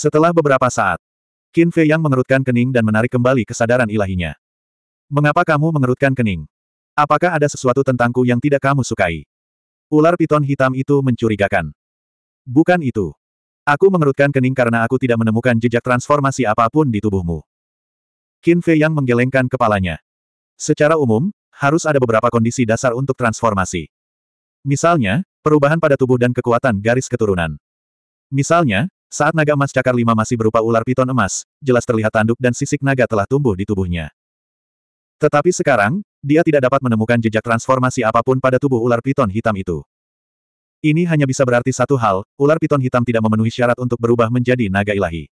Setelah beberapa saat, Qin Fei Yang mengerutkan kening dan menarik kembali kesadaran ilahinya. Mengapa kamu mengerutkan kening? Apakah ada sesuatu tentangku yang tidak kamu sukai? Ular piton hitam itu mencurigakan. Bukan itu. Aku mengerutkan kening karena aku tidak menemukan jejak transformasi apapun di tubuhmu. Qin Fei Yang menggelengkan kepalanya. Secara umum, harus ada beberapa kondisi dasar untuk transformasi. Misalnya, perubahan pada tubuh dan kekuatan garis keturunan. Misalnya, saat naga emas cakar lima masih berupa ular piton emas, jelas terlihat tanduk dan sisik naga telah tumbuh di tubuhnya. Tetapi sekarang, dia tidak dapat menemukan jejak transformasi apapun pada tubuh ular piton hitam itu. Ini hanya bisa berarti satu hal, ular piton hitam tidak memenuhi syarat untuk berubah menjadi naga ilahi.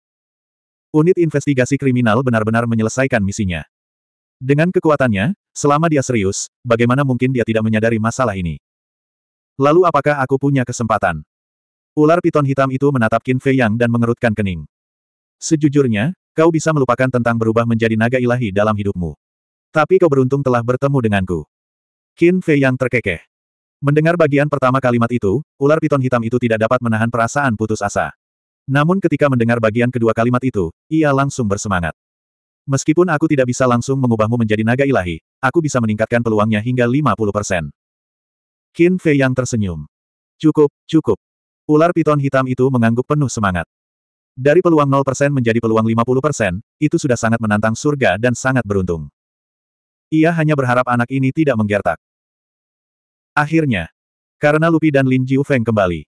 Unit investigasi kriminal benar-benar menyelesaikan misinya. Dengan kekuatannya, selama dia serius, bagaimana mungkin dia tidak menyadari masalah ini? Lalu apakah aku punya kesempatan? Ular piton hitam itu menatap Qin Fei Yang dan mengerutkan kening. Sejujurnya, kau bisa melupakan tentang berubah menjadi naga ilahi dalam hidupmu. Tapi kau beruntung telah bertemu denganku. Qin Fei Yang terkekeh. Mendengar bagian pertama kalimat itu, ular piton hitam itu tidak dapat menahan perasaan putus asa. Namun ketika mendengar bagian kedua kalimat itu, ia langsung bersemangat. Meskipun aku tidak bisa langsung mengubahmu menjadi naga ilahi, aku bisa meningkatkan peluangnya hingga 50%. Qin Fei yang tersenyum. Cukup, cukup. Ular piton hitam itu mengangguk penuh semangat. Dari peluang 0% menjadi peluang 50%, itu sudah sangat menantang surga dan sangat beruntung. Ia hanya berharap anak ini tidak menggertak. Akhirnya, karena Lupi dan Lin Jiu Feng kembali.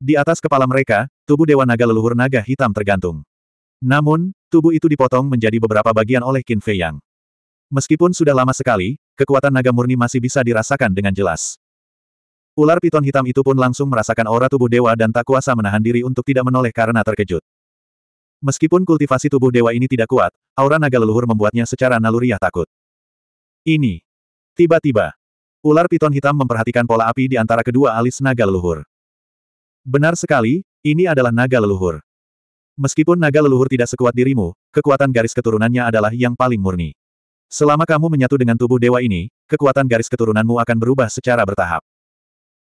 Di atas kepala mereka, tubuh Dewa Naga leluhur naga hitam tergantung. Namun, tubuh itu dipotong menjadi beberapa bagian oleh Qin Fei Yang. Meskipun sudah lama sekali, kekuatan naga murni masih bisa dirasakan dengan jelas. Ular piton hitam itu pun langsung merasakan aura tubuh dewa dan tak kuasa menahan diri untuk tidak menoleh karena terkejut. Meskipun kultivasi tubuh dewa ini tidak kuat, aura naga leluhur membuatnya secara naluriah takut. Ini. Tiba-tiba. Ular piton hitam memperhatikan pola api di antara kedua alis naga leluhur. Benar sekali, ini adalah naga leluhur. Meskipun naga leluhur tidak sekuat dirimu, kekuatan garis keturunannya adalah yang paling murni. Selama kamu menyatu dengan tubuh dewa ini, kekuatan garis keturunanmu akan berubah secara bertahap.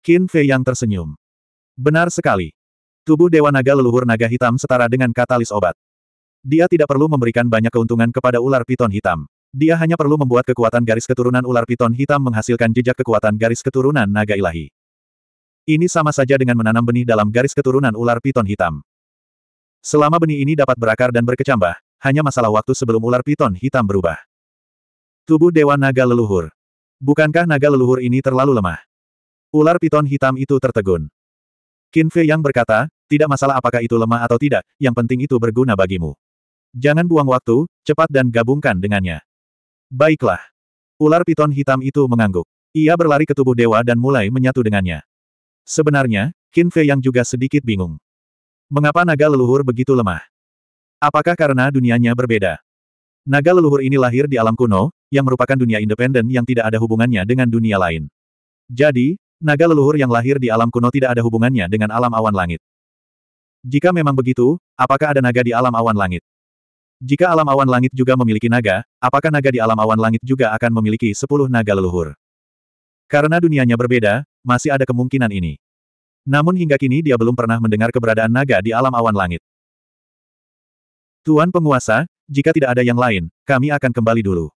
Qin Fei yang tersenyum. Benar sekali. Tubuh Dewa Naga leluhur naga hitam setara dengan katalis obat. Dia tidak perlu memberikan banyak keuntungan kepada ular piton hitam. Dia hanya perlu membuat kekuatan garis keturunan ular piton hitam menghasilkan jejak kekuatan garis keturunan naga ilahi. Ini sama saja dengan menanam benih dalam garis keturunan ular piton hitam. Selama benih ini dapat berakar dan berkecambah, hanya masalah waktu sebelum ular piton hitam berubah. Tubuh Dewa Naga Leluhur Bukankah naga leluhur ini terlalu lemah? Ular piton hitam itu tertegun. Qin Fei yang berkata, tidak masalah apakah itu lemah atau tidak, yang penting itu berguna bagimu. Jangan buang waktu, cepat dan gabungkan dengannya. Baiklah. Ular piton hitam itu mengangguk. Ia berlari ke tubuh dewa dan mulai menyatu dengannya. Sebenarnya, Qin Fei yang juga sedikit bingung. Mengapa naga leluhur begitu lemah? Apakah karena dunianya berbeda? Naga leluhur ini lahir di alam kuno, yang merupakan dunia independen yang tidak ada hubungannya dengan dunia lain. Jadi, Naga leluhur yang lahir di alam kuno tidak ada hubungannya dengan alam awan langit. Jika memang begitu, apakah ada naga di alam awan langit? Jika alam awan langit juga memiliki naga, apakah naga di alam awan langit juga akan memiliki sepuluh naga leluhur? Karena dunianya berbeda, masih ada kemungkinan ini. Namun hingga kini dia belum pernah mendengar keberadaan naga di alam awan langit. Tuan penguasa, jika tidak ada yang lain, kami akan kembali dulu.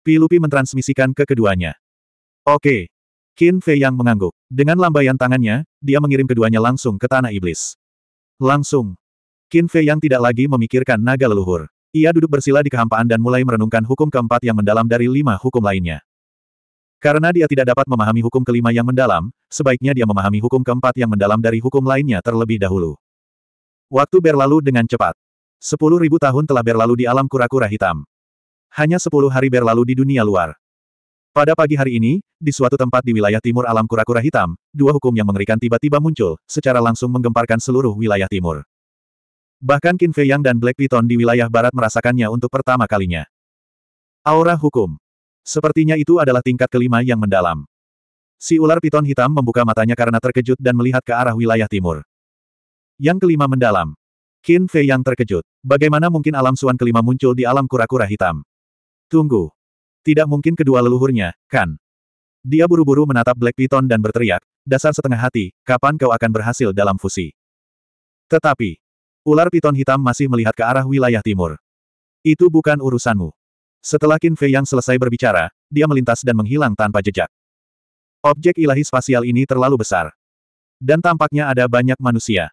Pilupi mentransmisikan ke keduanya. Oke, Qin Fei yang mengangguk. Dengan lambaian tangannya, dia mengirim keduanya langsung ke tanah iblis. Langsung. Qin Fei yang tidak lagi memikirkan naga leluhur. Ia duduk bersila di kehampaan dan mulai merenungkan hukum keempat yang mendalam dari lima hukum lainnya. Karena dia tidak dapat memahami hukum kelima yang mendalam, sebaiknya dia memahami hukum keempat yang mendalam dari hukum lainnya terlebih dahulu. Waktu berlalu dengan cepat. Sepuluh ribu tahun telah berlalu di alam kura-kura hitam. Hanya sepuluh hari berlalu di dunia luar. Pada pagi hari ini, di suatu tempat di wilayah timur alam kura-kura hitam, dua hukum yang mengerikan tiba-tiba muncul, secara langsung menggemparkan seluruh wilayah timur. Bahkan Qin Fei Yang dan Black Python di wilayah barat merasakannya untuk pertama kalinya. Aura hukum. Sepertinya itu adalah tingkat kelima yang mendalam. Si ular piton hitam membuka matanya karena terkejut dan melihat ke arah wilayah timur. Yang kelima mendalam. Qin Fei yang terkejut. Bagaimana mungkin alam suan kelima muncul di alam kura-kura hitam? Tunggu. Tidak mungkin kedua leluhurnya, kan? Dia buru-buru menatap Black Python dan berteriak, dasar setengah hati, kapan kau akan berhasil dalam fusi? Tetapi, ular piton hitam masih melihat ke arah wilayah timur. Itu bukan urusanmu. Setelah Qin Fei yang selesai berbicara, dia melintas dan menghilang tanpa jejak. Objek ilahi spasial ini terlalu besar. Dan tampaknya ada banyak manusia.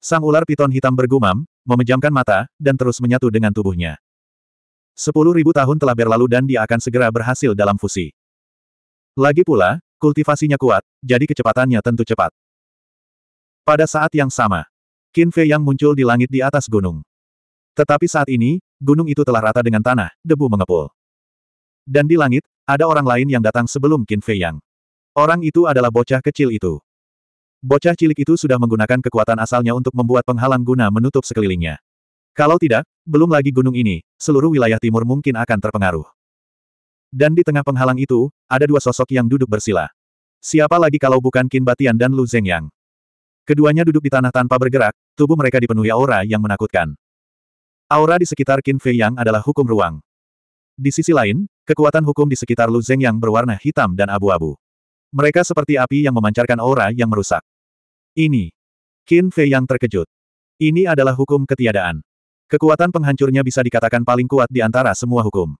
Sang ular piton hitam bergumam, memejamkan mata, dan terus menyatu dengan tubuhnya. Sepuluh ribu tahun telah berlalu dan dia akan segera berhasil dalam fusi. Lagi pula, kultivasinya kuat, jadi kecepatannya tentu cepat. Pada saat yang sama, Qin Fei yang muncul di langit di atas gunung. Tetapi saat ini, gunung itu telah rata dengan tanah, debu mengepul. Dan di langit, ada orang lain yang datang sebelum Qin Fei yang. Orang itu adalah bocah kecil itu. Bocah cilik itu sudah menggunakan kekuatan asalnya untuk membuat penghalang guna menutup sekelilingnya. Kalau tidak, belum lagi gunung ini, seluruh wilayah timur mungkin akan terpengaruh. Dan di tengah penghalang itu, ada dua sosok yang duduk bersila. Siapa lagi kalau bukan Qin Batian dan Lu Zhengyang? Keduanya duduk di tanah tanpa bergerak, tubuh mereka dipenuhi aura yang menakutkan. Aura di sekitar Qin Fei Yang adalah hukum ruang. Di sisi lain, kekuatan hukum di sekitar Lu yang berwarna hitam dan abu-abu. Mereka seperti api yang memancarkan aura yang merusak. Ini. Qin Fei Yang terkejut. Ini adalah hukum ketiadaan. Kekuatan penghancurnya bisa dikatakan paling kuat di antara semua hukum.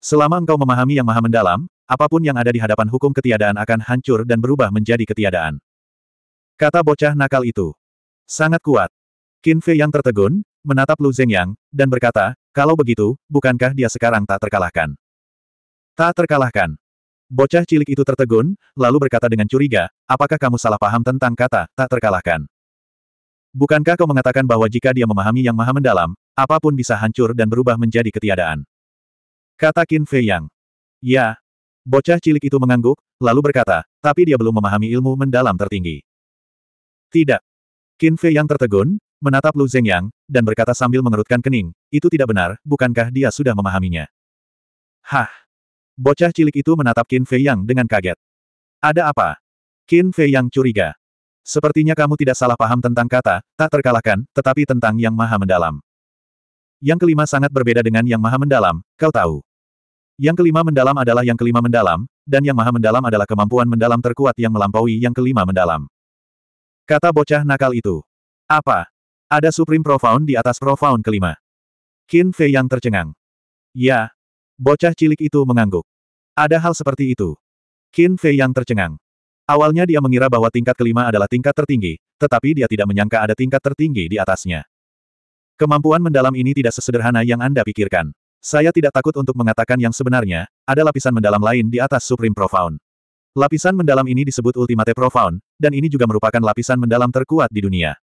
Selama engkau memahami yang maha mendalam, apapun yang ada di hadapan hukum ketiadaan akan hancur dan berubah menjadi ketiadaan. Kata bocah nakal itu. Sangat kuat. Qin Fei yang tertegun, menatap Lu Zhengyang, dan berkata, kalau begitu, bukankah dia sekarang tak terkalahkan? Tak terkalahkan. Bocah cilik itu tertegun, lalu berkata dengan curiga, apakah kamu salah paham tentang kata, tak terkalahkan? Bukankah kau mengatakan bahwa jika dia memahami yang maha mendalam, apapun bisa hancur dan berubah menjadi ketiadaan? Kata Qin Fei Yang. Ya. Bocah cilik itu mengangguk, lalu berkata, tapi dia belum memahami ilmu mendalam tertinggi. Tidak. Qin Fei Yang tertegun, menatap Lu Zeng Yang, dan berkata sambil mengerutkan kening, itu tidak benar, bukankah dia sudah memahaminya? Hah. Bocah cilik itu menatap Qin Fei Yang dengan kaget. Ada apa? Qin Fei Yang curiga. Sepertinya kamu tidak salah paham tentang kata, tak terkalahkan, tetapi tentang yang maha mendalam. Yang kelima sangat berbeda dengan yang maha mendalam, kau tahu. Yang kelima mendalam adalah yang kelima mendalam, dan yang maha mendalam adalah kemampuan mendalam terkuat yang melampaui yang kelima mendalam. Kata bocah nakal itu. Apa? Ada Supreme Profound di atas Profound kelima. Qin Fei yang tercengang. Ya. Bocah cilik itu mengangguk. Ada hal seperti itu. Qin Fei yang tercengang. Awalnya dia mengira bahwa tingkat kelima adalah tingkat tertinggi, tetapi dia tidak menyangka ada tingkat tertinggi di atasnya. Kemampuan mendalam ini tidak sesederhana yang Anda pikirkan. Saya tidak takut untuk mengatakan yang sebenarnya, ada lapisan mendalam lain di atas Supreme Profound. Lapisan mendalam ini disebut Ultimate Profound, dan ini juga merupakan lapisan mendalam terkuat di dunia.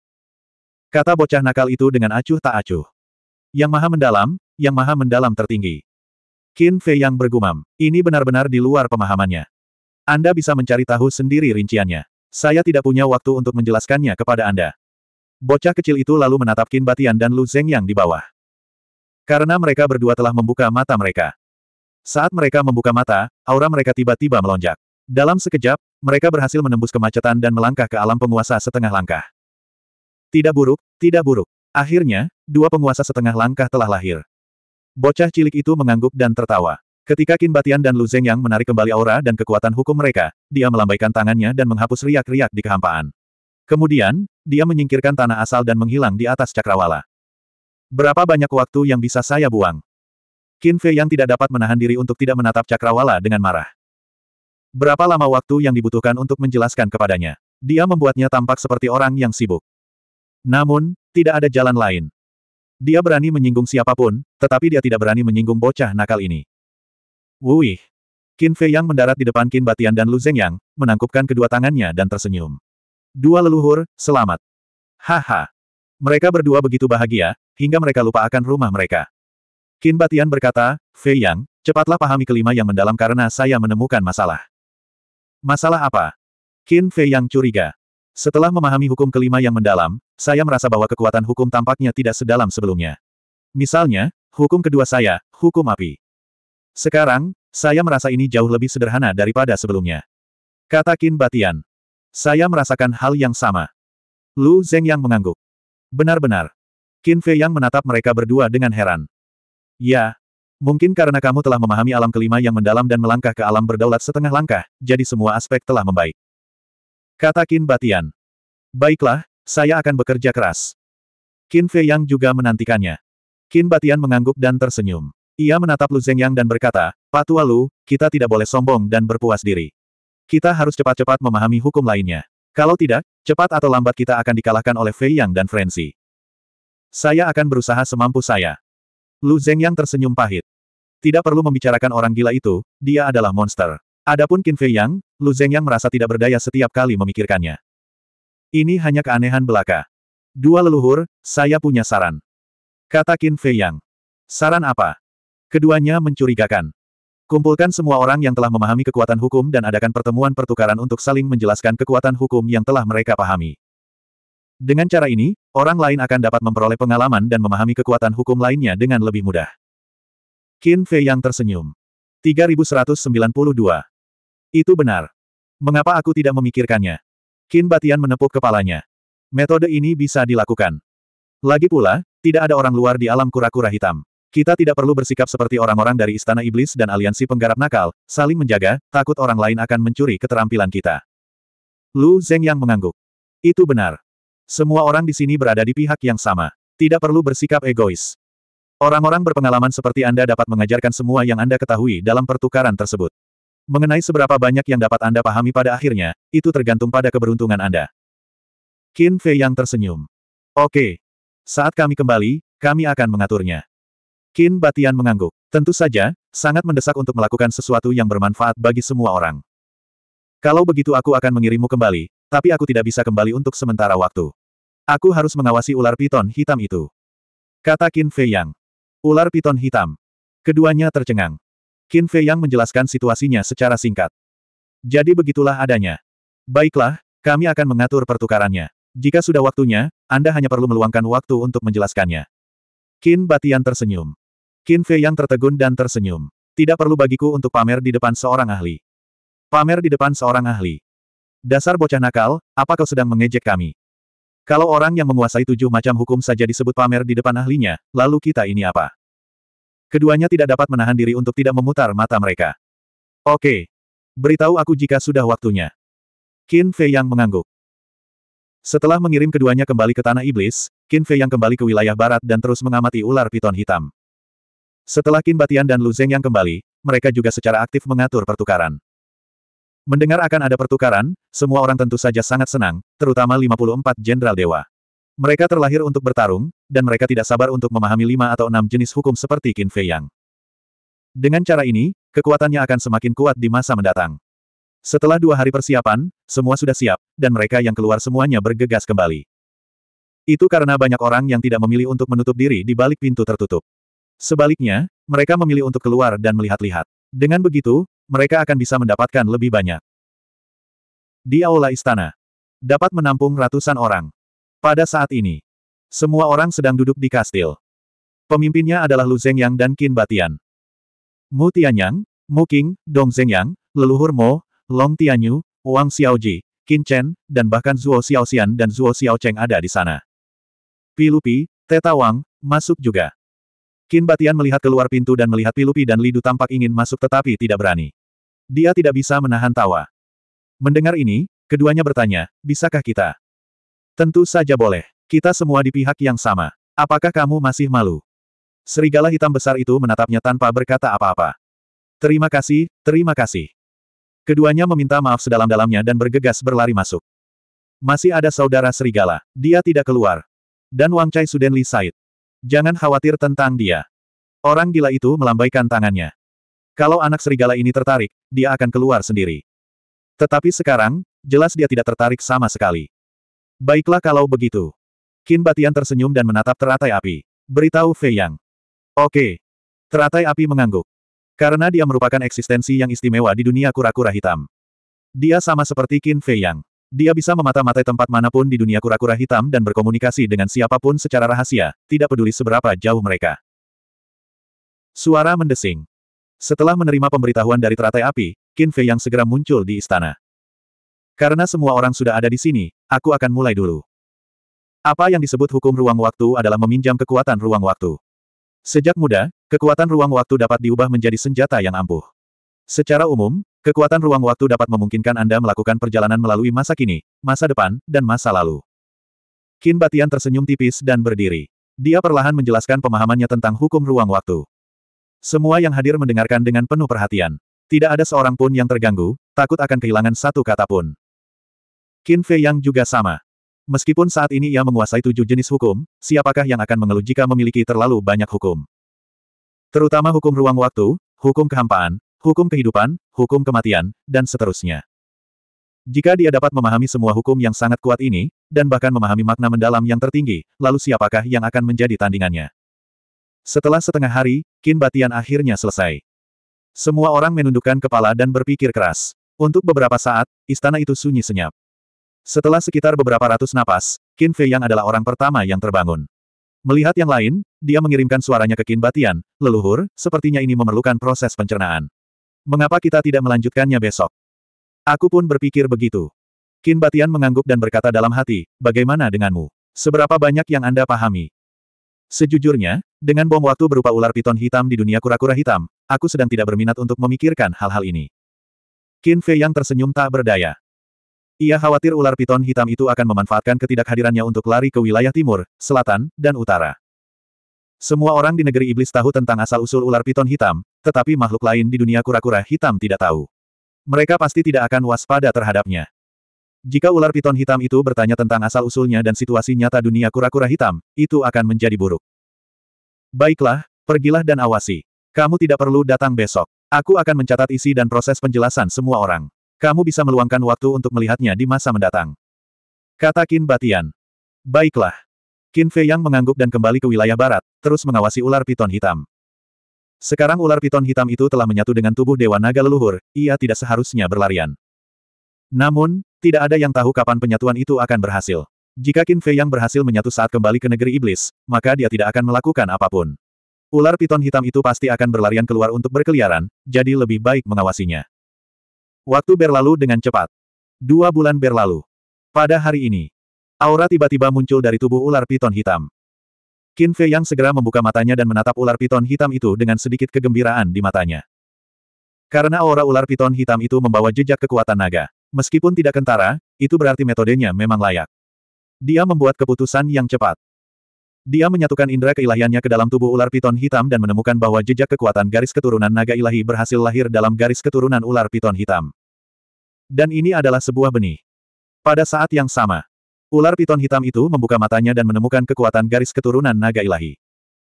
Kata bocah nakal itu dengan acuh tak acuh. Yang maha mendalam, yang maha mendalam tertinggi. Qin Fei yang bergumam, ini benar-benar di luar pemahamannya. Anda bisa mencari tahu sendiri rinciannya. Saya tidak punya waktu untuk menjelaskannya kepada Anda. Bocah kecil itu lalu menatap Qin Batian dan Lu Zhengyang di bawah. Karena mereka berdua telah membuka mata mereka. Saat mereka membuka mata, aura mereka tiba-tiba melonjak. Dalam sekejap, mereka berhasil menembus kemacetan dan melangkah ke alam penguasa setengah langkah. Tidak buruk, tidak buruk. Akhirnya, dua penguasa setengah langkah telah lahir. Bocah cilik itu mengangguk dan tertawa. Ketika Qin Batian dan Lu Yang menarik kembali aura dan kekuatan hukum mereka, dia melambaikan tangannya dan menghapus riak-riak di kehampaan. Kemudian, dia menyingkirkan tanah asal dan menghilang di atas cakrawala. Berapa banyak waktu yang bisa saya buang? Qin Fei yang tidak dapat menahan diri untuk tidak menatap cakrawala dengan marah. Berapa lama waktu yang dibutuhkan untuk menjelaskan kepadanya? Dia membuatnya tampak seperti orang yang sibuk. Namun, tidak ada jalan lain. Dia berani menyinggung siapapun, tetapi dia tidak berani menyinggung bocah nakal ini. Wuih! Qin Fei Yang mendarat di depan Qin Batian dan Lu Yang, menangkupkan kedua tangannya dan tersenyum. Dua leluhur, selamat. Haha. Mereka berdua begitu bahagia, hingga mereka lupa akan rumah mereka. Qin Batian berkata, Fei Yang, cepatlah pahami kelima yang mendalam karena saya menemukan masalah. Masalah apa? Qin Fei Yang curiga. Setelah memahami hukum kelima yang mendalam, saya merasa bahwa kekuatan hukum tampaknya tidak sedalam sebelumnya. Misalnya, hukum kedua saya, hukum api. Sekarang, saya merasa ini jauh lebih sederhana daripada sebelumnya. Kata Qin Batian. Saya merasakan hal yang sama. Lu Zeng yang mengangguk. Benar-benar. Qin Fei yang menatap mereka berdua dengan heran. Ya, mungkin karena kamu telah memahami alam kelima yang mendalam dan melangkah ke alam berdaulat setengah langkah, jadi semua aspek telah membaik. Kata Qin Batian. Baiklah, saya akan bekerja keras. Qin Fei yang juga menantikannya. Qin Batian mengangguk dan tersenyum. Ia menatap Lu Yang dan berkata, Pak tua Lu, kita tidak boleh sombong dan berpuas diri. Kita harus cepat-cepat memahami hukum lainnya. Kalau tidak, cepat atau lambat kita akan dikalahkan oleh Fei Yang dan Frenzy. Saya akan berusaha semampu saya. Lu Yang tersenyum pahit. Tidak perlu membicarakan orang gila itu, dia adalah monster. Adapun Qin Fei Yang, Lu Yang merasa tidak berdaya setiap kali memikirkannya. Ini hanya keanehan belaka. Dua leluhur, saya punya saran. Kata Qin Fei Yang. Saran apa? Keduanya mencurigakan. Kumpulkan semua orang yang telah memahami kekuatan hukum dan adakan pertemuan pertukaran untuk saling menjelaskan kekuatan hukum yang telah mereka pahami. Dengan cara ini, orang lain akan dapat memperoleh pengalaman dan memahami kekuatan hukum lainnya dengan lebih mudah. Qin Fei yang tersenyum. 3192. Itu benar. Mengapa aku tidak memikirkannya? Qin Batian menepuk kepalanya. Metode ini bisa dilakukan. Lagi pula, tidak ada orang luar di alam kura-kura hitam. Kita tidak perlu bersikap seperti orang-orang dari Istana Iblis dan aliansi penggarap nakal, saling menjaga, takut orang lain akan mencuri keterampilan kita. Lu Zeng yang mengangguk. Itu benar. Semua orang di sini berada di pihak yang sama. Tidak perlu bersikap egois. Orang-orang berpengalaman seperti Anda dapat mengajarkan semua yang Anda ketahui dalam pertukaran tersebut. Mengenai seberapa banyak yang dapat Anda pahami pada akhirnya, itu tergantung pada keberuntungan Anda. Qin Fei yang tersenyum. Oke. Saat kami kembali, kami akan mengaturnya. Kin Batian mengangguk. Tentu saja, sangat mendesak untuk melakukan sesuatu yang bermanfaat bagi semua orang. Kalau begitu aku akan mengirimmu kembali, tapi aku tidak bisa kembali untuk sementara waktu. Aku harus mengawasi ular piton hitam itu. Kata Qin Fei Yang. Ular piton hitam. Keduanya tercengang. Qin Fei Yang menjelaskan situasinya secara singkat. Jadi begitulah adanya. Baiklah, kami akan mengatur pertukarannya. Jika sudah waktunya, Anda hanya perlu meluangkan waktu untuk menjelaskannya. Qin Batian tersenyum. Qin Fei yang tertegun dan tersenyum. Tidak perlu bagiku untuk pamer di depan seorang ahli. Pamer di depan seorang ahli. Dasar bocah nakal, apa kau sedang mengejek kami? Kalau orang yang menguasai tujuh macam hukum saja disebut pamer di depan ahlinya, lalu kita ini apa? Keduanya tidak dapat menahan diri untuk tidak memutar mata mereka. Oke. Beritahu aku jika sudah waktunya. Qin Fei yang mengangguk. Setelah mengirim keduanya kembali ke Tanah Iblis, Qin Fei yang kembali ke wilayah barat dan terus mengamati ular piton hitam. Setelah Qin Batian dan Lu Zeng yang kembali, mereka juga secara aktif mengatur pertukaran. Mendengar akan ada pertukaran, semua orang tentu saja sangat senang, terutama 54 jenderal dewa. Mereka terlahir untuk bertarung, dan mereka tidak sabar untuk memahami lima atau enam jenis hukum seperti Qin Fei Yang. Dengan cara ini, kekuatannya akan semakin kuat di masa mendatang. Setelah dua hari persiapan, semua sudah siap, dan mereka yang keluar semuanya bergegas kembali. Itu karena banyak orang yang tidak memilih untuk menutup diri di balik pintu tertutup. Sebaliknya, mereka memilih untuk keluar dan melihat-lihat. Dengan begitu, mereka akan bisa mendapatkan lebih banyak. Di aula istana, dapat menampung ratusan orang. Pada saat ini, semua orang sedang duduk di kastil. Pemimpinnya adalah Lu Zhengyang dan Qin Batian. Mu Tianyang, Mu Qing, Dong Zhengyang, leluhur Mo, Long Tianyu, Wang Xiaoji, Qin Chen, dan bahkan Zuo Xiaoxian dan Zuo Xiaocheng ada di sana. Pilupi, Teta Wang, masuk juga. Qin Batian melihat keluar pintu dan melihat Pilupi dan Lidu tampak ingin masuk tetapi tidak berani. Dia tidak bisa menahan tawa. Mendengar ini, keduanya bertanya, bisakah kita? Tentu saja boleh. Kita semua di pihak yang sama. Apakah kamu masih malu? Serigala hitam besar itu menatapnya tanpa berkata apa-apa. Terima kasih, terima kasih. Keduanya meminta maaf sedalam-dalamnya dan bergegas berlari masuk. Masih ada saudara serigala. Dia tidak keluar. Dan Wang Chai Suden Li Said. Jangan khawatir tentang dia. Orang gila itu melambaikan tangannya. Kalau anak serigala ini tertarik, dia akan keluar sendiri. Tetapi sekarang, jelas dia tidak tertarik sama sekali. Baiklah kalau begitu. Kin Batian tersenyum dan menatap teratai api. Beritahu Fei Yang. Oke. Teratai api mengangguk. Karena dia merupakan eksistensi yang istimewa di dunia kura-kura hitam. Dia sama seperti Kin Fei Yang. Dia bisa memata-matai tempat manapun di dunia kura-kura hitam dan berkomunikasi dengan siapapun secara rahasia, tidak peduli seberapa jauh mereka. Suara mendesing. Setelah menerima pemberitahuan dari teratai api, Qin Fei yang segera muncul di istana. Karena semua orang sudah ada di sini, aku akan mulai dulu. Apa yang disebut hukum ruang waktu adalah meminjam kekuatan ruang waktu. Sejak muda, kekuatan ruang waktu dapat diubah menjadi senjata yang ampuh. Secara umum, kekuatan ruang waktu dapat memungkinkan Anda melakukan perjalanan melalui masa kini, masa depan, dan masa lalu. Kin Batian tersenyum tipis dan berdiri. Dia perlahan menjelaskan pemahamannya tentang hukum ruang waktu. Semua yang hadir mendengarkan dengan penuh perhatian. Tidak ada seorang pun yang terganggu, takut akan kehilangan satu kata pun. Qin Fei Yang juga sama. Meskipun saat ini ia menguasai tujuh jenis hukum, siapakah yang akan mengeluh jika memiliki terlalu banyak hukum? Terutama hukum ruang waktu, hukum kehampaan, hukum kehidupan, hukum kematian, dan seterusnya. Jika dia dapat memahami semua hukum yang sangat kuat ini, dan bahkan memahami makna mendalam yang tertinggi, lalu siapakah yang akan menjadi tandingannya? Setelah setengah hari, Kin Batian akhirnya selesai. Semua orang menundukkan kepala dan berpikir keras. Untuk beberapa saat, istana itu sunyi senyap. Setelah sekitar beberapa ratus napas, Qin Fei Yang adalah orang pertama yang terbangun. Melihat yang lain, dia mengirimkan suaranya ke Qin Batian, leluhur, sepertinya ini memerlukan proses pencernaan. Mengapa kita tidak melanjutkannya besok? Aku pun berpikir begitu. Kin Batian mengangguk dan berkata dalam hati, bagaimana denganmu? Seberapa banyak yang Anda pahami? Sejujurnya, dengan bom waktu berupa ular piton hitam di dunia kura-kura hitam, aku sedang tidak berminat untuk memikirkan hal-hal ini. Qin Fei yang tersenyum tak berdaya. Ia khawatir ular piton hitam itu akan memanfaatkan ketidakhadirannya untuk lari ke wilayah timur, selatan, dan utara. Semua orang di negeri iblis tahu tentang asal-usul ular piton hitam, tetapi makhluk lain di dunia kura-kura hitam tidak tahu. Mereka pasti tidak akan waspada terhadapnya. Jika ular piton hitam itu bertanya tentang asal-usulnya dan situasi nyata dunia kura-kura hitam, itu akan menjadi buruk. Baiklah, pergilah dan awasi. Kamu tidak perlu datang besok. Aku akan mencatat isi dan proses penjelasan semua orang. Kamu bisa meluangkan waktu untuk melihatnya di masa mendatang. Katakin Batian. Baiklah. Qin Fei Yang mengangguk dan kembali ke wilayah barat, terus mengawasi ular piton hitam. Sekarang ular piton hitam itu telah menyatu dengan tubuh Dewa Naga Leluhur, ia tidak seharusnya berlarian. Namun, tidak ada yang tahu kapan penyatuan itu akan berhasil. Jika Qin Fei Yang berhasil menyatu saat kembali ke negeri iblis, maka dia tidak akan melakukan apapun. Ular piton hitam itu pasti akan berlarian keluar untuk berkeliaran, jadi lebih baik mengawasinya. Waktu berlalu dengan cepat. Dua bulan berlalu. Pada hari ini, Aura tiba-tiba muncul dari tubuh ular piton hitam. Qin Fei yang segera membuka matanya dan menatap ular piton hitam itu dengan sedikit kegembiraan di matanya. Karena aura ular piton hitam itu membawa jejak kekuatan naga. Meskipun tidak kentara, itu berarti metodenya memang layak. Dia membuat keputusan yang cepat. Dia menyatukan indera keilahiannya ke dalam tubuh ular piton hitam dan menemukan bahwa jejak kekuatan garis keturunan naga ilahi berhasil lahir dalam garis keturunan ular piton hitam. Dan ini adalah sebuah benih. Pada saat yang sama, Ular piton hitam itu membuka matanya dan menemukan kekuatan garis keturunan naga ilahi.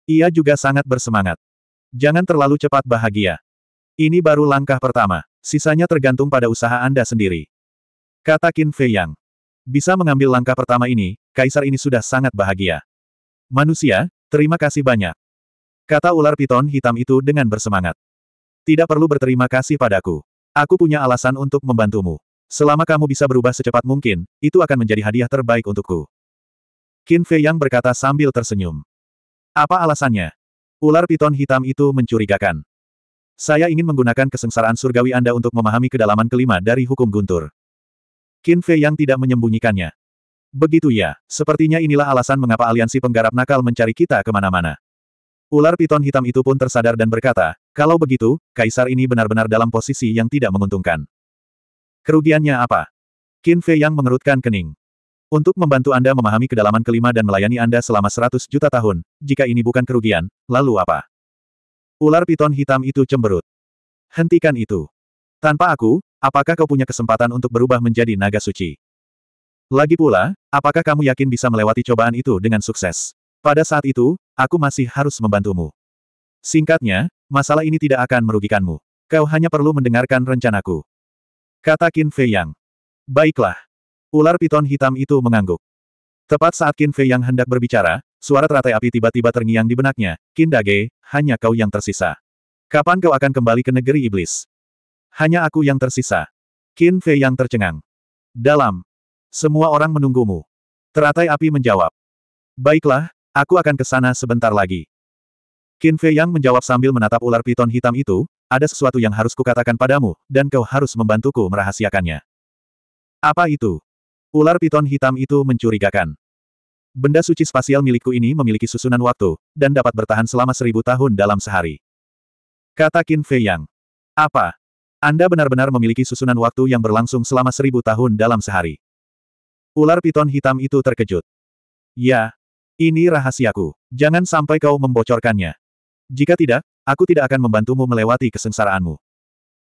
Ia juga sangat bersemangat. Jangan terlalu cepat bahagia. Ini baru langkah pertama, sisanya tergantung pada usaha Anda sendiri. Kata Qin Fei Yang. Bisa mengambil langkah pertama ini, kaisar ini sudah sangat bahagia. Manusia, terima kasih banyak. Kata ular piton hitam itu dengan bersemangat. Tidak perlu berterima kasih padaku. Aku punya alasan untuk membantumu. Selama kamu bisa berubah secepat mungkin, itu akan menjadi hadiah terbaik untukku. Qin Fei Yang berkata sambil tersenyum. Apa alasannya? Ular piton hitam itu mencurigakan. Saya ingin menggunakan kesengsaraan surgawi Anda untuk memahami kedalaman kelima dari hukum guntur. Qin Fei Yang tidak menyembunyikannya. Begitu ya, sepertinya inilah alasan mengapa aliansi penggarap nakal mencari kita kemana-mana. Ular piton hitam itu pun tersadar dan berkata, kalau begitu, kaisar ini benar-benar dalam posisi yang tidak menguntungkan. Kerugiannya apa? Qin Fei yang mengerutkan kening. Untuk membantu Anda memahami kedalaman kelima dan melayani Anda selama 100 juta tahun, jika ini bukan kerugian, lalu apa? Ular piton hitam itu cemberut. Hentikan itu. Tanpa aku, apakah kau punya kesempatan untuk berubah menjadi naga suci? Lagi pula, apakah kamu yakin bisa melewati cobaan itu dengan sukses? Pada saat itu, aku masih harus membantumu. Singkatnya, masalah ini tidak akan merugikanmu. Kau hanya perlu mendengarkan rencanaku. Kata Qin Fei Yang. Baiklah. Ular piton hitam itu mengangguk. Tepat saat Qin Fei Yang hendak berbicara, suara teratai api tiba-tiba terngiang di benaknya, Qin Dage, hanya kau yang tersisa. Kapan kau akan kembali ke negeri iblis? Hanya aku yang tersisa. Qin Fei Yang tercengang. Dalam. Semua orang menunggumu. Teratai api menjawab. Baiklah, aku akan ke sana sebentar lagi. Qin Fei Yang menjawab sambil menatap ular piton hitam itu, ada sesuatu yang harus kukatakan padamu, dan kau harus membantuku merahasiakannya. Apa itu? Ular piton hitam itu mencurigakan. Benda suci spasial milikku ini memiliki susunan waktu, dan dapat bertahan selama seribu tahun dalam sehari. Kata Qin Fei Yang. Apa? Anda benar-benar memiliki susunan waktu yang berlangsung selama seribu tahun dalam sehari. Ular piton hitam itu terkejut. Ya, ini rahasiaku. Jangan sampai kau membocorkannya. Jika tidak, aku tidak akan membantumu melewati kesengsaraanmu.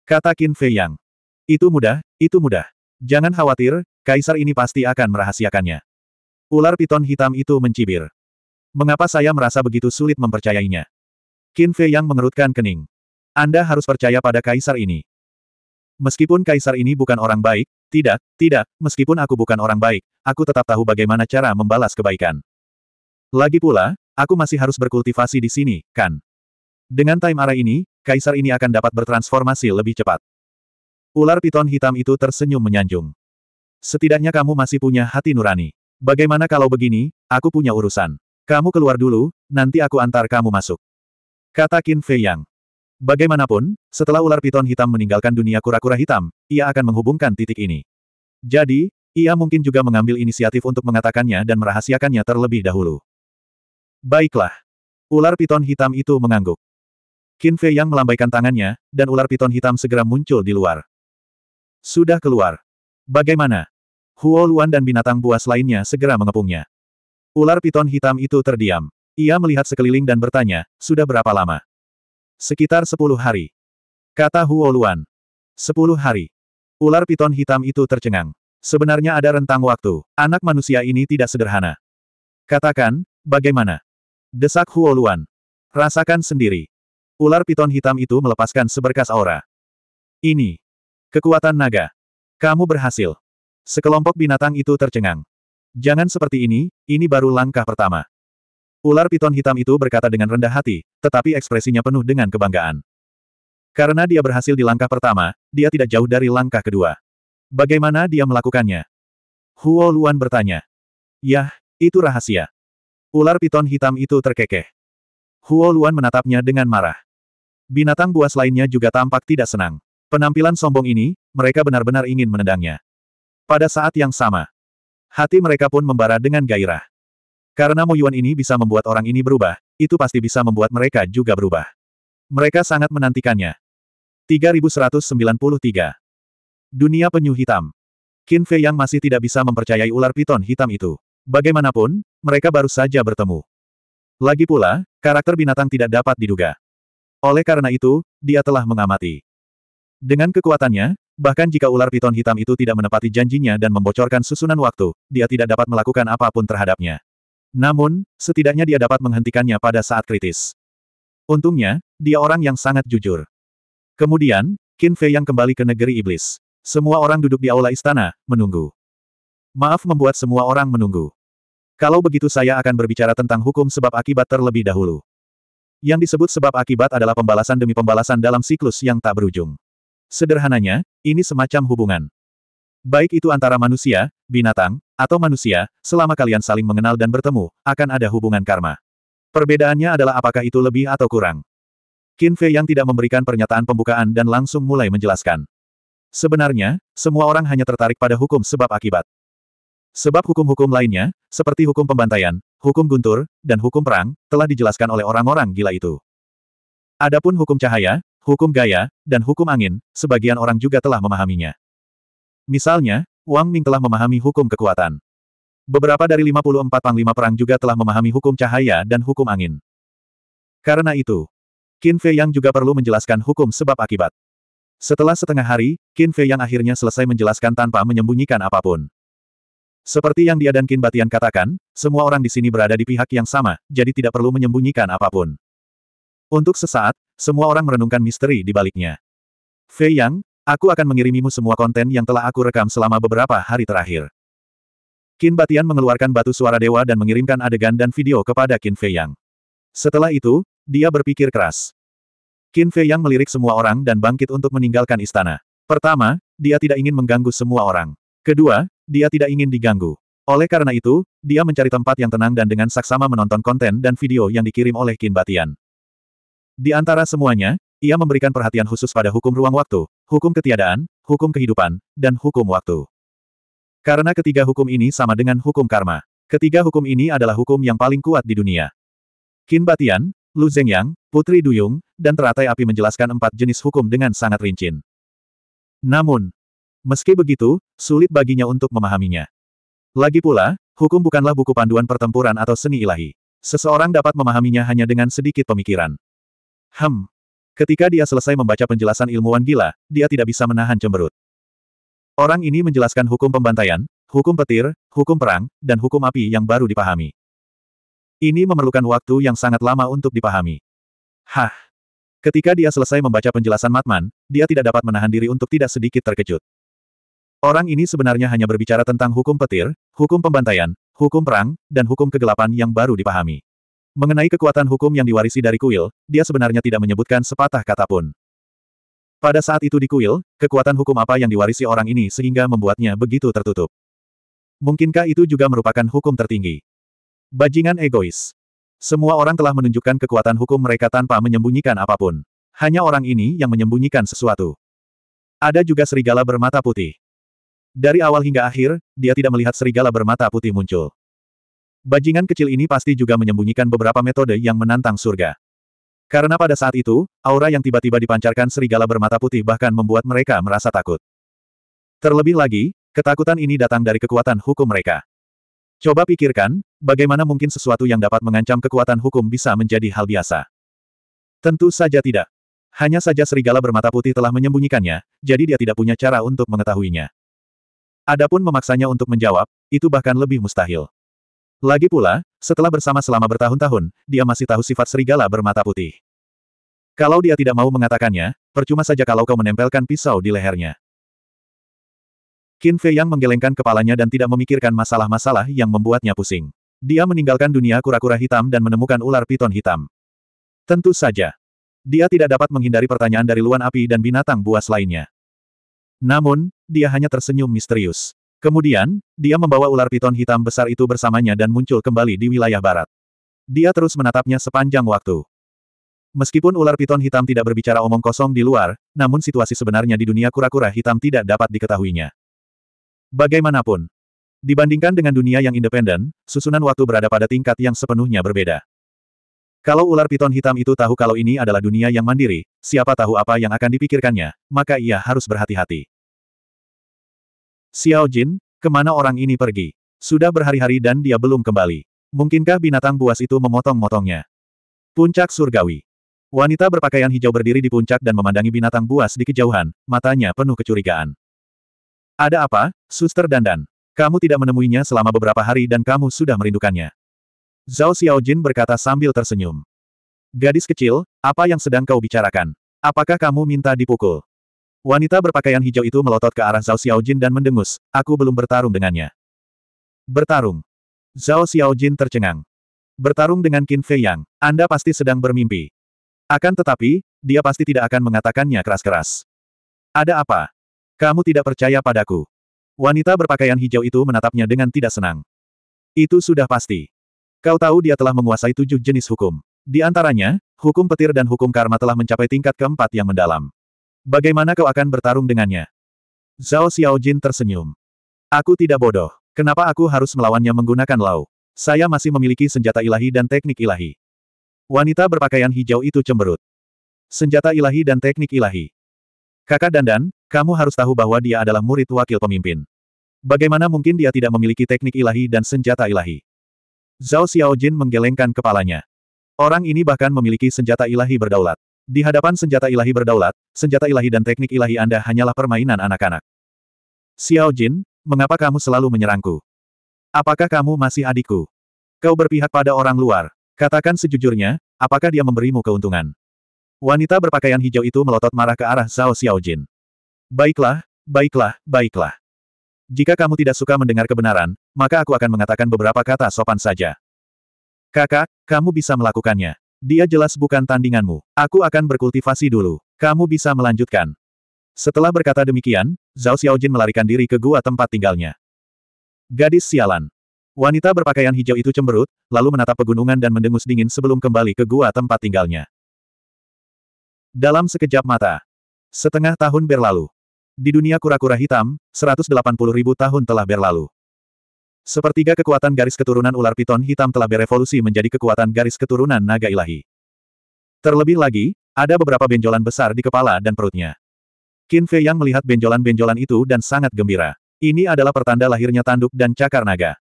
Kata Qin Fei Yang. Itu mudah, itu mudah. Jangan khawatir, kaisar ini pasti akan merahasiakannya. Ular piton hitam itu mencibir. Mengapa saya merasa begitu sulit mempercayainya? Qin Fei Yang mengerutkan kening. Anda harus percaya pada kaisar ini. Meskipun kaisar ini bukan orang baik, tidak, tidak, meskipun aku bukan orang baik, aku tetap tahu bagaimana cara membalas kebaikan. Lagi pula, aku masih harus berkultivasi di sini, kan? Dengan time arah ini, kaisar ini akan dapat bertransformasi lebih cepat. Ular piton hitam itu tersenyum menyanjung. Setidaknya kamu masih punya hati nurani. Bagaimana kalau begini, aku punya urusan. Kamu keluar dulu, nanti aku antar kamu masuk. Kata Qin Fei Yang. Bagaimanapun, setelah ular piton hitam meninggalkan dunia kura-kura hitam, ia akan menghubungkan titik ini. Jadi, ia mungkin juga mengambil inisiatif untuk mengatakannya dan merahasiakannya terlebih dahulu. Baiklah. Ular piton hitam itu mengangguk. Qin Fei Yang melambaikan tangannya, dan ular piton hitam segera muncul di luar. Sudah keluar. Bagaimana? Huo Luan dan binatang buas lainnya segera mengepungnya. Ular piton hitam itu terdiam. Ia melihat sekeliling dan bertanya, sudah berapa lama? Sekitar sepuluh hari. Kata Huo Luan. Sepuluh hari. Ular piton hitam itu tercengang. Sebenarnya ada rentang waktu. Anak manusia ini tidak sederhana. Katakan, bagaimana? Desak Huo Luan. Rasakan sendiri. Ular piton hitam itu melepaskan seberkas aura. Ini. Kekuatan naga. Kamu berhasil. Sekelompok binatang itu tercengang. Jangan seperti ini, ini baru langkah pertama. Ular piton hitam itu berkata dengan rendah hati, tetapi ekspresinya penuh dengan kebanggaan. Karena dia berhasil di langkah pertama, dia tidak jauh dari langkah kedua. Bagaimana dia melakukannya? Huo Luan bertanya. Yah, itu rahasia. Ular piton hitam itu terkekeh. Huo Luan menatapnya dengan marah. Binatang buas lainnya juga tampak tidak senang. Penampilan sombong ini, mereka benar-benar ingin menendangnya. Pada saat yang sama, hati mereka pun membara dengan gairah. Karena Moyuan ini bisa membuat orang ini berubah, itu pasti bisa membuat mereka juga berubah. Mereka sangat menantikannya. 3193 Dunia Penyu Hitam Qin Fei yang masih tidak bisa mempercayai ular piton hitam itu. Bagaimanapun, mereka baru saja bertemu. Lagi pula, karakter binatang tidak dapat diduga. Oleh karena itu, dia telah mengamati. Dengan kekuatannya, bahkan jika ular piton hitam itu tidak menepati janjinya dan membocorkan susunan waktu, dia tidak dapat melakukan apapun terhadapnya. Namun, setidaknya dia dapat menghentikannya pada saat kritis. Untungnya, dia orang yang sangat jujur. Kemudian, Qin Fei yang kembali ke negeri iblis. Semua orang duduk di aula istana, menunggu. Maaf membuat semua orang menunggu. Kalau begitu saya akan berbicara tentang hukum sebab akibat terlebih dahulu. Yang disebut sebab akibat adalah pembalasan demi pembalasan dalam siklus yang tak berujung. Sederhananya, ini semacam hubungan. Baik itu antara manusia, binatang, atau manusia, selama kalian saling mengenal dan bertemu, akan ada hubungan karma. Perbedaannya adalah apakah itu lebih atau kurang. Qin Fei yang tidak memberikan pernyataan pembukaan dan langsung mulai menjelaskan. Sebenarnya, semua orang hanya tertarik pada hukum sebab akibat. Sebab hukum-hukum lainnya, seperti hukum pembantaian, hukum guntur, dan hukum perang, telah dijelaskan oleh orang-orang gila itu. Adapun hukum cahaya, hukum gaya, dan hukum angin, sebagian orang juga telah memahaminya. Misalnya, Wang Ming telah memahami hukum kekuatan. Beberapa dari 54 panglima perang juga telah memahami hukum cahaya dan hukum angin. Karena itu, Qin Fei Yang juga perlu menjelaskan hukum sebab akibat. Setelah setengah hari, Qin Fei Yang akhirnya selesai menjelaskan tanpa menyembunyikan apapun. Seperti yang dia dan Kin Batian katakan, semua orang di sini berada di pihak yang sama, jadi tidak perlu menyembunyikan apapun. Untuk sesaat, semua orang merenungkan misteri di baliknya. Fei Yang, aku akan mengirimimu semua konten yang telah aku rekam selama beberapa hari terakhir. Kin Batian mengeluarkan batu suara dewa dan mengirimkan adegan dan video kepada Kin Fei Yang. Setelah itu, dia berpikir keras. Kin Fei Yang melirik semua orang dan bangkit untuk meninggalkan istana. Pertama, dia tidak ingin mengganggu semua orang. Kedua, dia tidak ingin diganggu. Oleh karena itu, dia mencari tempat yang tenang dan dengan saksama menonton konten dan video yang dikirim oleh Qin Batian. Di antara semuanya, ia memberikan perhatian khusus pada hukum ruang waktu, hukum ketiadaan, hukum kehidupan, dan hukum waktu. Karena ketiga hukum ini sama dengan hukum karma. Ketiga hukum ini adalah hukum yang paling kuat di dunia. Qin Batian, Lu Zhengyang, Putri Duyung, dan teratai api menjelaskan empat jenis hukum dengan sangat rinci. Namun, Meski begitu, sulit baginya untuk memahaminya. Lagi pula, hukum bukanlah buku panduan pertempuran atau seni ilahi. Seseorang dapat memahaminya hanya dengan sedikit pemikiran. Hem. Ketika dia selesai membaca penjelasan ilmuwan gila, dia tidak bisa menahan cemberut. Orang ini menjelaskan hukum pembantaian, hukum petir, hukum perang, dan hukum api yang baru dipahami. Ini memerlukan waktu yang sangat lama untuk dipahami. Hah. Ketika dia selesai membaca penjelasan Matman, dia tidak dapat menahan diri untuk tidak sedikit terkejut. Orang ini sebenarnya hanya berbicara tentang hukum petir, hukum pembantaian, hukum perang, dan hukum kegelapan yang baru dipahami. Mengenai kekuatan hukum yang diwarisi dari kuil, dia sebenarnya tidak menyebutkan sepatah kata pun. Pada saat itu di kuil, kekuatan hukum apa yang diwarisi orang ini sehingga membuatnya begitu tertutup. Mungkinkah itu juga merupakan hukum tertinggi? Bajingan egois. Semua orang telah menunjukkan kekuatan hukum mereka tanpa menyembunyikan apapun. Hanya orang ini yang menyembunyikan sesuatu. Ada juga serigala bermata putih. Dari awal hingga akhir, dia tidak melihat serigala bermata putih muncul. Bajingan kecil ini pasti juga menyembunyikan beberapa metode yang menantang surga. Karena pada saat itu, aura yang tiba-tiba dipancarkan serigala bermata putih bahkan membuat mereka merasa takut. Terlebih lagi, ketakutan ini datang dari kekuatan hukum mereka. Coba pikirkan, bagaimana mungkin sesuatu yang dapat mengancam kekuatan hukum bisa menjadi hal biasa? Tentu saja tidak. Hanya saja serigala bermata putih telah menyembunyikannya, jadi dia tidak punya cara untuk mengetahuinya. Adapun memaksanya untuk menjawab, itu bahkan lebih mustahil. Lagi pula, setelah bersama selama bertahun-tahun, dia masih tahu sifat serigala bermata putih. Kalau dia tidak mau mengatakannya, percuma saja kalau kau menempelkan pisau di lehernya. Qin Fei yang menggelengkan kepalanya dan tidak memikirkan masalah-masalah yang membuatnya pusing. Dia meninggalkan dunia kura-kura hitam dan menemukan ular piton hitam. Tentu saja. Dia tidak dapat menghindari pertanyaan dari luan api dan binatang buas lainnya. Namun, dia hanya tersenyum misterius. Kemudian, dia membawa ular piton hitam besar itu bersamanya dan muncul kembali di wilayah barat. Dia terus menatapnya sepanjang waktu. Meskipun ular piton hitam tidak berbicara omong kosong di luar, namun situasi sebenarnya di dunia kura-kura hitam tidak dapat diketahuinya. Bagaimanapun, dibandingkan dengan dunia yang independen, susunan waktu berada pada tingkat yang sepenuhnya berbeda. Kalau ular piton hitam itu tahu kalau ini adalah dunia yang mandiri, siapa tahu apa yang akan dipikirkannya, maka ia harus berhati-hati. Xiao Jin, kemana orang ini pergi? Sudah berhari-hari dan dia belum kembali. Mungkinkah binatang buas itu memotong-motongnya? Puncak Surgawi. Wanita berpakaian hijau berdiri di puncak dan memandangi binatang buas di kejauhan, matanya penuh kecurigaan. Ada apa, suster dandan? Kamu tidak menemuinya selama beberapa hari dan kamu sudah merindukannya. Zhao Xiao Jin berkata sambil tersenyum. Gadis kecil, apa yang sedang kau bicarakan? Apakah kamu minta dipukul? Wanita berpakaian hijau itu melotot ke arah Zhao Xiaojin dan mendengus, aku belum bertarung dengannya. Bertarung. Zhao Xiaojin tercengang. Bertarung dengan Qin Fei Yang, Anda pasti sedang bermimpi. Akan tetapi, dia pasti tidak akan mengatakannya keras-keras. Ada apa? Kamu tidak percaya padaku. Wanita berpakaian hijau itu menatapnya dengan tidak senang. Itu sudah pasti. Kau tahu dia telah menguasai tujuh jenis hukum. Di antaranya, hukum petir dan hukum karma telah mencapai tingkat keempat yang mendalam. Bagaimana kau akan bertarung dengannya? Zhao Xiaojin tersenyum. Aku tidak bodoh. Kenapa aku harus melawannya menggunakan lau? Saya masih memiliki senjata ilahi dan teknik ilahi. Wanita berpakaian hijau itu cemberut. Senjata ilahi dan teknik ilahi. Kakak Dandan, kamu harus tahu bahwa dia adalah murid wakil pemimpin. Bagaimana mungkin dia tidak memiliki teknik ilahi dan senjata ilahi? Zhao Xiaojin menggelengkan kepalanya. Orang ini bahkan memiliki senjata ilahi berdaulat. Di hadapan senjata ilahi berdaulat, senjata ilahi dan teknik ilahi Anda hanyalah permainan anak-anak. Xiao Jin, mengapa kamu selalu menyerangku? Apakah kamu masih adikku? Kau berpihak pada orang luar. Katakan sejujurnya, apakah dia memberimu keuntungan? Wanita berpakaian hijau itu melotot marah ke arah Zhao Xiao Jin. Baiklah, baiklah, baiklah. Jika kamu tidak suka mendengar kebenaran, maka aku akan mengatakan beberapa kata sopan saja. Kakak, kamu bisa melakukannya. Dia jelas bukan tandinganmu. Aku akan berkultivasi dulu. Kamu bisa melanjutkan. Setelah berkata demikian, Zhao Xiaojin melarikan diri ke gua tempat tinggalnya. Gadis sialan. Wanita berpakaian hijau itu cemberut, lalu menatap pegunungan dan mendengus dingin sebelum kembali ke gua tempat tinggalnya. Dalam sekejap mata. Setengah tahun berlalu. Di dunia kura-kura hitam, 180 ribu tahun telah berlalu. Sepertiga kekuatan garis keturunan ular piton hitam telah berevolusi menjadi kekuatan garis keturunan naga ilahi. Terlebih lagi, ada beberapa benjolan besar di kepala dan perutnya. Qin Fei yang melihat benjolan-benjolan itu dan sangat gembira. Ini adalah pertanda lahirnya tanduk dan cakar naga.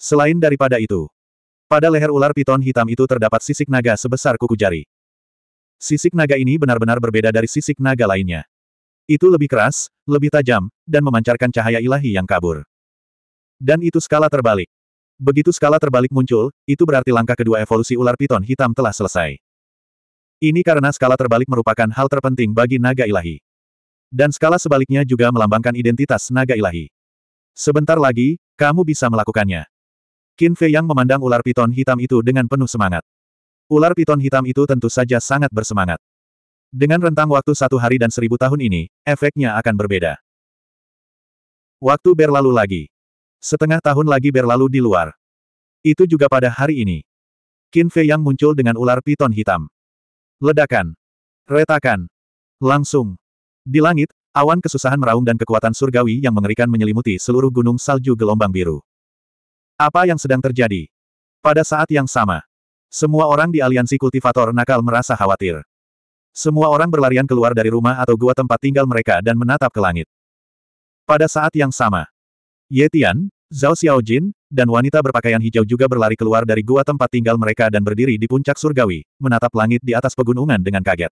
Selain daripada itu, pada leher ular piton hitam itu terdapat sisik naga sebesar kuku jari. Sisik naga ini benar-benar berbeda dari sisik naga lainnya. Itu lebih keras, lebih tajam, dan memancarkan cahaya ilahi yang kabur. Dan itu skala terbalik. Begitu skala terbalik muncul, itu berarti langkah kedua evolusi ular piton hitam telah selesai. Ini karena skala terbalik merupakan hal terpenting bagi naga ilahi. Dan skala sebaliknya juga melambangkan identitas naga ilahi. Sebentar lagi, kamu bisa melakukannya. Qin Fei yang memandang ular piton hitam itu dengan penuh semangat. Ular piton hitam itu tentu saja sangat bersemangat. Dengan rentang waktu satu hari dan seribu tahun ini, efeknya akan berbeda. Waktu berlalu lagi. Setengah tahun lagi berlalu di luar. Itu juga pada hari ini. Qin Fei yang muncul dengan ular piton hitam. Ledakan. Retakan. Langsung. Di langit, awan kesusahan meraung dan kekuatan surgawi yang mengerikan menyelimuti seluruh gunung salju gelombang biru. Apa yang sedang terjadi? Pada saat yang sama, semua orang di aliansi kultivator nakal merasa khawatir. Semua orang berlarian keluar dari rumah atau gua tempat tinggal mereka dan menatap ke langit. Pada saat yang sama, Ye Tian, Zhao Xiaojin, dan wanita berpakaian hijau juga berlari keluar dari gua tempat tinggal mereka dan berdiri di puncak surgawi, menatap langit di atas pegunungan dengan kaget.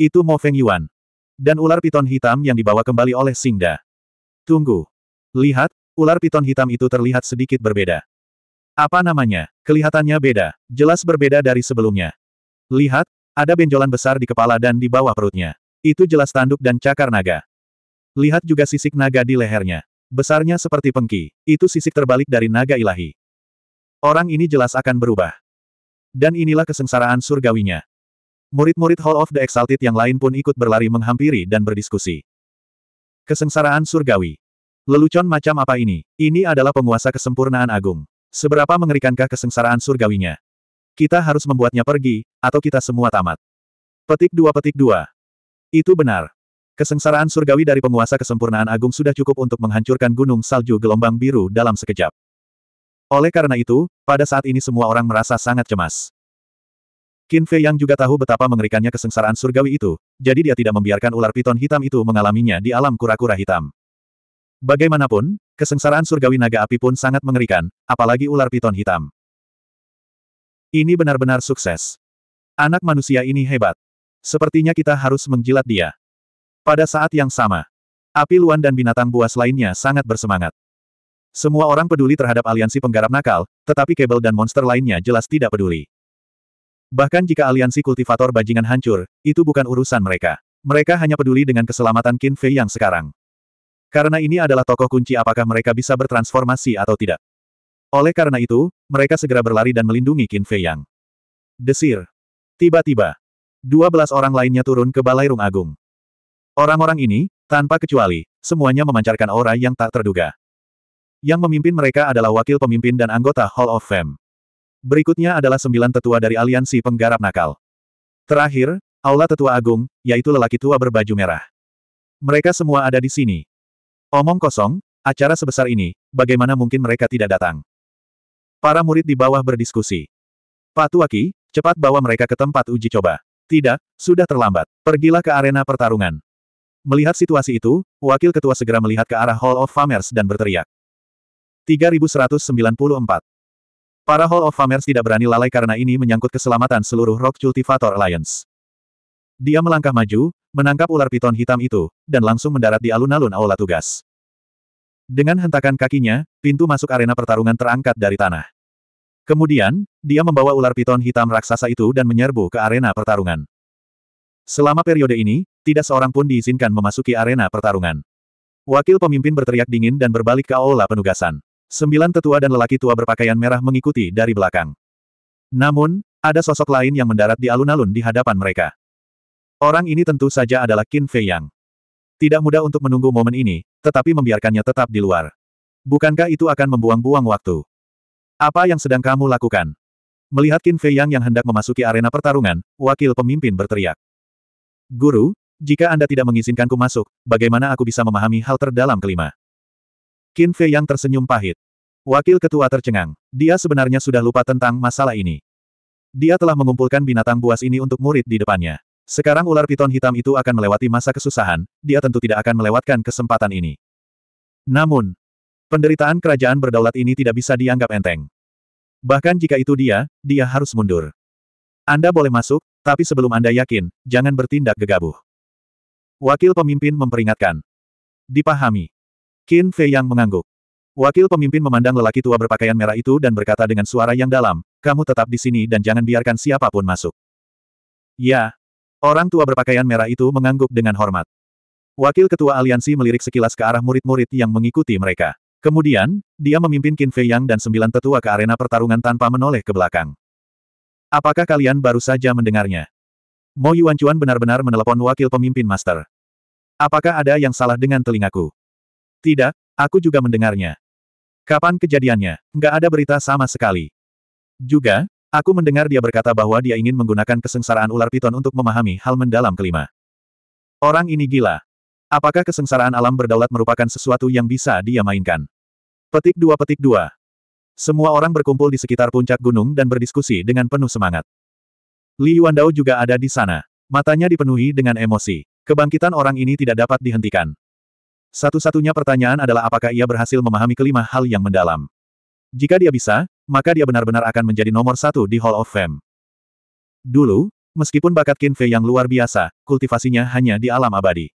Itu Mo Feng Yuan. Dan ular piton hitam yang dibawa kembali oleh Singda. Tunggu. Lihat, ular piton hitam itu terlihat sedikit berbeda. Apa namanya? Kelihatannya beda, jelas berbeda dari sebelumnya. Lihat, ada benjolan besar di kepala dan di bawah perutnya. Itu jelas tanduk dan cakar naga. Lihat juga sisik naga di lehernya. Besarnya seperti pengki, itu sisik terbalik dari naga ilahi. Orang ini jelas akan berubah. Dan inilah kesengsaraan surgawinya. Murid-murid Hall of the Exalted yang lain pun ikut berlari menghampiri dan berdiskusi. Kesengsaraan surgawi. Lelucon macam apa ini? Ini adalah penguasa kesempurnaan agung. Seberapa mengerikankah kesengsaraan surgawinya? Kita harus membuatnya pergi, atau kita semua tamat. Petik dua petik dua. Itu benar. Kesengsaraan surgawi dari penguasa kesempurnaan agung sudah cukup untuk menghancurkan gunung salju gelombang biru dalam sekejap. Oleh karena itu, pada saat ini semua orang merasa sangat cemas. Qin Fei yang juga tahu betapa mengerikannya kesengsaraan surgawi itu, jadi dia tidak membiarkan ular piton hitam itu mengalaminya di alam kura-kura hitam. Bagaimanapun, kesengsaraan surgawi naga api pun sangat mengerikan, apalagi ular piton hitam. Ini benar-benar sukses. Anak manusia ini hebat. Sepertinya kita harus menjilat dia. Pada saat yang sama, api luan dan binatang buas lainnya sangat bersemangat. Semua orang peduli terhadap aliansi penggarap nakal, tetapi Kabel dan monster lainnya jelas tidak peduli. Bahkan jika aliansi kultivator bajingan hancur, itu bukan urusan mereka. Mereka hanya peduli dengan keselamatan Qin Fei yang sekarang. Karena ini adalah tokoh kunci apakah mereka bisa bertransformasi atau tidak. Oleh karena itu, mereka segera berlari dan melindungi Qin Fei yang. Desir. Tiba-tiba, 12 orang lainnya turun ke Balai Rung Agung. Orang-orang ini, tanpa kecuali, semuanya memancarkan aura yang tak terduga. Yang memimpin mereka adalah wakil pemimpin dan anggota Hall of Fame. Berikutnya adalah sembilan tetua dari aliansi penggarap nakal. Terakhir, Aula Tetua Agung, yaitu lelaki tua berbaju merah. Mereka semua ada di sini. Omong kosong, acara sebesar ini, bagaimana mungkin mereka tidak datang? Para murid di bawah berdiskusi. Pak Tuaki, cepat bawa mereka ke tempat uji coba. Tidak, sudah terlambat. Pergilah ke arena pertarungan. Melihat situasi itu, wakil ketua segera melihat ke arah Hall of Famers dan berteriak. 3194. Para Hall of Famers tidak berani lalai karena ini menyangkut keselamatan seluruh Rock Cultivator Alliance. Dia melangkah maju, menangkap ular piton hitam itu, dan langsung mendarat di alun-alun aula tugas. Dengan hentakan kakinya, pintu masuk arena pertarungan terangkat dari tanah. Kemudian, dia membawa ular piton hitam raksasa itu dan menyerbu ke arena pertarungan. Selama periode ini, tidak seorang pun diizinkan memasuki arena pertarungan. Wakil pemimpin berteriak dingin dan berbalik ke aula penugasan. Sembilan tetua dan lelaki tua berpakaian merah mengikuti dari belakang. Namun, ada sosok lain yang mendarat di alun-alun di hadapan mereka. Orang ini tentu saja adalah Qin Fei Yang. Tidak mudah untuk menunggu momen ini, tetapi membiarkannya tetap di luar. Bukankah itu akan membuang-buang waktu? Apa yang sedang kamu lakukan? Melihat Qin Fei Yang yang hendak memasuki arena pertarungan, wakil pemimpin berteriak. Guru, jika Anda tidak mengizinkanku masuk, bagaimana aku bisa memahami hal terdalam kelima? Qin Fei yang tersenyum pahit. Wakil ketua tercengang. Dia sebenarnya sudah lupa tentang masalah ini. Dia telah mengumpulkan binatang buas ini untuk murid di depannya. Sekarang ular piton hitam itu akan melewati masa kesusahan, dia tentu tidak akan melewatkan kesempatan ini. Namun, penderitaan kerajaan berdaulat ini tidak bisa dianggap enteng. Bahkan jika itu dia, dia harus mundur. Anda boleh masuk, tapi sebelum Anda yakin, jangan bertindak gegabah. Wakil pemimpin memperingatkan. Dipahami. Qin Fei yang mengangguk. Wakil pemimpin memandang lelaki tua berpakaian merah itu dan berkata dengan suara yang dalam, kamu tetap di sini dan jangan biarkan siapapun masuk. Ya. Orang tua berpakaian merah itu mengangguk dengan hormat. Wakil ketua aliansi melirik sekilas ke arah murid-murid yang mengikuti mereka. Kemudian, dia memimpin Qin Fei Yang dan sembilan tetua ke arena pertarungan tanpa menoleh ke belakang. Apakah kalian baru saja mendengarnya? Mo Chuan benar-benar menelepon wakil pemimpin master. Apakah ada yang salah dengan telingaku? Tidak, aku juga mendengarnya. Kapan kejadiannya? Nggak ada berita sama sekali. Juga, aku mendengar dia berkata bahwa dia ingin menggunakan kesengsaraan ular piton untuk memahami hal mendalam kelima. Orang ini gila. Apakah kesengsaraan alam berdaulat merupakan sesuatu yang bisa dia mainkan? Petik dua petik dua. Semua orang berkumpul di sekitar puncak gunung dan berdiskusi dengan penuh semangat. Li Yuandao juga ada di sana. Matanya dipenuhi dengan emosi. Kebangkitan orang ini tidak dapat dihentikan. Satu-satunya pertanyaan adalah apakah ia berhasil memahami kelima hal yang mendalam. Jika dia bisa, maka dia benar-benar akan menjadi nomor satu di Hall of Fame. Dulu, meskipun bakat Qin Fei yang luar biasa, kultivasinya hanya di alam abadi.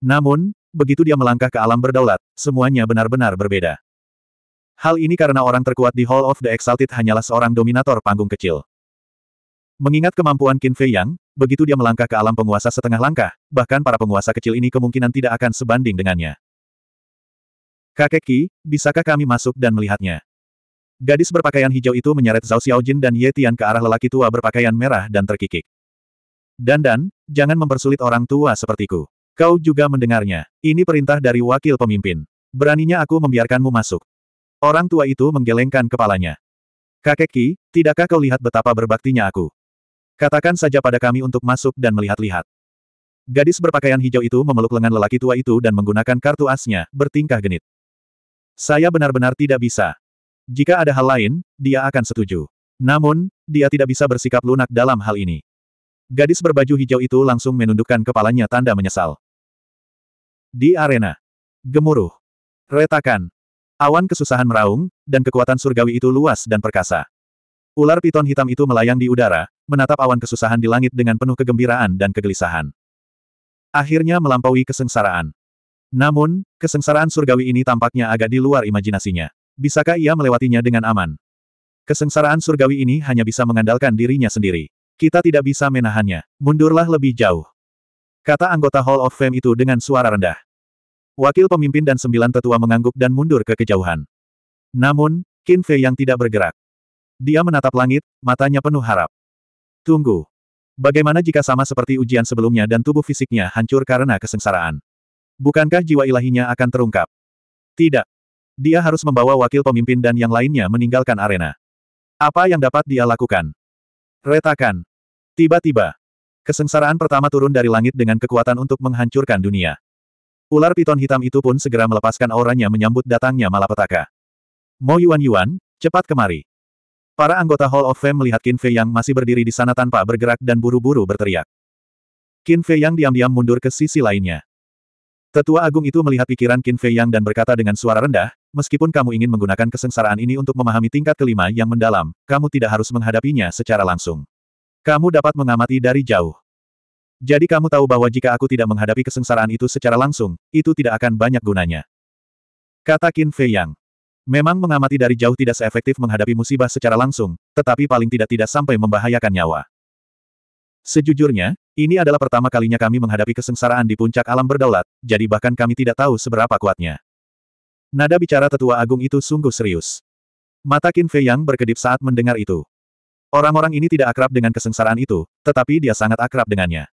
Namun, begitu dia melangkah ke alam berdaulat, semuanya benar-benar berbeda. Hal ini karena orang terkuat di Hall of the Exalted hanyalah seorang dominator panggung kecil. Mengingat kemampuan Qin Fei Yang, begitu dia melangkah ke alam penguasa setengah langkah, bahkan para penguasa kecil ini kemungkinan tidak akan sebanding dengannya. Kakek Qi, bisakah kami masuk dan melihatnya? Gadis berpakaian hijau itu menyeret Zhao Xiaojin dan Ye Tian ke arah lelaki tua berpakaian merah dan terkikik. Dan dan, jangan mempersulit orang tua sepertiku. Kau juga mendengarnya. Ini perintah dari wakil pemimpin. Beraninya aku membiarkanmu masuk. Orang tua itu menggelengkan kepalanya. Kakek Ki, tidakkah kau lihat betapa berbaktinya aku? Katakan saja pada kami untuk masuk dan melihat-lihat. Gadis berpakaian hijau itu memeluk lengan lelaki tua itu dan menggunakan kartu asnya, bertingkah genit. Saya benar-benar tidak bisa. Jika ada hal lain, dia akan setuju. Namun, dia tidak bisa bersikap lunak dalam hal ini. Gadis berbaju hijau itu langsung menundukkan kepalanya tanda menyesal. Di arena. Gemuruh. Retakan. Awan kesusahan meraung, dan kekuatan surgawi itu luas dan perkasa. Ular piton hitam itu melayang di udara, menatap awan kesusahan di langit dengan penuh kegembiraan dan kegelisahan. Akhirnya melampaui kesengsaraan. Namun, kesengsaraan surgawi ini tampaknya agak di luar imajinasinya. Bisakah ia melewatinya dengan aman? Kesengsaraan surgawi ini hanya bisa mengandalkan dirinya sendiri. Kita tidak bisa menahannya. Mundurlah lebih jauh. Kata anggota Hall of Fame itu dengan suara rendah. Wakil pemimpin dan sembilan tetua mengangguk dan mundur ke kejauhan. Namun, Qin Fei yang tidak bergerak. Dia menatap langit, matanya penuh harap. Tunggu. Bagaimana jika sama seperti ujian sebelumnya dan tubuh fisiknya hancur karena kesengsaraan? Bukankah jiwa ilahinya akan terungkap? Tidak. Dia harus membawa wakil pemimpin dan yang lainnya meninggalkan arena. Apa yang dapat dia lakukan? Retakan. Tiba-tiba, kesengsaraan pertama turun dari langit dengan kekuatan untuk menghancurkan dunia. Ular piton hitam itu pun segera melepaskan auranya menyambut datangnya malapetaka. Mo Yuan Yuan, cepat kemari. Para anggota Hall of Fame melihat Qin Fei Yang masih berdiri di sana tanpa bergerak dan buru-buru berteriak. Qin Fei Yang diam-diam mundur ke sisi lainnya. Tetua agung itu melihat pikiran Qin Fei Yang dan berkata dengan suara rendah, meskipun kamu ingin menggunakan kesengsaraan ini untuk memahami tingkat kelima yang mendalam, kamu tidak harus menghadapinya secara langsung. Kamu dapat mengamati dari jauh. Jadi kamu tahu bahwa jika aku tidak menghadapi kesengsaraan itu secara langsung, itu tidak akan banyak gunanya. Kata Qin Fei Yang. Memang mengamati dari jauh tidak seefektif menghadapi musibah secara langsung, tetapi paling tidak tidak sampai membahayakan nyawa. Sejujurnya, ini adalah pertama kalinya kami menghadapi kesengsaraan di puncak alam berdaulat, jadi bahkan kami tidak tahu seberapa kuatnya. Nada bicara tetua agung itu sungguh serius. Mata Qin Fei yang berkedip saat mendengar itu. Orang-orang ini tidak akrab dengan kesengsaraan itu, tetapi dia sangat akrab dengannya.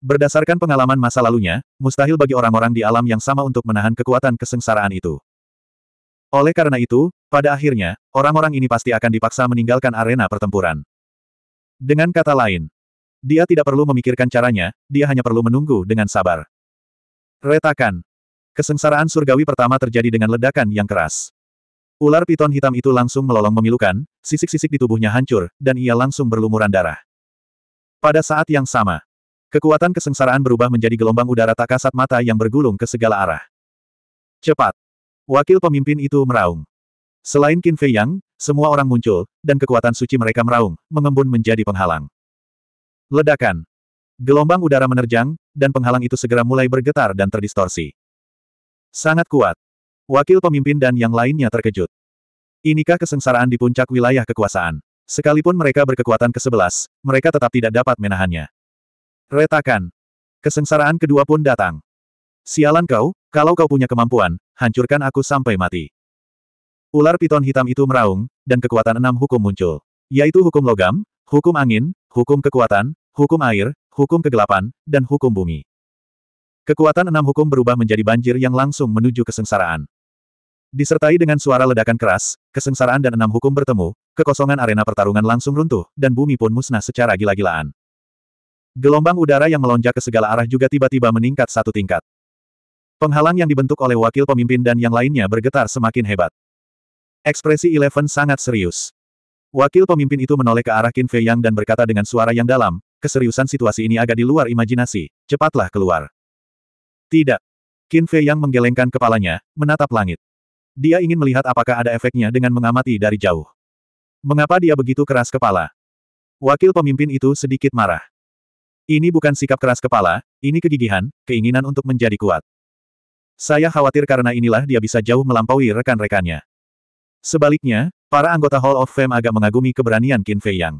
Berdasarkan pengalaman masa lalunya, mustahil bagi orang-orang di alam yang sama untuk menahan kekuatan kesengsaraan itu. Oleh karena itu, pada akhirnya, orang-orang ini pasti akan dipaksa meninggalkan arena pertempuran. Dengan kata lain, dia tidak perlu memikirkan caranya, dia hanya perlu menunggu dengan sabar. Retakan. Kesengsaraan surgawi pertama terjadi dengan ledakan yang keras. Ular piton hitam itu langsung melolong memilukan, sisik-sisik di tubuhnya hancur, dan ia langsung berlumuran darah. Pada saat yang sama, kekuatan kesengsaraan berubah menjadi gelombang udara tak kasat mata yang bergulung ke segala arah. Cepat! Wakil pemimpin itu meraung. Selain Qin Fei Yang, semua orang muncul, dan kekuatan suci mereka meraung, mengembun menjadi penghalang. Ledakan. Gelombang udara menerjang, dan penghalang itu segera mulai bergetar dan terdistorsi. Sangat kuat. Wakil pemimpin dan yang lainnya terkejut. Inikah kesengsaraan di puncak wilayah kekuasaan? Sekalipun mereka berkekuatan ke-11, mereka tetap tidak dapat menahannya. Retakan. Kesengsaraan kedua pun datang. Sialan kau, kalau kau punya kemampuan, hancurkan aku sampai mati. Ular piton hitam itu meraung, dan kekuatan enam hukum muncul. Yaitu hukum logam, hukum angin, hukum kekuatan, hukum air, hukum kegelapan, dan hukum bumi. Kekuatan enam hukum berubah menjadi banjir yang langsung menuju kesengsaraan. Disertai dengan suara ledakan keras, kesengsaraan dan enam hukum bertemu, kekosongan arena pertarungan langsung runtuh, dan bumi pun musnah secara gila-gilaan. Gelombang udara yang melonjak ke segala arah juga tiba-tiba meningkat satu tingkat. Penghalang yang dibentuk oleh wakil pemimpin dan yang lainnya bergetar semakin hebat. Ekspresi Eleven sangat serius. Wakil pemimpin itu menoleh ke arah Qin Fei Yang dan berkata dengan suara yang dalam, keseriusan situasi ini agak di luar imajinasi, cepatlah keluar. Tidak. Qin Fei Yang menggelengkan kepalanya, menatap langit. Dia ingin melihat apakah ada efeknya dengan mengamati dari jauh. Mengapa dia begitu keras kepala? Wakil pemimpin itu sedikit marah. Ini bukan sikap keras kepala, ini kegigihan, keinginan untuk menjadi kuat. Saya khawatir karena inilah dia bisa jauh melampaui rekan-rekannya. Sebaliknya, para anggota Hall of Fame agak mengagumi keberanian Qin Fei Yang.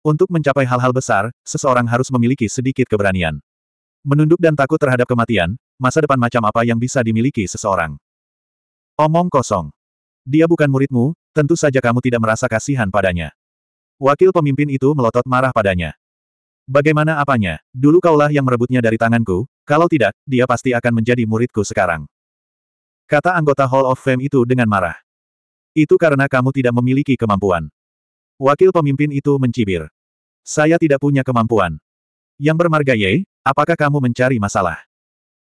Untuk mencapai hal-hal besar, seseorang harus memiliki sedikit keberanian. Menunduk dan takut terhadap kematian, masa depan macam apa yang bisa dimiliki seseorang. Omong kosong. Dia bukan muridmu, tentu saja kamu tidak merasa kasihan padanya. Wakil pemimpin itu melotot marah padanya. Bagaimana apanya, dulu kaulah yang merebutnya dari tanganku, kalau tidak, dia pasti akan menjadi muridku sekarang. Kata anggota Hall of Fame itu dengan marah. Itu karena kamu tidak memiliki kemampuan. Wakil pemimpin itu mencibir. Saya tidak punya kemampuan. Yang bermarga Ye, apakah kamu mencari masalah?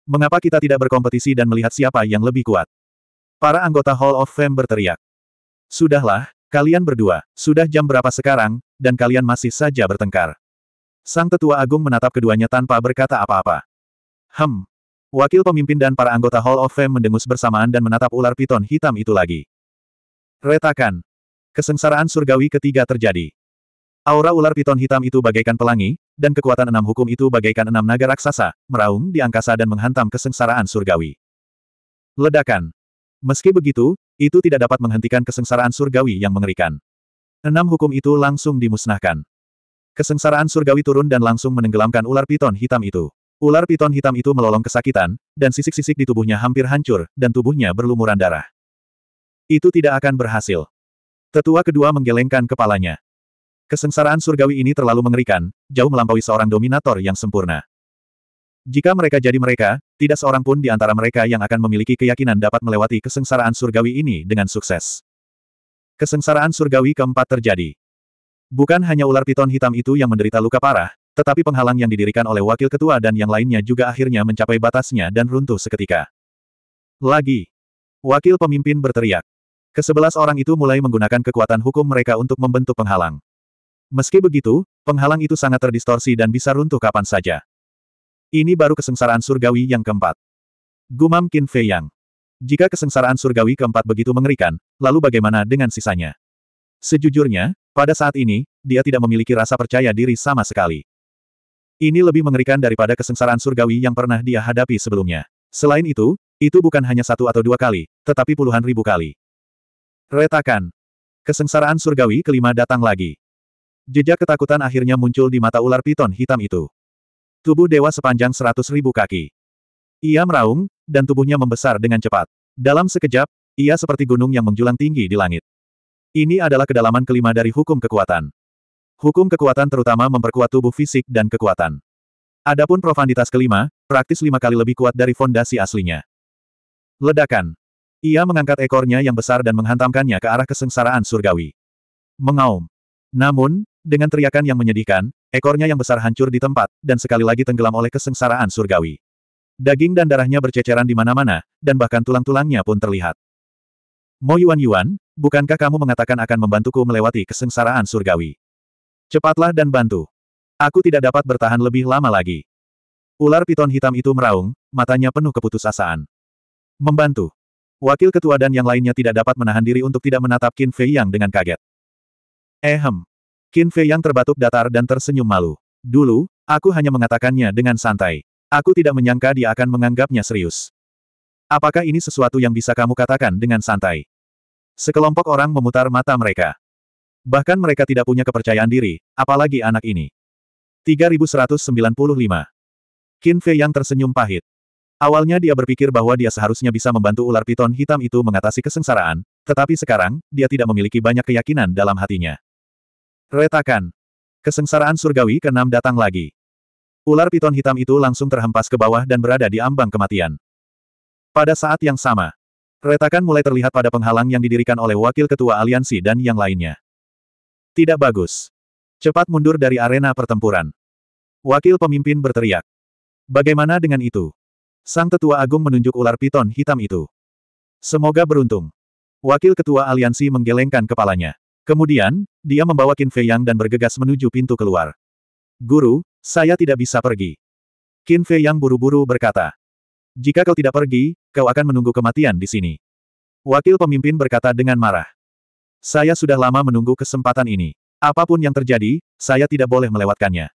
Mengapa kita tidak berkompetisi dan melihat siapa yang lebih kuat? Para anggota Hall of Fame berteriak. Sudahlah, kalian berdua, sudah jam berapa sekarang, dan kalian masih saja bertengkar. Sang tetua agung menatap keduanya tanpa berkata apa-apa. Hem. Wakil pemimpin dan para anggota Hall of Fame mendengus bersamaan dan menatap ular piton hitam itu lagi. Retakan. Kesengsaraan surgawi ketiga terjadi. Aura ular piton hitam itu bagaikan pelangi, dan kekuatan enam hukum itu bagaikan enam naga raksasa, meraung di angkasa dan menghantam kesengsaraan surgawi. Ledakan. Meski begitu, itu tidak dapat menghentikan kesengsaraan surgawi yang mengerikan. Enam hukum itu langsung dimusnahkan. Kesengsaraan surgawi turun dan langsung menenggelamkan ular piton hitam itu. Ular piton hitam itu melolong kesakitan, dan sisik-sisik di tubuhnya hampir hancur, dan tubuhnya berlumuran darah. Itu tidak akan berhasil. Tetua kedua menggelengkan kepalanya. Kesengsaraan surgawi ini terlalu mengerikan, jauh melampaui seorang dominator yang sempurna. Jika mereka jadi mereka, tidak seorang pun di antara mereka yang akan memiliki keyakinan dapat melewati kesengsaraan surgawi ini dengan sukses. Kesengsaraan surgawi keempat terjadi. Bukan hanya ular piton hitam itu yang menderita luka parah, tetapi penghalang yang didirikan oleh wakil ketua dan yang lainnya juga akhirnya mencapai batasnya dan runtuh seketika. Lagi. Wakil pemimpin berteriak. Kesebelas orang itu mulai menggunakan kekuatan hukum mereka untuk membentuk penghalang. Meski begitu, penghalang itu sangat terdistorsi dan bisa runtuh kapan saja. Ini baru kesengsaraan surgawi yang keempat. Gumam Qin Fei Yang. Jika kesengsaraan surgawi keempat begitu mengerikan, lalu bagaimana dengan sisanya? Sejujurnya, pada saat ini, dia tidak memiliki rasa percaya diri sama sekali. Ini lebih mengerikan daripada kesengsaraan surgawi yang pernah dia hadapi sebelumnya. Selain itu, itu bukan hanya satu atau dua kali, tetapi puluhan ribu kali. Retakan. Kesengsaraan surgawi kelima datang lagi. Jejak ketakutan akhirnya muncul di mata ular piton hitam itu. Tubuh dewa sepanjang seratus ribu kaki. Ia meraung, dan tubuhnya membesar dengan cepat. Dalam sekejap, ia seperti gunung yang menjulang tinggi di langit. Ini adalah kedalaman kelima dari hukum kekuatan. Hukum kekuatan terutama memperkuat tubuh fisik dan kekuatan. Adapun profanditas kelima, praktis lima kali lebih kuat dari fondasi aslinya. Ledakan. Ia mengangkat ekornya yang besar dan menghantamkannya ke arah kesengsaraan surgawi. Mengaum. Namun, dengan teriakan yang menyedihkan, ekornya yang besar hancur di tempat, dan sekali lagi tenggelam oleh kesengsaraan surgawi. Daging dan darahnya berceceran di mana-mana, dan bahkan tulang-tulangnya pun terlihat. Mo Yuan Yuan, bukankah kamu mengatakan akan membantuku melewati kesengsaraan surgawi? Cepatlah dan bantu. Aku tidak dapat bertahan lebih lama lagi. Ular piton hitam itu meraung, matanya penuh keputusasaan. Membantu. Wakil ketua dan yang lainnya tidak dapat menahan diri untuk tidak menatap Qin Fei Yang dengan kaget. Ehem. Eh, Qin Fei Yang terbatuk datar dan tersenyum malu. Dulu, aku hanya mengatakannya dengan santai. Aku tidak menyangka dia akan menganggapnya serius. Apakah ini sesuatu yang bisa kamu katakan dengan santai? Sekelompok orang memutar mata mereka. Bahkan mereka tidak punya kepercayaan diri, apalagi anak ini. 3195. Qin Fei yang tersenyum pahit. Awalnya dia berpikir bahwa dia seharusnya bisa membantu ular piton hitam itu mengatasi kesengsaraan, tetapi sekarang, dia tidak memiliki banyak keyakinan dalam hatinya. Retakan. Kesengsaraan surgawi keenam datang lagi. Ular piton hitam itu langsung terhempas ke bawah dan berada di ambang kematian. Pada saat yang sama, retakan mulai terlihat pada penghalang yang didirikan oleh wakil ketua aliansi dan yang lainnya. Tidak bagus. Cepat mundur dari arena pertempuran. Wakil pemimpin berteriak. Bagaimana dengan itu? Sang tetua agung menunjuk ular piton hitam itu. Semoga beruntung. Wakil ketua aliansi menggelengkan kepalanya. Kemudian, dia membawa Qin Fei Yang dan bergegas menuju pintu keluar. Guru, saya tidak bisa pergi. Qin Fei Yang buru-buru berkata. Jika kau tidak pergi, kau akan menunggu kematian di sini. Wakil pemimpin berkata dengan marah. Saya sudah lama menunggu kesempatan ini. Apapun yang terjadi, saya tidak boleh melewatkannya.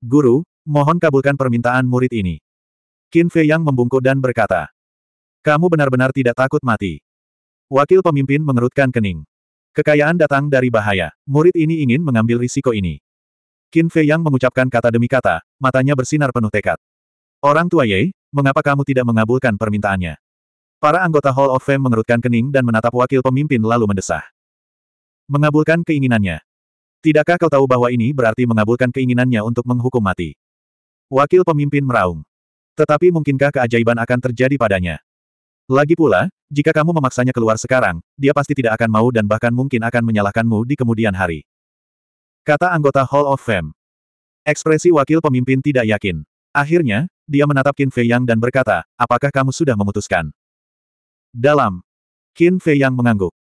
Guru, mohon kabulkan permintaan murid ini. Qin Fei Yang membungkuk dan berkata. Kamu benar-benar tidak takut mati. Wakil pemimpin mengerutkan kening. Kekayaan datang dari bahaya. Murid ini ingin mengambil risiko ini. Qin Fei Yang mengucapkan kata demi kata, matanya bersinar penuh tekad. Orang tua Ye, mengapa kamu tidak mengabulkan permintaannya? Para anggota Hall of Fame mengerutkan kening dan menatap wakil pemimpin lalu mendesah. Mengabulkan keinginannya. Tidakkah kau tahu bahwa ini berarti mengabulkan keinginannya untuk menghukum mati? Wakil pemimpin meraung. Tetapi mungkinkah keajaiban akan terjadi padanya? Lagi pula, jika kamu memaksanya keluar sekarang, dia pasti tidak akan mau dan bahkan mungkin akan menyalahkanmu di kemudian hari. Kata anggota Hall of Fame. Ekspresi wakil pemimpin tidak yakin. Akhirnya, dia menatap Qin Fei Yang dan berkata, apakah kamu sudah memutuskan? Dalam. Qin Fei Yang mengangguk.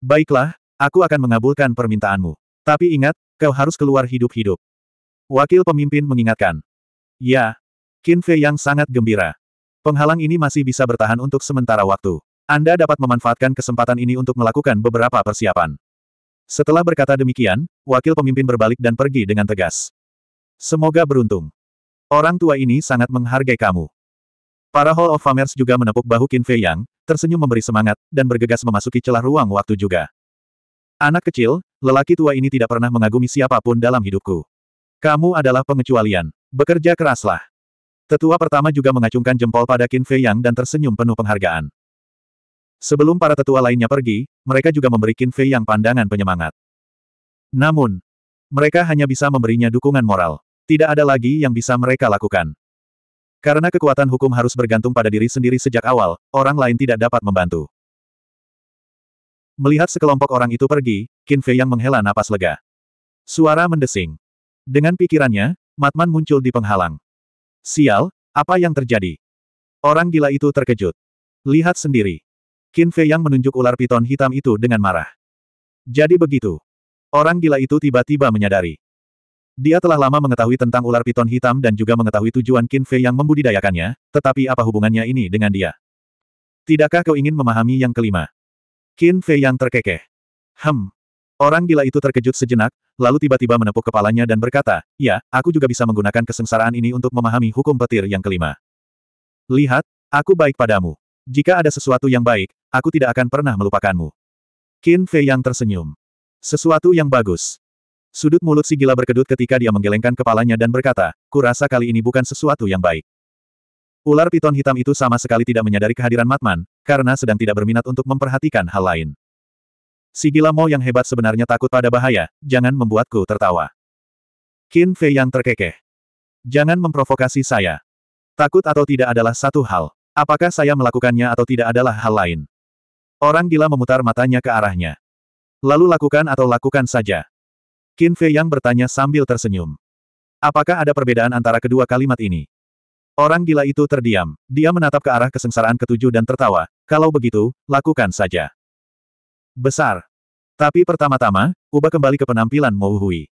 Baiklah, aku akan mengabulkan permintaanmu. Tapi ingat, kau harus keluar hidup-hidup. Wakil pemimpin mengingatkan. Ya. Qin Fei Yang sangat gembira. Penghalang ini masih bisa bertahan untuk sementara waktu. Anda dapat memanfaatkan kesempatan ini untuk melakukan beberapa persiapan. Setelah berkata demikian, wakil pemimpin berbalik dan pergi dengan tegas. Semoga beruntung. Orang tua ini sangat menghargai kamu. Para Hall of Famers juga menepuk bahu Qin Fei Yang, tersenyum memberi semangat, dan bergegas memasuki celah ruang waktu juga. Anak kecil, lelaki tua ini tidak pernah mengagumi siapapun dalam hidupku. Kamu adalah pengecualian. Bekerja keraslah. Tetua pertama juga mengacungkan jempol pada Qin Fei Yang dan tersenyum penuh penghargaan. Sebelum para tetua lainnya pergi, mereka juga memberi Qin Fei Yang pandangan penyemangat. Namun, mereka hanya bisa memberinya dukungan moral. Tidak ada lagi yang bisa mereka lakukan. Karena kekuatan hukum harus bergantung pada diri sendiri sejak awal, orang lain tidak dapat membantu. Melihat sekelompok orang itu pergi, Qin Fei yang menghela napas lega. Suara mendesing. Dengan pikirannya, Matman muncul di penghalang. Sial, apa yang terjadi? Orang gila itu terkejut. Lihat sendiri. Qin Fei yang menunjuk ular piton hitam itu dengan marah. Jadi begitu. Orang gila itu tiba-tiba menyadari. Dia telah lama mengetahui tentang ular piton hitam dan juga mengetahui tujuan Qin Fei yang membudidayakannya, tetapi apa hubungannya ini dengan dia? Tidakkah kau ingin memahami yang kelima? Qin Fei yang terkekeh. Hem. Orang gila itu terkejut sejenak, lalu tiba-tiba menepuk kepalanya dan berkata, Ya, aku juga bisa menggunakan kesengsaraan ini untuk memahami hukum petir yang kelima. Lihat, aku baik padamu. Jika ada sesuatu yang baik, aku tidak akan pernah melupakanmu. Qin Fei yang tersenyum. Sesuatu yang bagus. Sudut mulut si gila berkedut ketika dia menggelengkan kepalanya dan berkata, kurasa kali ini bukan sesuatu yang baik. Ular piton hitam itu sama sekali tidak menyadari kehadiran Matman, karena sedang tidak berminat untuk memperhatikan hal lain. Si gila Mo yang hebat sebenarnya takut pada bahaya, jangan membuatku tertawa. Qin Fei yang terkekeh. Jangan memprovokasi saya. Takut atau tidak adalah satu hal. Apakah saya melakukannya atau tidak adalah hal lain. Orang gila memutar matanya ke arahnya. Lalu lakukan atau lakukan saja. Qin Fei Yang bertanya sambil tersenyum. Apakah ada perbedaan antara kedua kalimat ini? Orang gila itu terdiam. Dia menatap ke arah kesengsaraan ketujuh dan tertawa. Kalau begitu, lakukan saja. Besar. Tapi pertama-tama, ubah kembali ke penampilan Mo Hui.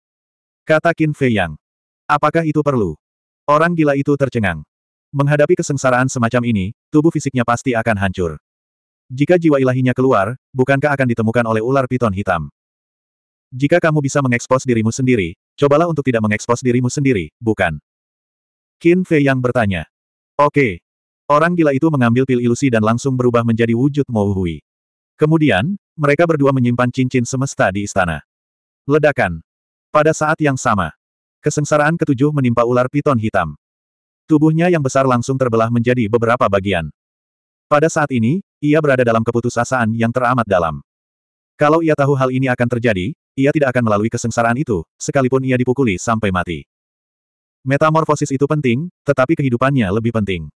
Kata Qin Fei Yang. Apakah itu perlu? Orang gila itu tercengang. Menghadapi kesengsaraan semacam ini, tubuh fisiknya pasti akan hancur. Jika jiwa ilahinya keluar, bukankah akan ditemukan oleh ular piton hitam? Jika kamu bisa mengekspos dirimu sendiri, cobalah untuk tidak mengekspos dirimu sendiri, bukan? Qin Fei yang bertanya. Oke. Orang gila itu mengambil pil ilusi dan langsung berubah menjadi wujud Mo Hui. Kemudian, mereka berdua menyimpan cincin semesta di istana. Ledakan. Pada saat yang sama, kesengsaraan ketujuh menimpa ular piton hitam. Tubuhnya yang besar langsung terbelah menjadi beberapa bagian. Pada saat ini, ia berada dalam keputusasaan yang teramat dalam. Kalau ia tahu hal ini akan terjadi, ia tidak akan melalui kesengsaraan itu, sekalipun ia dipukuli sampai mati. Metamorfosis itu penting, tetapi kehidupannya lebih penting.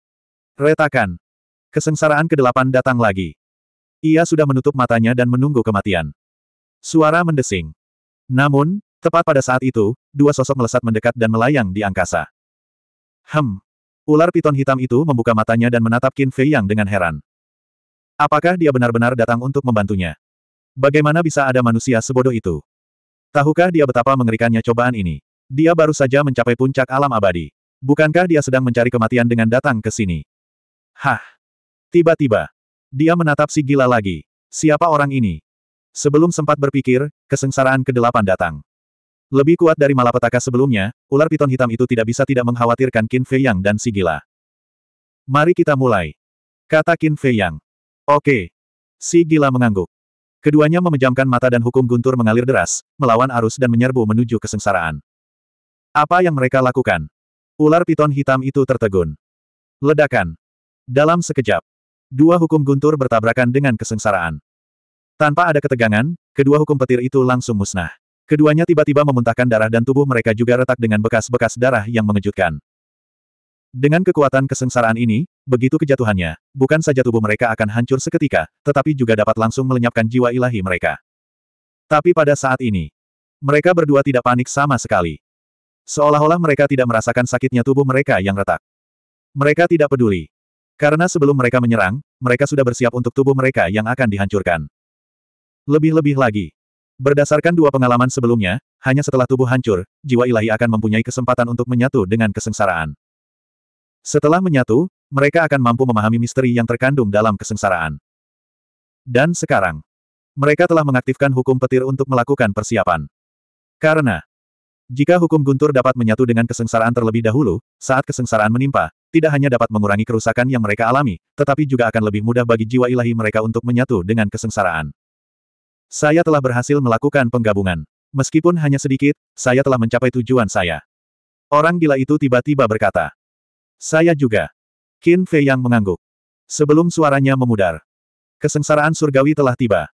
Retakan. Kesengsaraan kedelapan datang lagi. Ia sudah menutup matanya dan menunggu kematian. Suara mendesing. Namun, tepat pada saat itu, dua sosok melesat mendekat dan melayang di angkasa. Hem. Ular piton hitam itu membuka matanya dan menatap Qin Fei Yang dengan heran. Apakah dia benar-benar datang untuk membantunya? Bagaimana bisa ada manusia sebodoh itu? Tahukah dia betapa mengerikannya cobaan ini? Dia baru saja mencapai puncak alam abadi. Bukankah dia sedang mencari kematian dengan datang ke sini? Hah! Tiba-tiba, dia menatap si gila lagi. Siapa orang ini? Sebelum sempat berpikir, kesengsaraan kedelapan datang. Lebih kuat dari malapetaka sebelumnya, ular piton hitam itu tidak bisa tidak mengkhawatirkan Qin Fei Yang dan si gila. Mari kita mulai. Kata Qin Fei Yang. Oke. Si gila mengangguk. Keduanya memejamkan mata dan hukum guntur mengalir deras, melawan arus dan menyerbu menuju kesengsaraan. Apa yang mereka lakukan? Ular piton hitam itu tertegun. Ledakan. Dalam sekejap, dua hukum guntur bertabrakan dengan kesengsaraan. Tanpa ada ketegangan, kedua hukum petir itu langsung musnah. Keduanya tiba-tiba memuntahkan darah dan tubuh mereka juga retak dengan bekas-bekas darah yang mengejutkan. Dengan kekuatan kesengsaraan ini, Begitu kejatuhannya, bukan saja tubuh mereka akan hancur seketika, tetapi juga dapat langsung melenyapkan jiwa ilahi mereka. Tapi pada saat ini, mereka berdua tidak panik sama sekali. Seolah-olah mereka tidak merasakan sakitnya tubuh mereka yang retak. Mereka tidak peduli. Karena sebelum mereka menyerang, mereka sudah bersiap untuk tubuh mereka yang akan dihancurkan. Lebih-lebih lagi, Berdasarkan dua pengalaman sebelumnya, hanya setelah tubuh hancur, jiwa ilahi akan mempunyai kesempatan untuk menyatu dengan kesengsaraan. Setelah menyatu, mereka akan mampu memahami misteri yang terkandung dalam kesengsaraan. Dan sekarang, mereka telah mengaktifkan hukum petir untuk melakukan persiapan. Karena, jika hukum guntur dapat menyatu dengan kesengsaraan terlebih dahulu, saat kesengsaraan menimpa, tidak hanya dapat mengurangi kerusakan yang mereka alami, tetapi juga akan lebih mudah bagi jiwa ilahi mereka untuk menyatu dengan kesengsaraan. Saya telah berhasil melakukan penggabungan. Meskipun hanya sedikit, saya telah mencapai tujuan saya. Orang gila itu tiba-tiba berkata. Saya juga. Qin Fei yang mengangguk. Sebelum suaranya memudar. Kesengsaraan surgawi telah tiba.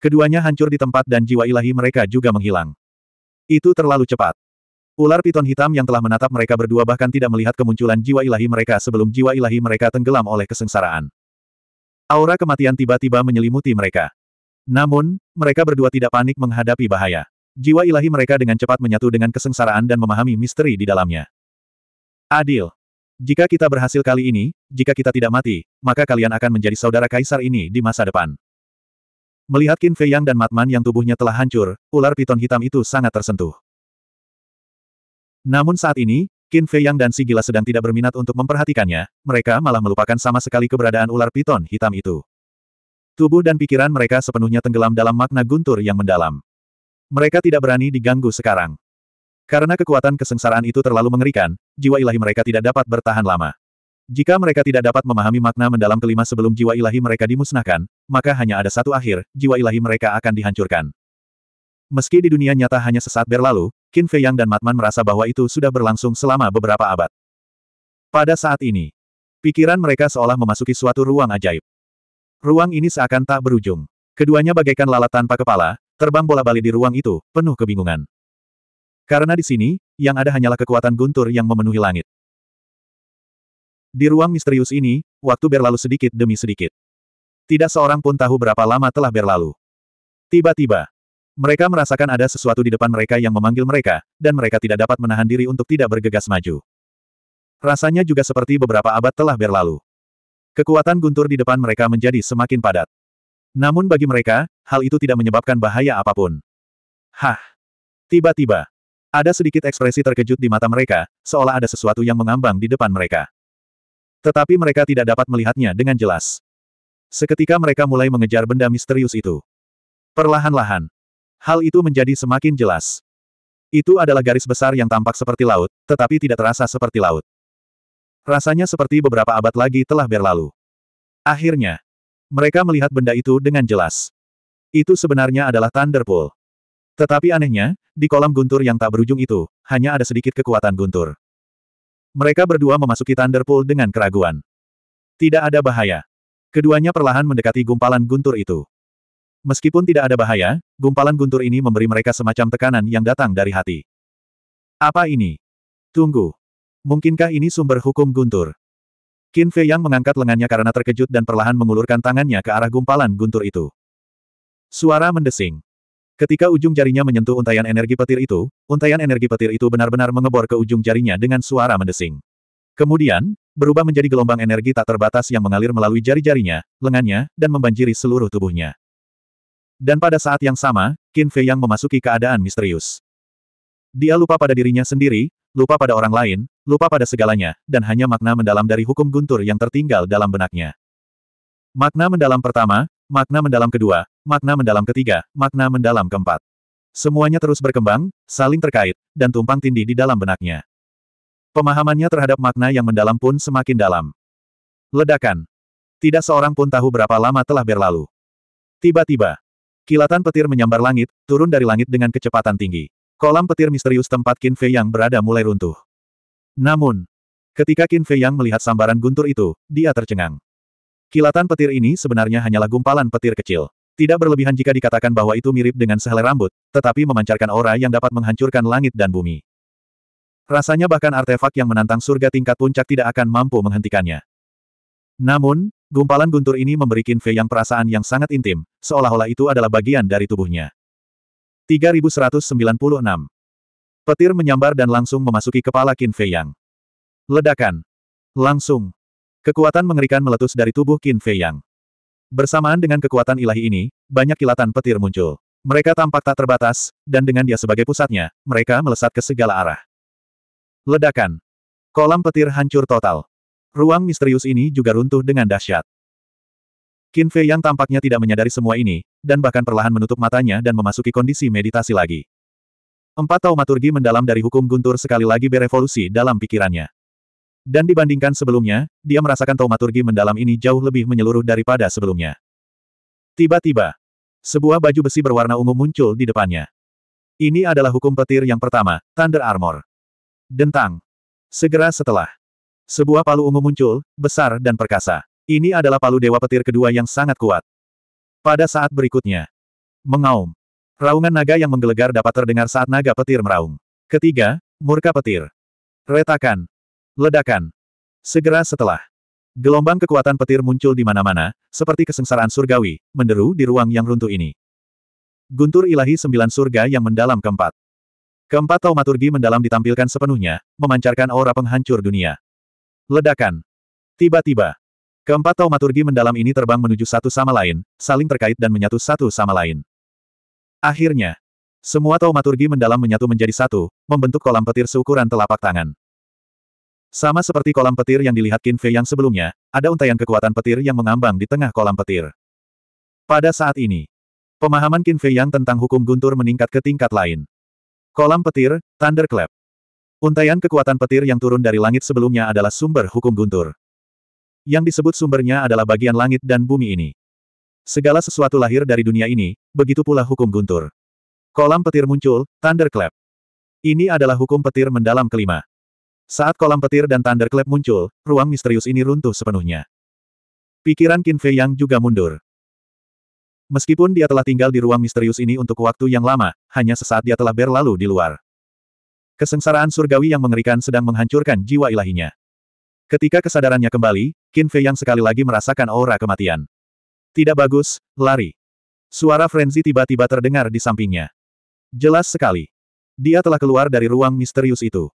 Keduanya hancur di tempat dan jiwa ilahi mereka juga menghilang. Itu terlalu cepat. Ular piton hitam yang telah menatap mereka berdua bahkan tidak melihat kemunculan jiwa ilahi mereka sebelum jiwa ilahi mereka tenggelam oleh kesengsaraan. Aura kematian tiba-tiba menyelimuti mereka. Namun, mereka berdua tidak panik menghadapi bahaya. Jiwa ilahi mereka dengan cepat menyatu dengan kesengsaraan dan memahami misteri di dalamnya. Adil. Jika kita berhasil kali ini, jika kita tidak mati, maka kalian akan menjadi saudara kaisar ini di masa depan. Melihat Qin Fei Yang dan Matman yang tubuhnya telah hancur, ular piton hitam itu sangat tersentuh. Namun saat ini, Qin Fei Yang dan si gila sedang tidak berminat untuk memperhatikannya, mereka malah melupakan sama sekali keberadaan ular piton hitam itu. Tubuh dan pikiran mereka sepenuhnya tenggelam dalam makna guntur yang mendalam. Mereka tidak berani diganggu sekarang. Karena kekuatan kesengsaraan itu terlalu mengerikan, jiwa ilahi mereka tidak dapat bertahan lama. Jika mereka tidak dapat memahami makna mendalam kelima sebelum jiwa ilahi mereka dimusnahkan, maka hanya ada satu akhir, jiwa ilahi mereka akan dihancurkan. Meski di dunia nyata hanya sesaat berlalu, Qin Fei Yang dan Matman merasa bahwa itu sudah berlangsung selama beberapa abad. Pada saat ini, pikiran mereka seolah memasuki suatu ruang ajaib. Ruang ini seakan tak berujung. Keduanya bagaikan lalat tanpa kepala, terbang bola balik di ruang itu, penuh kebingungan. Karena di sini, yang ada hanyalah kekuatan guntur yang memenuhi langit. Di ruang misterius ini, waktu berlalu sedikit demi sedikit. Tidak seorang pun tahu berapa lama telah berlalu. Tiba-tiba, mereka merasakan ada sesuatu di depan mereka yang memanggil mereka, dan mereka tidak dapat menahan diri untuk tidak bergegas maju. Rasanya juga seperti beberapa abad telah berlalu. Kekuatan guntur di depan mereka menjadi semakin padat. Namun bagi mereka, hal itu tidak menyebabkan bahaya apapun. Hah! Tiba-tiba, ada sedikit ekspresi terkejut di mata mereka, seolah ada sesuatu yang mengambang di depan mereka. Tetapi mereka tidak dapat melihatnya dengan jelas. Seketika mereka mulai mengejar benda misterius itu. Perlahan-lahan. Hal itu menjadi semakin jelas. Itu adalah garis besar yang tampak seperti laut, tetapi tidak terasa seperti laut. Rasanya seperti beberapa abad lagi telah berlalu. Akhirnya, mereka melihat benda itu dengan jelas. Itu sebenarnya adalah Thunderpool. Tetapi anehnya, di kolam guntur yang tak berujung itu, hanya ada sedikit kekuatan guntur. Mereka berdua memasuki Thunder dengan keraguan. Tidak ada bahaya. Keduanya perlahan mendekati gumpalan guntur itu. Meskipun tidak ada bahaya, gumpalan guntur ini memberi mereka semacam tekanan yang datang dari hati. Apa ini? Tunggu. Mungkinkah ini sumber hukum guntur? Qin Fei Yang mengangkat lengannya karena terkejut dan perlahan mengulurkan tangannya ke arah gumpalan guntur itu. Suara mendesing. Ketika ujung jarinya menyentuh untaian energi petir itu, untaian energi petir itu benar-benar mengebor ke ujung jarinya dengan suara mendesing. Kemudian, berubah menjadi gelombang energi tak terbatas yang mengalir melalui jari-jarinya, lengannya, dan membanjiri seluruh tubuhnya. Dan pada saat yang sama, Qin Fei yang memasuki keadaan misterius. Dia lupa pada dirinya sendiri, lupa pada orang lain, lupa pada segalanya, dan hanya makna mendalam dari hukum guntur yang tertinggal dalam benaknya. Makna mendalam pertama, makna mendalam kedua, makna mendalam ketiga, makna mendalam keempat. Semuanya terus berkembang, saling terkait, dan tumpang tindih di dalam benaknya. Pemahamannya terhadap makna yang mendalam pun semakin dalam. Ledakan. Tidak seorang pun tahu berapa lama telah berlalu. Tiba-tiba, kilatan petir menyambar langit, turun dari langit dengan kecepatan tinggi. Kolam petir misterius tempat Qin Fei Yang berada mulai runtuh. Namun, ketika Qin Fei Yang melihat sambaran guntur itu, dia tercengang. Kilatan petir ini sebenarnya hanyalah gumpalan petir kecil. Tidak berlebihan jika dikatakan bahwa itu mirip dengan sehelai rambut, tetapi memancarkan aura yang dapat menghancurkan langit dan bumi. Rasanya bahkan artefak yang menantang surga tingkat puncak tidak akan mampu menghentikannya. Namun, gumpalan guntur ini memberi Qin Fei yang perasaan yang sangat intim, seolah-olah itu adalah bagian dari tubuhnya. 3196 Petir menyambar dan langsung memasuki kepala Qin Fei Yang. Ledakan. Langsung. Kekuatan mengerikan meletus dari tubuh Qin Fei Yang. Bersamaan dengan kekuatan ilahi ini, banyak kilatan petir muncul. Mereka tampak tak terbatas, dan dengan dia sebagai pusatnya, mereka melesat ke segala arah. Ledakan. Kolam petir hancur total. Ruang misterius ini juga runtuh dengan dahsyat. Qin Fei yang tampaknya tidak menyadari semua ini, dan bahkan perlahan menutup matanya dan memasuki kondisi meditasi lagi. Empat taumaturgi mendalam dari hukum guntur sekali lagi berevolusi dalam pikirannya. Dan dibandingkan sebelumnya, dia merasakan taumaturgi mendalam ini jauh lebih menyeluruh daripada sebelumnya. Tiba-tiba, sebuah baju besi berwarna ungu muncul di depannya. Ini adalah hukum petir yang pertama, Thunder Armor. Dentang. Segera setelah, sebuah palu ungu muncul, besar dan perkasa. Ini adalah palu dewa petir kedua yang sangat kuat. Pada saat berikutnya, mengaum. Raungan naga yang menggelegar dapat terdengar saat naga petir meraung. Ketiga, murka petir. Retakan. Ledakan. Segera setelah. Gelombang kekuatan petir muncul di mana-mana, seperti kesengsaraan surgawi, menderu di ruang yang runtuh ini. Guntur ilahi sembilan surga yang mendalam keempat. Keempat taumaturgi mendalam ditampilkan sepenuhnya, memancarkan aura penghancur dunia. Ledakan. Tiba-tiba. Keempat taumaturgi mendalam ini terbang menuju satu sama lain, saling terkait dan menyatu satu sama lain. Akhirnya. Semua taumaturgi mendalam menyatu menjadi satu, membentuk kolam petir seukuran telapak tangan. Sama seperti kolam petir yang dilihat Qin Fei yang sebelumnya, ada untaian kekuatan petir yang mengambang di tengah kolam petir. Pada saat ini, pemahaman Qin Fei yang tentang hukum guntur meningkat ke tingkat lain. Kolam petir, thunderclap. Untaian kekuatan petir yang turun dari langit sebelumnya adalah sumber hukum guntur. Yang disebut sumbernya adalah bagian langit dan bumi ini. Segala sesuatu lahir dari dunia ini, begitu pula hukum guntur. Kolam petir muncul, thunderclap. Ini adalah hukum petir mendalam kelima. Saat kolam petir dan thunderclap muncul, ruang misterius ini runtuh sepenuhnya. Pikiran Qin Fei Yang juga mundur. Meskipun dia telah tinggal di ruang misterius ini untuk waktu yang lama, hanya sesaat dia telah berlalu di luar. Kesengsaraan surgawi yang mengerikan sedang menghancurkan jiwa ilahinya. Ketika kesadarannya kembali, Qin Fei Yang sekali lagi merasakan aura kematian. Tidak bagus, lari. Suara frenzi tiba-tiba terdengar di sampingnya. Jelas sekali. Dia telah keluar dari ruang misterius itu.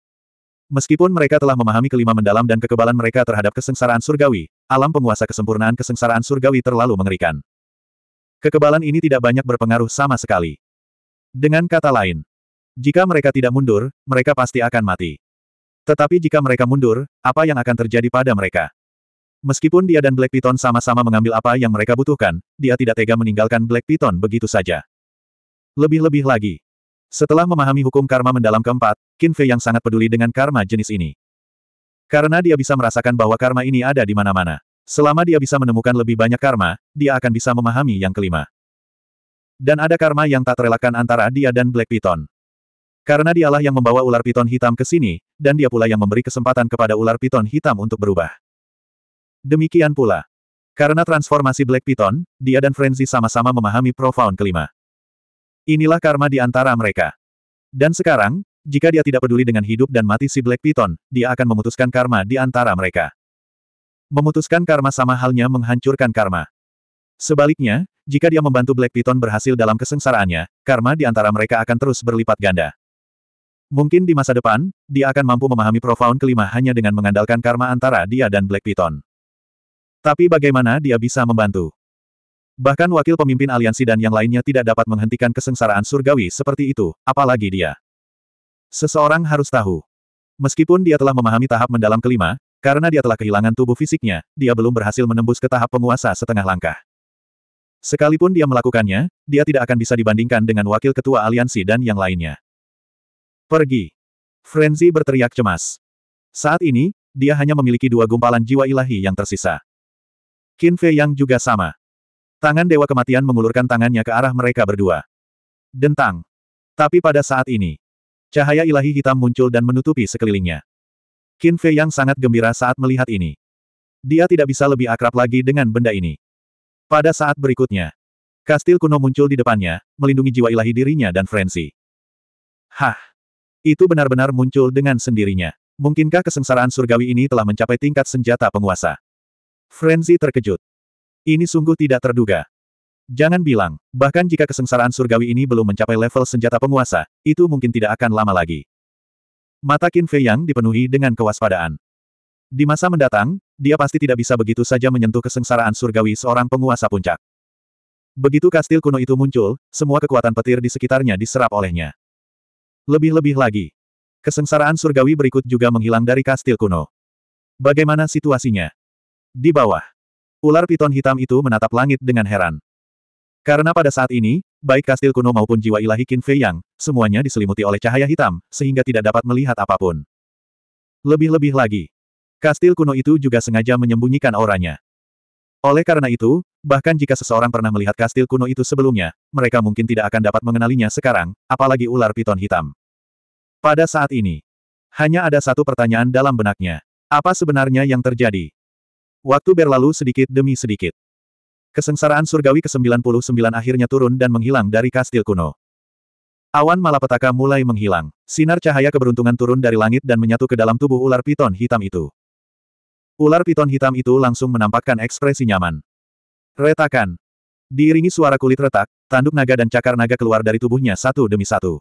Meskipun mereka telah memahami kelima mendalam dan kekebalan mereka terhadap kesengsaraan surgawi, alam penguasa kesempurnaan kesengsaraan surgawi terlalu mengerikan. Kekebalan ini tidak banyak berpengaruh sama sekali. Dengan kata lain, jika mereka tidak mundur, mereka pasti akan mati. Tetapi jika mereka mundur, apa yang akan terjadi pada mereka? Meskipun dia dan Black Python sama-sama mengambil apa yang mereka butuhkan, dia tidak tega meninggalkan Black Python begitu saja. Lebih-lebih lagi, setelah memahami hukum karma mendalam keempat, Qin Fei yang sangat peduli dengan karma jenis ini. Karena dia bisa merasakan bahwa karma ini ada di mana-mana. Selama dia bisa menemukan lebih banyak karma, dia akan bisa memahami yang kelima. Dan ada karma yang tak terelakkan antara dia dan Black Python. Karena dialah yang membawa ular piton hitam ke sini, dan dia pula yang memberi kesempatan kepada ular piton hitam untuk berubah. Demikian pula. Karena transformasi Black Python, dia dan Frenzy sama-sama memahami profound kelima. Inilah karma di antara mereka. Dan sekarang, jika dia tidak peduli dengan hidup dan mati si Black Python, dia akan memutuskan karma di antara mereka. Memutuskan karma sama halnya menghancurkan karma. Sebaliknya, jika dia membantu Black Python berhasil dalam kesengsaraannya, karma di antara mereka akan terus berlipat ganda. Mungkin di masa depan, dia akan mampu memahami profound kelima hanya dengan mengandalkan karma antara dia dan Black Python. Tapi bagaimana dia bisa membantu? Bahkan wakil pemimpin aliansi dan yang lainnya tidak dapat menghentikan kesengsaraan surgawi seperti itu, apalagi dia. Seseorang harus tahu. Meskipun dia telah memahami tahap mendalam kelima, karena dia telah kehilangan tubuh fisiknya, dia belum berhasil menembus ke tahap penguasa setengah langkah. Sekalipun dia melakukannya, dia tidak akan bisa dibandingkan dengan wakil ketua aliansi dan yang lainnya. Pergi. Frenzy berteriak cemas. Saat ini, dia hanya memiliki dua gumpalan jiwa ilahi yang tersisa. Qin Fei Yang juga sama. Tangan Dewa Kematian mengulurkan tangannya ke arah mereka berdua. Dentang. Tapi pada saat ini, cahaya ilahi hitam muncul dan menutupi sekelilingnya. Qin Fei yang sangat gembira saat melihat ini. Dia tidak bisa lebih akrab lagi dengan benda ini. Pada saat berikutnya, kastil kuno muncul di depannya, melindungi jiwa ilahi dirinya dan Frenzy. Hah! Itu benar-benar muncul dengan sendirinya. Mungkinkah kesengsaraan surgawi ini telah mencapai tingkat senjata penguasa? Frenzy terkejut. Ini sungguh tidak terduga. Jangan bilang, bahkan jika kesengsaraan surgawi ini belum mencapai level senjata penguasa, itu mungkin tidak akan lama lagi. Mata Qin Fei Yang dipenuhi dengan kewaspadaan. Di masa mendatang, dia pasti tidak bisa begitu saja menyentuh kesengsaraan surgawi seorang penguasa puncak. Begitu kastil kuno itu muncul, semua kekuatan petir di sekitarnya diserap olehnya. Lebih-lebih lagi, kesengsaraan surgawi berikut juga menghilang dari kastil kuno. Bagaimana situasinya? Di bawah, Ular piton hitam itu menatap langit dengan heran. Karena pada saat ini, baik kastil kuno maupun jiwa ilahi Qin Fei Yang, semuanya diselimuti oleh cahaya hitam, sehingga tidak dapat melihat apapun. Lebih-lebih lagi, kastil kuno itu juga sengaja menyembunyikan auranya. Oleh karena itu, bahkan jika seseorang pernah melihat kastil kuno itu sebelumnya, mereka mungkin tidak akan dapat mengenalinya sekarang, apalagi ular piton hitam. Pada saat ini, hanya ada satu pertanyaan dalam benaknya. Apa sebenarnya yang terjadi? Waktu berlalu sedikit demi sedikit. Kesengsaraan surgawi ke-99 akhirnya turun dan menghilang dari kastil kuno. Awan malapetaka mulai menghilang. Sinar cahaya keberuntungan turun dari langit dan menyatu ke dalam tubuh ular piton hitam itu. Ular piton hitam itu langsung menampakkan ekspresi nyaman. Retakan. Diiringi suara kulit retak, tanduk naga dan cakar naga keluar dari tubuhnya satu demi satu.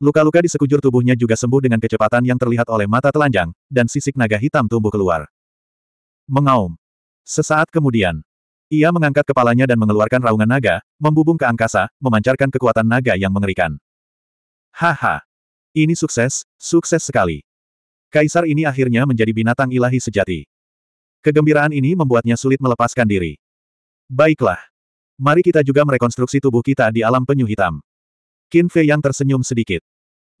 Luka-luka di sekujur tubuhnya juga sembuh dengan kecepatan yang terlihat oleh mata telanjang, dan sisik naga hitam tumbuh keluar. Mengaum. Sesaat kemudian, ia mengangkat kepalanya dan mengeluarkan raungan naga, membubung ke angkasa, memancarkan kekuatan naga yang mengerikan. Haha. Ini sukses, sukses sekali. Kaisar ini akhirnya menjadi binatang ilahi sejati. Kegembiraan ini membuatnya sulit melepaskan diri. Baiklah. Mari kita juga merekonstruksi tubuh kita di alam penyu hitam. Qin Fei yang tersenyum sedikit.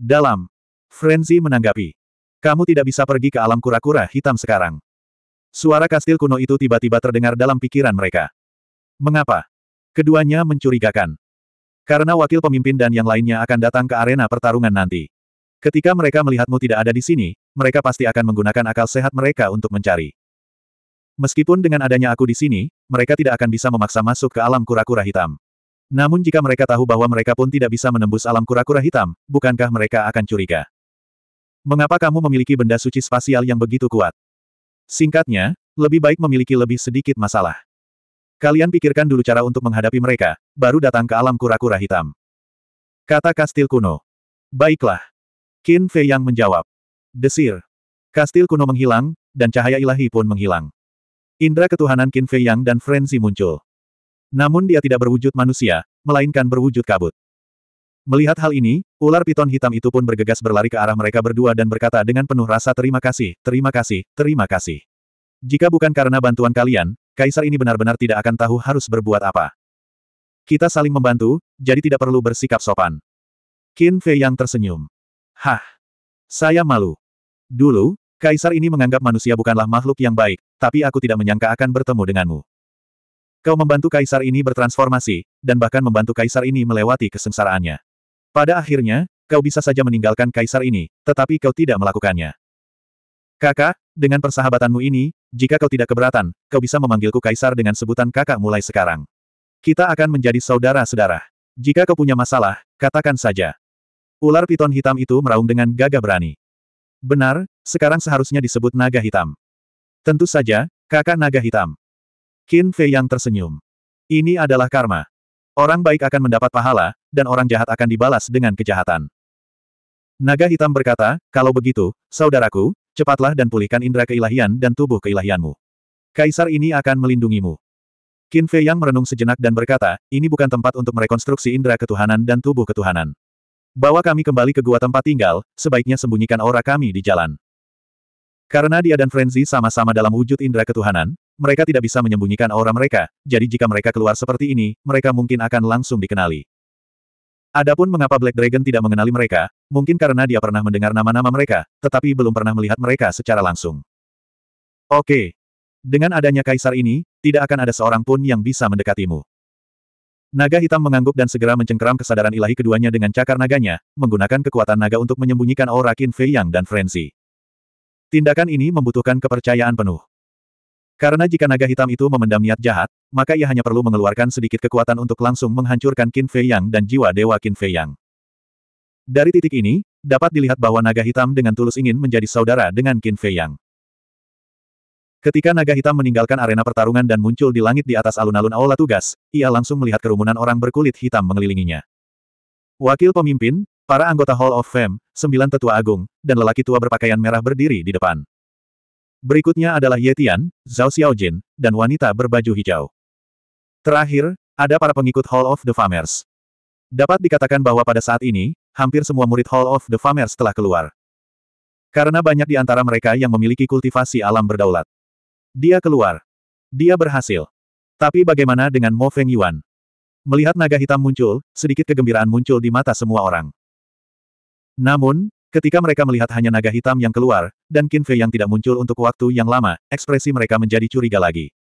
Dalam. Frenzy menanggapi. Kamu tidak bisa pergi ke alam kura-kura hitam sekarang. Suara kastil kuno itu tiba-tiba terdengar dalam pikiran mereka. Mengapa? Keduanya mencurigakan. Karena wakil pemimpin dan yang lainnya akan datang ke arena pertarungan nanti. Ketika mereka melihatmu tidak ada di sini, mereka pasti akan menggunakan akal sehat mereka untuk mencari. Meskipun dengan adanya aku di sini, mereka tidak akan bisa memaksa masuk ke alam kura-kura hitam. Namun jika mereka tahu bahwa mereka pun tidak bisa menembus alam kura-kura hitam, bukankah mereka akan curiga? Mengapa kamu memiliki benda suci spasial yang begitu kuat? Singkatnya, lebih baik memiliki lebih sedikit masalah. Kalian pikirkan dulu cara untuk menghadapi mereka, baru datang ke alam kura-kura hitam. Kata kastil kuno. Baiklah. Qin Fei yang menjawab. Desir. Kastil kuno menghilang, dan cahaya ilahi pun menghilang. Indra ketuhanan Qin Fei Yang dan Frenzy muncul. Namun dia tidak berwujud manusia, melainkan berwujud kabut. Melihat hal ini, ular piton hitam itu pun bergegas berlari ke arah mereka berdua dan berkata dengan penuh rasa terima kasih, terima kasih, terima kasih. Jika bukan karena bantuan kalian, kaisar ini benar-benar tidak akan tahu harus berbuat apa. Kita saling membantu, jadi tidak perlu bersikap sopan. Qin Fei yang tersenyum. Hah! Saya malu. Dulu, kaisar ini menganggap manusia bukanlah makhluk yang baik, tapi aku tidak menyangka akan bertemu denganmu. Kau membantu kaisar ini bertransformasi, dan bahkan membantu kaisar ini melewati kesengsaraannya. Pada akhirnya, kau bisa saja meninggalkan kaisar ini, tetapi kau tidak melakukannya. Kakak, dengan persahabatanmu ini, jika kau tidak keberatan, kau bisa memanggilku kaisar dengan sebutan kakak mulai sekarang. Kita akan menjadi saudara sedarah. Jika kau punya masalah, katakan saja. Ular piton hitam itu meraung dengan gagah berani. Benar, sekarang seharusnya disebut naga hitam. Tentu saja, kakak naga hitam. Qin Fei yang tersenyum. Ini adalah karma. Orang baik akan mendapat pahala, dan orang jahat akan dibalas dengan kejahatan. Naga hitam berkata, kalau begitu, saudaraku, cepatlah dan pulihkan indera keilahian dan tubuh keilahianmu. Kaisar ini akan melindungimu. Qin Fei Yang merenung sejenak dan berkata, ini bukan tempat untuk merekonstruksi indera ketuhanan dan tubuh ketuhanan. Bawa kami kembali ke gua tempat tinggal, sebaiknya sembunyikan aura kami di jalan. Karena dia dan Frenzy sama-sama dalam wujud indera ketuhanan, mereka tidak bisa menyembunyikan aura mereka, jadi jika mereka keluar seperti ini, mereka mungkin akan langsung dikenali. Adapun mengapa Black Dragon tidak mengenali mereka, mungkin karena dia pernah mendengar nama-nama mereka, tetapi belum pernah melihat mereka secara langsung. Oke. Dengan adanya kaisar ini, tidak akan ada seorang pun yang bisa mendekatimu. Naga hitam mengangguk dan segera mencengkeram kesadaran ilahi keduanya dengan cakar naganya, menggunakan kekuatan naga untuk menyembunyikan aura Qin Fei Yang dan Frenzy. Tindakan ini membutuhkan kepercayaan penuh. Karena jika naga hitam itu memendam niat jahat, maka ia hanya perlu mengeluarkan sedikit kekuatan untuk langsung menghancurkan Qin Fei Yang dan jiwa dewa Qin Fei Yang. Dari titik ini, dapat dilihat bahwa naga hitam dengan tulus ingin menjadi saudara dengan Qin Fei Yang. Ketika naga hitam meninggalkan arena pertarungan dan muncul di langit di atas alun-alun Aula Tugas, ia langsung melihat kerumunan orang berkulit hitam mengelilinginya. Wakil pemimpin, Para anggota Hall of Fame, sembilan tetua agung, dan lelaki tua berpakaian merah berdiri di depan. Berikutnya adalah Ye Tian, Zhao Xiaojin, dan wanita berbaju hijau. Terakhir, ada para pengikut Hall of the Famers. Dapat dikatakan bahwa pada saat ini, hampir semua murid Hall of the Famers telah keluar. Karena banyak di antara mereka yang memiliki kultivasi alam berdaulat. Dia keluar. Dia berhasil. Tapi bagaimana dengan Mo Feng Yuan? Melihat naga hitam muncul, sedikit kegembiraan muncul di mata semua orang. Namun, ketika mereka melihat hanya naga hitam yang keluar, dan Qin Fei yang tidak muncul untuk waktu yang lama, ekspresi mereka menjadi curiga lagi.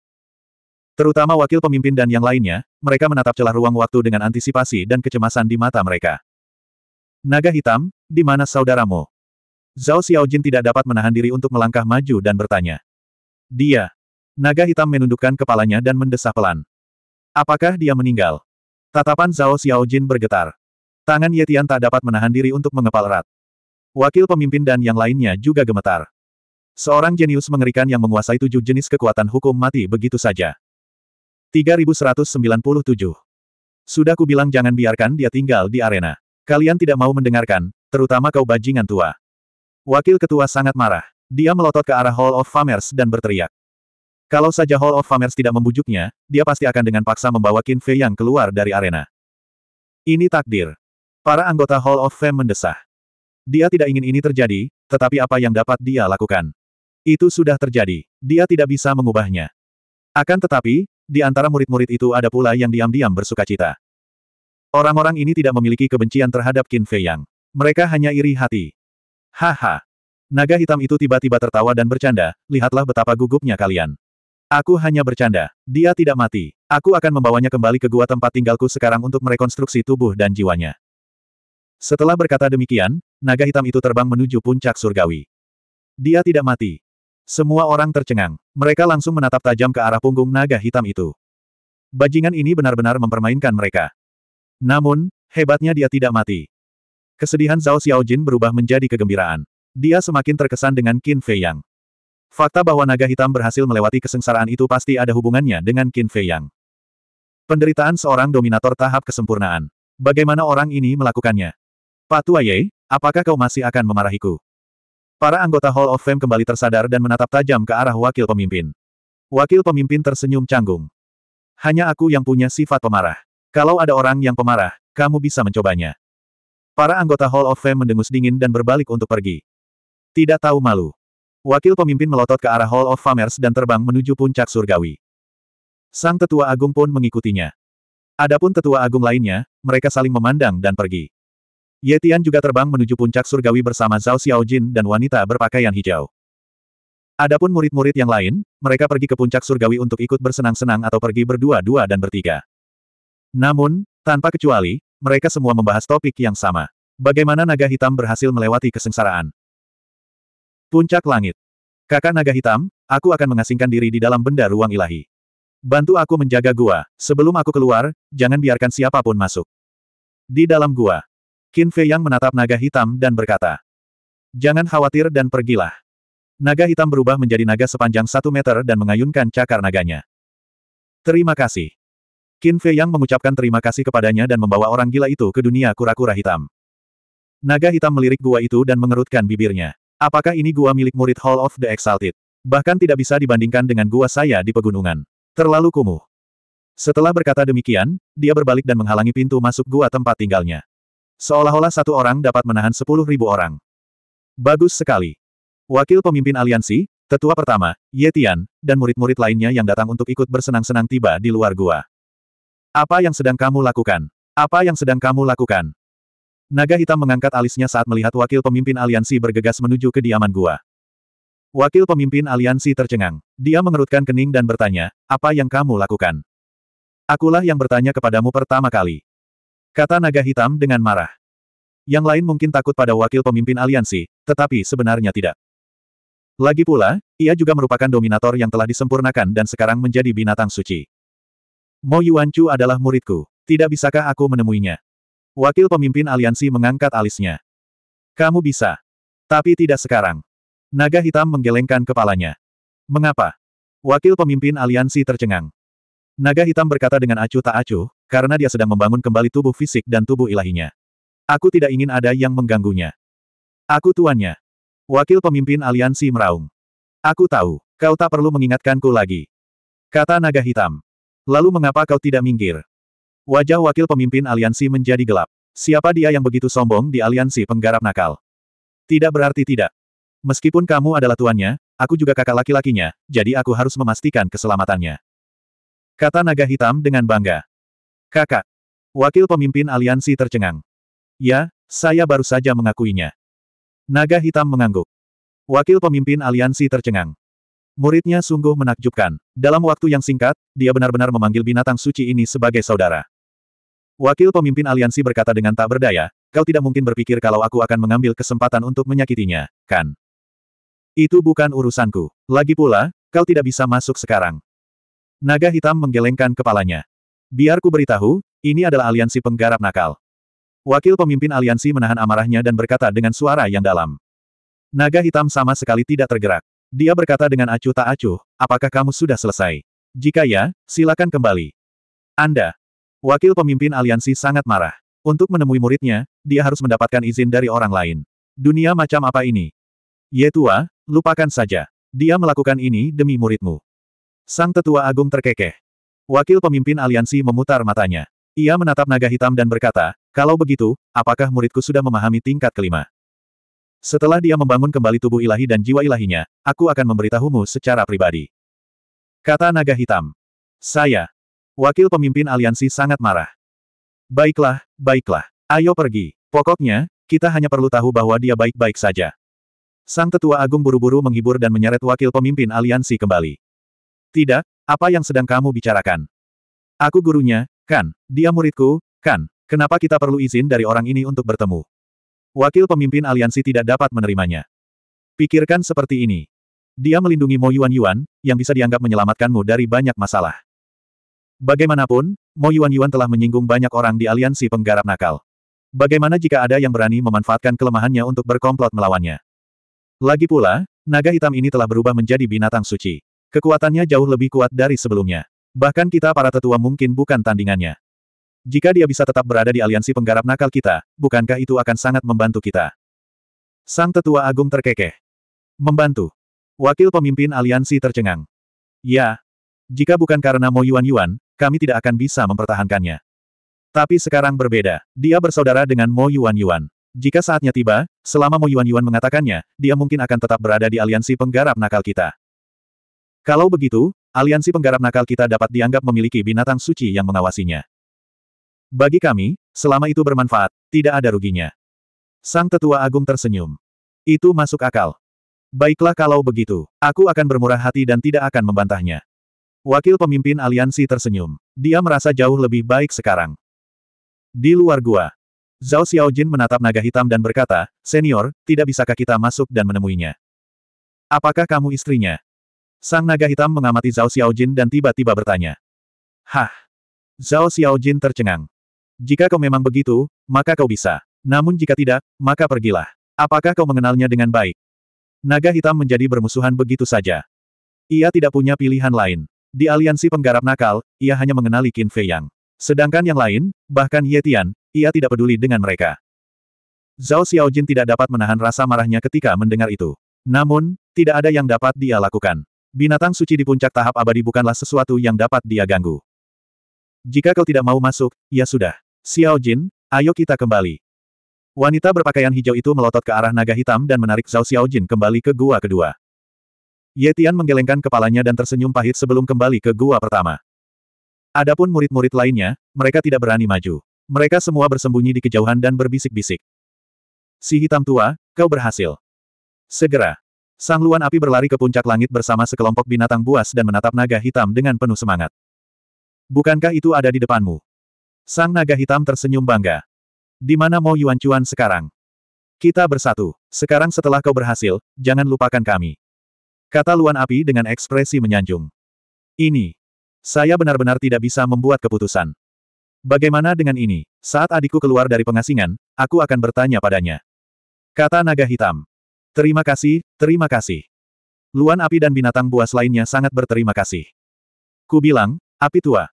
Terutama wakil pemimpin dan yang lainnya, mereka menatap celah ruang waktu dengan antisipasi dan kecemasan di mata mereka. Naga hitam, di mana saudaramu? Zhao Xiaojin tidak dapat menahan diri untuk melangkah maju dan bertanya. Dia. Naga hitam menundukkan kepalanya dan mendesah pelan. Apakah dia meninggal? Tatapan Zhao Xiaojin bergetar. Tangan Yetian tak dapat menahan diri untuk mengepal erat. Wakil pemimpin dan yang lainnya juga gemetar. Seorang jenius mengerikan yang menguasai tujuh jenis kekuatan hukum mati begitu saja. 3197. Sudah kubilang jangan biarkan dia tinggal di arena. Kalian tidak mau mendengarkan, terutama kau bajingan tua. Wakil ketua sangat marah. Dia melotot ke arah Hall of Famers dan berteriak. Kalau saja Hall of Famers tidak membujuknya, dia pasti akan dengan paksa membawa Qin Fei Yang keluar dari arena. Ini takdir. Para anggota Hall of Fame mendesah. Dia tidak ingin ini terjadi, tetapi apa yang dapat dia lakukan? Itu sudah terjadi. Dia tidak bisa mengubahnya. Akan tetapi, di antara murid-murid itu ada pula yang diam-diam bersuka cita. Orang-orang ini tidak memiliki kebencian terhadap Qin Fei Yang. Mereka hanya iri hati. Haha. Naga hitam itu tiba-tiba tertawa dan bercanda, lihatlah betapa gugupnya kalian. Aku hanya bercanda. Dia tidak mati. Aku akan membawanya kembali ke gua tempat tinggalku sekarang untuk merekonstruksi tubuh dan jiwanya. Setelah berkata demikian, naga hitam itu terbang menuju puncak surgawi. Dia tidak mati. Semua orang tercengang. Mereka langsung menatap tajam ke arah punggung naga hitam itu. Bajingan ini benar-benar mempermainkan mereka. Namun, hebatnya dia tidak mati. Kesedihan Zhao Xiaojin berubah menjadi kegembiraan. Dia semakin terkesan dengan Qin Fei Yang. Fakta bahwa naga hitam berhasil melewati kesengsaraan itu pasti ada hubungannya dengan Qin Fei Yang. Penderitaan seorang dominator tahap kesempurnaan. Bagaimana orang ini melakukannya? Pak Tua Ye, apakah kau masih akan memarahiku? Para anggota Hall of Fame kembali tersadar dan menatap tajam ke arah wakil pemimpin. Wakil pemimpin tersenyum canggung. Hanya aku yang punya sifat pemarah. Kalau ada orang yang pemarah, kamu bisa mencobanya. Para anggota Hall of Fame mendengus dingin dan berbalik untuk pergi. Tidak tahu malu. Wakil pemimpin melotot ke arah Hall of Famers dan terbang menuju puncak surgawi. Sang tetua agung pun mengikutinya. Adapun tetua agung lainnya, mereka saling memandang dan pergi. Ye Tian juga terbang menuju puncak surgawi bersama Zhao Xiaojin dan wanita berpakaian hijau. Adapun murid-murid yang lain, mereka pergi ke puncak surgawi untuk ikut bersenang-senang atau pergi berdua-dua dan bertiga. Namun, tanpa kecuali, mereka semua membahas topik yang sama. Bagaimana naga hitam berhasil melewati kesengsaraan? Puncak langit. Kakak naga hitam, aku akan mengasingkan diri di dalam benda ruang ilahi. Bantu aku menjaga gua, sebelum aku keluar, jangan biarkan siapapun masuk. Di dalam gua, Qin Fei Yang menatap naga hitam dan berkata. Jangan khawatir dan pergilah. Naga hitam berubah menjadi naga sepanjang satu meter dan mengayunkan cakar naganya. Terima kasih. Qin Fei Yang mengucapkan terima kasih kepadanya dan membawa orang gila itu ke dunia kura-kura hitam. Naga hitam melirik gua itu dan mengerutkan bibirnya. Apakah ini gua milik murid Hall of the Exalted? Bahkan tidak bisa dibandingkan dengan gua saya di pegunungan. Terlalu kumuh. Setelah berkata demikian, dia berbalik dan menghalangi pintu masuk gua tempat tinggalnya. Seolah-olah satu orang dapat menahan sepuluh ribu orang. Bagus sekali. Wakil pemimpin aliansi, tetua pertama, Ye Tian, dan murid-murid lainnya yang datang untuk ikut bersenang-senang tiba di luar gua. Apa yang sedang kamu lakukan? Apa yang sedang kamu lakukan? Naga hitam mengangkat alisnya saat melihat wakil pemimpin aliansi bergegas menuju kediaman gua. Wakil pemimpin aliansi tercengang. Dia mengerutkan kening dan bertanya, apa yang kamu lakukan? Akulah yang bertanya kepadamu pertama kali. Kata naga hitam dengan marah. Yang lain mungkin takut pada wakil pemimpin aliansi, tetapi sebenarnya tidak. Lagi pula, ia juga merupakan dominator yang telah disempurnakan dan sekarang menjadi binatang suci. Mo Chu adalah muridku. Tidak bisakah aku menemuinya? Wakil pemimpin aliansi mengangkat alisnya. Kamu bisa. Tapi tidak sekarang. Naga hitam menggelengkan kepalanya. Mengapa? Wakil pemimpin aliansi tercengang. Naga hitam berkata dengan acuh tak acuh, karena dia sedang membangun kembali tubuh fisik dan tubuh ilahinya. Aku tidak ingin ada yang mengganggunya. Aku tuannya. Wakil pemimpin aliansi meraung. Aku tahu, kau tak perlu mengingatkanku lagi. Kata naga hitam. Lalu mengapa kau tidak minggir? Wajah wakil pemimpin aliansi menjadi gelap. Siapa dia yang begitu sombong di aliansi penggarap nakal? Tidak berarti tidak. Meskipun kamu adalah tuannya, aku juga kakak laki-lakinya, jadi aku harus memastikan keselamatannya. Kata naga hitam dengan bangga. Kakak. Wakil pemimpin aliansi tercengang. Ya, saya baru saja mengakuinya. Naga hitam mengangguk. Wakil pemimpin aliansi tercengang. Muridnya sungguh menakjubkan. Dalam waktu yang singkat, dia benar-benar memanggil binatang suci ini sebagai saudara. Wakil pemimpin aliansi berkata dengan tak berdaya, kau tidak mungkin berpikir kalau aku akan mengambil kesempatan untuk menyakitinya, kan? Itu bukan urusanku. Lagi pula, kau tidak bisa masuk sekarang. Naga hitam menggelengkan kepalanya. Biar ku beritahu, ini adalah aliansi penggarap nakal. Wakil pemimpin aliansi menahan amarahnya dan berkata dengan suara yang dalam. Naga hitam sama sekali tidak tergerak. Dia berkata dengan acuh tak acuh, apakah kamu sudah selesai? Jika ya, silakan kembali. Anda. Wakil pemimpin aliansi sangat marah. Untuk menemui muridnya, dia harus mendapatkan izin dari orang lain. Dunia macam apa ini? Ye tua, lupakan saja. Dia melakukan ini demi muridmu. Sang tetua agung terkekeh. Wakil pemimpin aliansi memutar matanya. Ia menatap naga hitam dan berkata, kalau begitu, apakah muridku sudah memahami tingkat kelima? Setelah dia membangun kembali tubuh ilahi dan jiwa ilahinya, aku akan memberitahumu secara pribadi. Kata naga hitam. Saya. Wakil pemimpin aliansi sangat marah. Baiklah, baiklah. Ayo pergi. Pokoknya, kita hanya perlu tahu bahwa dia baik-baik saja. Sang tetua agung buru-buru menghibur dan menyeret wakil pemimpin aliansi kembali. Tidak, apa yang sedang kamu bicarakan? Aku gurunya, kan? Dia muridku, kan? Kenapa kita perlu izin dari orang ini untuk bertemu? Wakil pemimpin aliansi tidak dapat menerimanya. Pikirkan seperti ini. Dia melindungi Mo Yuan Yuan, yang bisa dianggap menyelamatkanmu dari banyak masalah. Bagaimanapun, Mo Yuan Yuan telah menyinggung banyak orang di aliansi penggarap nakal. Bagaimana jika ada yang berani memanfaatkan kelemahannya untuk berkomplot melawannya? Lagi pula, naga hitam ini telah berubah menjadi binatang suci. Kekuatannya jauh lebih kuat dari sebelumnya. Bahkan kita para tetua mungkin bukan tandingannya. Jika dia bisa tetap berada di aliansi penggarap nakal kita, bukankah itu akan sangat membantu kita? Sang tetua agung terkekeh. Membantu. Wakil pemimpin aliansi tercengang. Ya. Jika bukan karena Mo Yuan Yuan, kami tidak akan bisa mempertahankannya. Tapi sekarang berbeda. Dia bersaudara dengan Mo Yuan Yuan. Jika saatnya tiba, selama Mo Yuan Yuan mengatakannya, dia mungkin akan tetap berada di aliansi penggarap nakal kita. Kalau begitu, aliansi penggarap nakal kita dapat dianggap memiliki binatang suci yang mengawasinya. Bagi kami, selama itu bermanfaat, tidak ada ruginya. Sang Tetua Agung tersenyum. Itu masuk akal. Baiklah kalau begitu, aku akan bermurah hati dan tidak akan membantahnya. Wakil pemimpin aliansi tersenyum. Dia merasa jauh lebih baik sekarang. Di luar gua, Zhao Xiaojin menatap naga hitam dan berkata, Senior, tidak bisakah kita masuk dan menemuinya? Apakah kamu istrinya? Sang naga hitam mengamati Zhao Xiaojin dan tiba-tiba bertanya. Hah! Zhao Xiaojin tercengang. Jika kau memang begitu, maka kau bisa. Namun jika tidak, maka pergilah. Apakah kau mengenalnya dengan baik? Naga hitam menjadi bermusuhan begitu saja. Ia tidak punya pilihan lain. Di aliansi penggarap nakal, ia hanya mengenali Qin Fei Yang. Sedangkan yang lain, bahkan Ye Tian, ia tidak peduli dengan mereka. Zhao Xiaojin tidak dapat menahan rasa marahnya ketika mendengar itu. Namun, tidak ada yang dapat dia lakukan. Binatang suci di puncak tahap abadi bukanlah sesuatu yang dapat dia ganggu. Jika kau tidak mau masuk, ya sudah. Xiao Jin, ayo kita kembali. Wanita berpakaian hijau itu melotot ke arah naga hitam dan menarik Zhao Xiao Jin kembali ke gua kedua. Ye Tian menggelengkan kepalanya dan tersenyum pahit sebelum kembali ke gua pertama. Adapun murid-murid lainnya, mereka tidak berani maju. Mereka semua bersembunyi di kejauhan dan berbisik-bisik. Si hitam tua, kau berhasil. Segera, Sang Luan Api berlari ke puncak langit bersama sekelompok binatang buas dan menatap naga hitam dengan penuh semangat. Bukankah itu ada di depanmu? Sang naga hitam tersenyum bangga. Di mana Mo Yuan Chuan sekarang? Kita bersatu. Sekarang setelah kau berhasil, jangan lupakan kami. Kata Luan Api dengan ekspresi menyanjung. Ini. Saya benar-benar tidak bisa membuat keputusan. Bagaimana dengan ini? Saat adikku keluar dari pengasingan, aku akan bertanya padanya. Kata naga hitam. Terima kasih, terima kasih. Luan api dan binatang buas lainnya sangat berterima kasih. Ku bilang, api tua.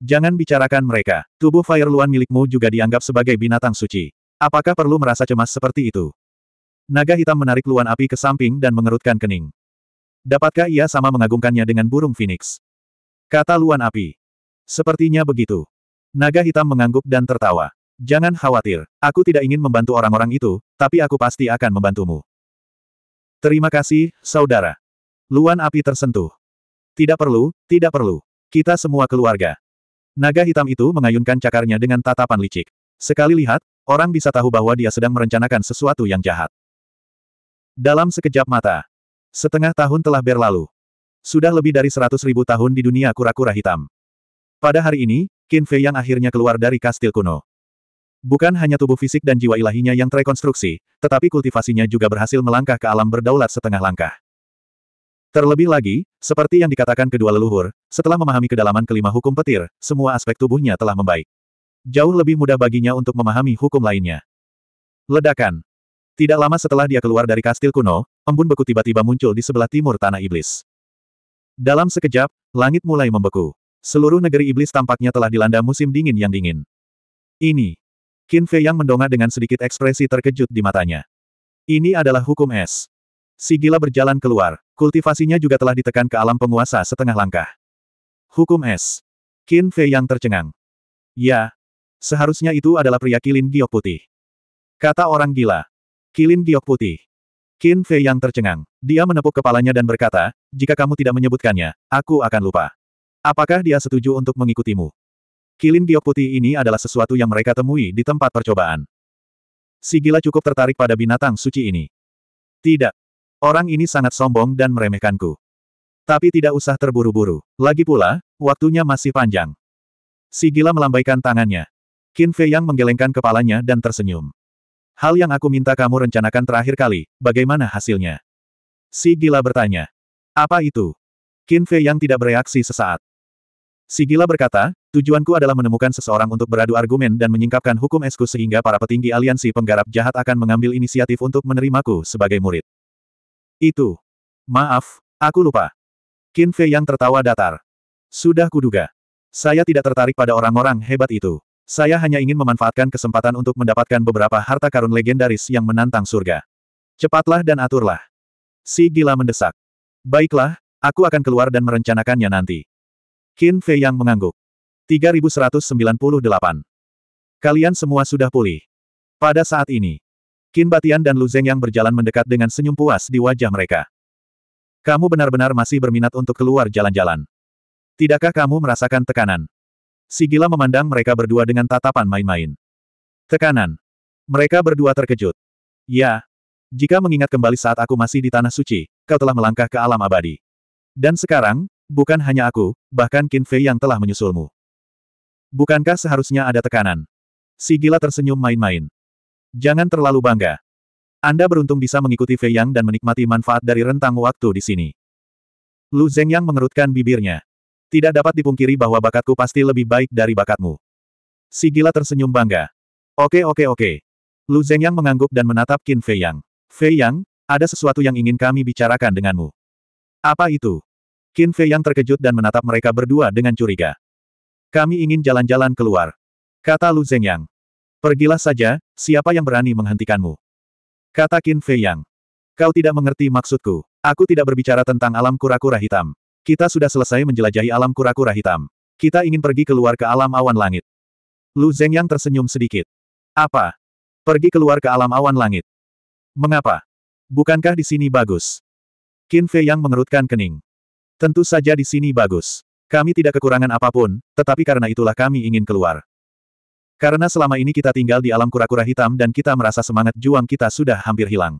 Jangan bicarakan mereka, tubuh Fire Luan milikmu juga dianggap sebagai binatang suci. Apakah perlu merasa cemas seperti itu? Naga hitam menarik Luan api ke samping dan mengerutkan kening. Dapatkah ia sama mengagumkannya dengan burung phoenix? Kata Luan api. Sepertinya begitu. Naga hitam mengangguk dan tertawa. Jangan khawatir, aku tidak ingin membantu orang-orang itu, tapi aku pasti akan membantumu. Terima kasih, saudara. Luan api tersentuh. Tidak perlu, tidak perlu. Kita semua keluarga. Naga hitam itu mengayunkan cakarnya dengan tatapan licik. Sekali lihat, orang bisa tahu bahwa dia sedang merencanakan sesuatu yang jahat. Dalam sekejap mata, setengah tahun telah berlalu. Sudah lebih dari seratus ribu tahun di dunia kura-kura hitam. Pada hari ini, Qin Fei yang akhirnya keluar dari kastil kuno. Bukan hanya tubuh fisik dan jiwa ilahinya yang terekonstruksi, tetapi kultivasinya juga berhasil melangkah ke alam berdaulat setengah langkah. Terlebih lagi, seperti yang dikatakan kedua leluhur, setelah memahami kedalaman kelima hukum petir, semua aspek tubuhnya telah membaik. Jauh lebih mudah baginya untuk memahami hukum lainnya. Ledakan. Tidak lama setelah dia keluar dari kastil kuno, embun beku tiba-tiba muncul di sebelah timur tanah iblis. Dalam sekejap, langit mulai membeku. Seluruh negeri iblis tampaknya telah dilanda musim dingin yang dingin. Ini, Qin Fei yang mendongak dengan sedikit ekspresi terkejut di matanya. Ini adalah hukum es. Si gila berjalan keluar, kultivasinya juga telah ditekan ke alam penguasa setengah langkah. Hukum es. Qin Fei yang tercengang. Ya, seharusnya itu adalah pria kilin giok putih. Kata orang gila. Kilin giok putih. Qin Fei yang tercengang. Dia menepuk kepalanya dan berkata, jika kamu tidak menyebutkannya, aku akan lupa. Apakah dia setuju untuk mengikutimu? Kilin giok putih ini adalah sesuatu yang mereka temui di tempat percobaan. Sigila cukup tertarik pada binatang suci ini. Tidak. Orang ini sangat sombong dan meremehkanku. Tapi tidak usah terburu-buru. Lagi pula, waktunya masih panjang. Sigila melambaikan tangannya. Qin Fei yang menggelengkan kepalanya dan tersenyum. Hal yang aku minta kamu rencanakan terakhir kali, bagaimana hasilnya? Sigila bertanya. Apa itu? Qin Fei yang tidak bereaksi sesaat. Sigila berkata, Tujuanku adalah menemukan seseorang untuk beradu argumen dan menyingkapkan hukum esku sehingga para petinggi aliansi penggarap jahat akan mengambil inisiatif untuk menerimaku sebagai murid. Itu. Maaf, aku lupa. Qin Fei yang tertawa datar. Sudah kuduga. Saya tidak tertarik pada orang-orang hebat itu. Saya hanya ingin memanfaatkan kesempatan untuk mendapatkan beberapa harta karun legendaris yang menantang surga. Cepatlah dan aturlah. Si gila mendesak. Baiklah, aku akan keluar dan merencanakannya nanti. Qin Fei yang mengangguk. 3198. Kalian semua sudah pulih. Pada saat ini, Qin Batian dan Lu Zeng yang berjalan mendekat dengan senyum puas di wajah mereka. Kamu benar-benar masih berminat untuk keluar jalan-jalan. Tidakkah kamu merasakan tekanan? Sigila memandang mereka berdua dengan tatapan main-main. Tekanan. Mereka berdua terkejut. Ya. Jika mengingat kembali saat aku masih di Tanah Suci, kau telah melangkah ke alam abadi. Dan sekarang, bukan hanya aku, bahkan Qin Fei yang telah menyusulmu. Bukankah seharusnya ada tekanan? Si gila tersenyum main-main. Jangan terlalu bangga. Anda beruntung bisa mengikuti Fei Yang dan menikmati manfaat dari rentang waktu di sini. Lu Yang mengerutkan bibirnya. Tidak dapat dipungkiri bahwa bakatku pasti lebih baik dari bakatmu. Si gila tersenyum bangga. Oke oke oke. Lu Yang mengangguk dan menatap Qin Fei Yang. Fei Yang, ada sesuatu yang ingin kami bicarakan denganmu. Apa itu? Qin Fei Yang terkejut dan menatap mereka berdua dengan curiga. Kami ingin jalan-jalan keluar. Kata Lu Zengyang. Pergilah saja, siapa yang berani menghentikanmu? Kata Qin Fei Yang. Kau tidak mengerti maksudku. Aku tidak berbicara tentang alam kura-kura hitam. Kita sudah selesai menjelajahi alam kura-kura hitam. Kita ingin pergi keluar ke alam awan langit. Lu Yang tersenyum sedikit. Apa? Pergi keluar ke alam awan langit. Mengapa? Bukankah di sini bagus? Qin Fei Yang mengerutkan kening. Tentu saja di sini bagus. Kami tidak kekurangan apapun, tetapi karena itulah kami ingin keluar. Karena selama ini kita tinggal di alam kura-kura hitam dan kita merasa semangat juang kita sudah hampir hilang.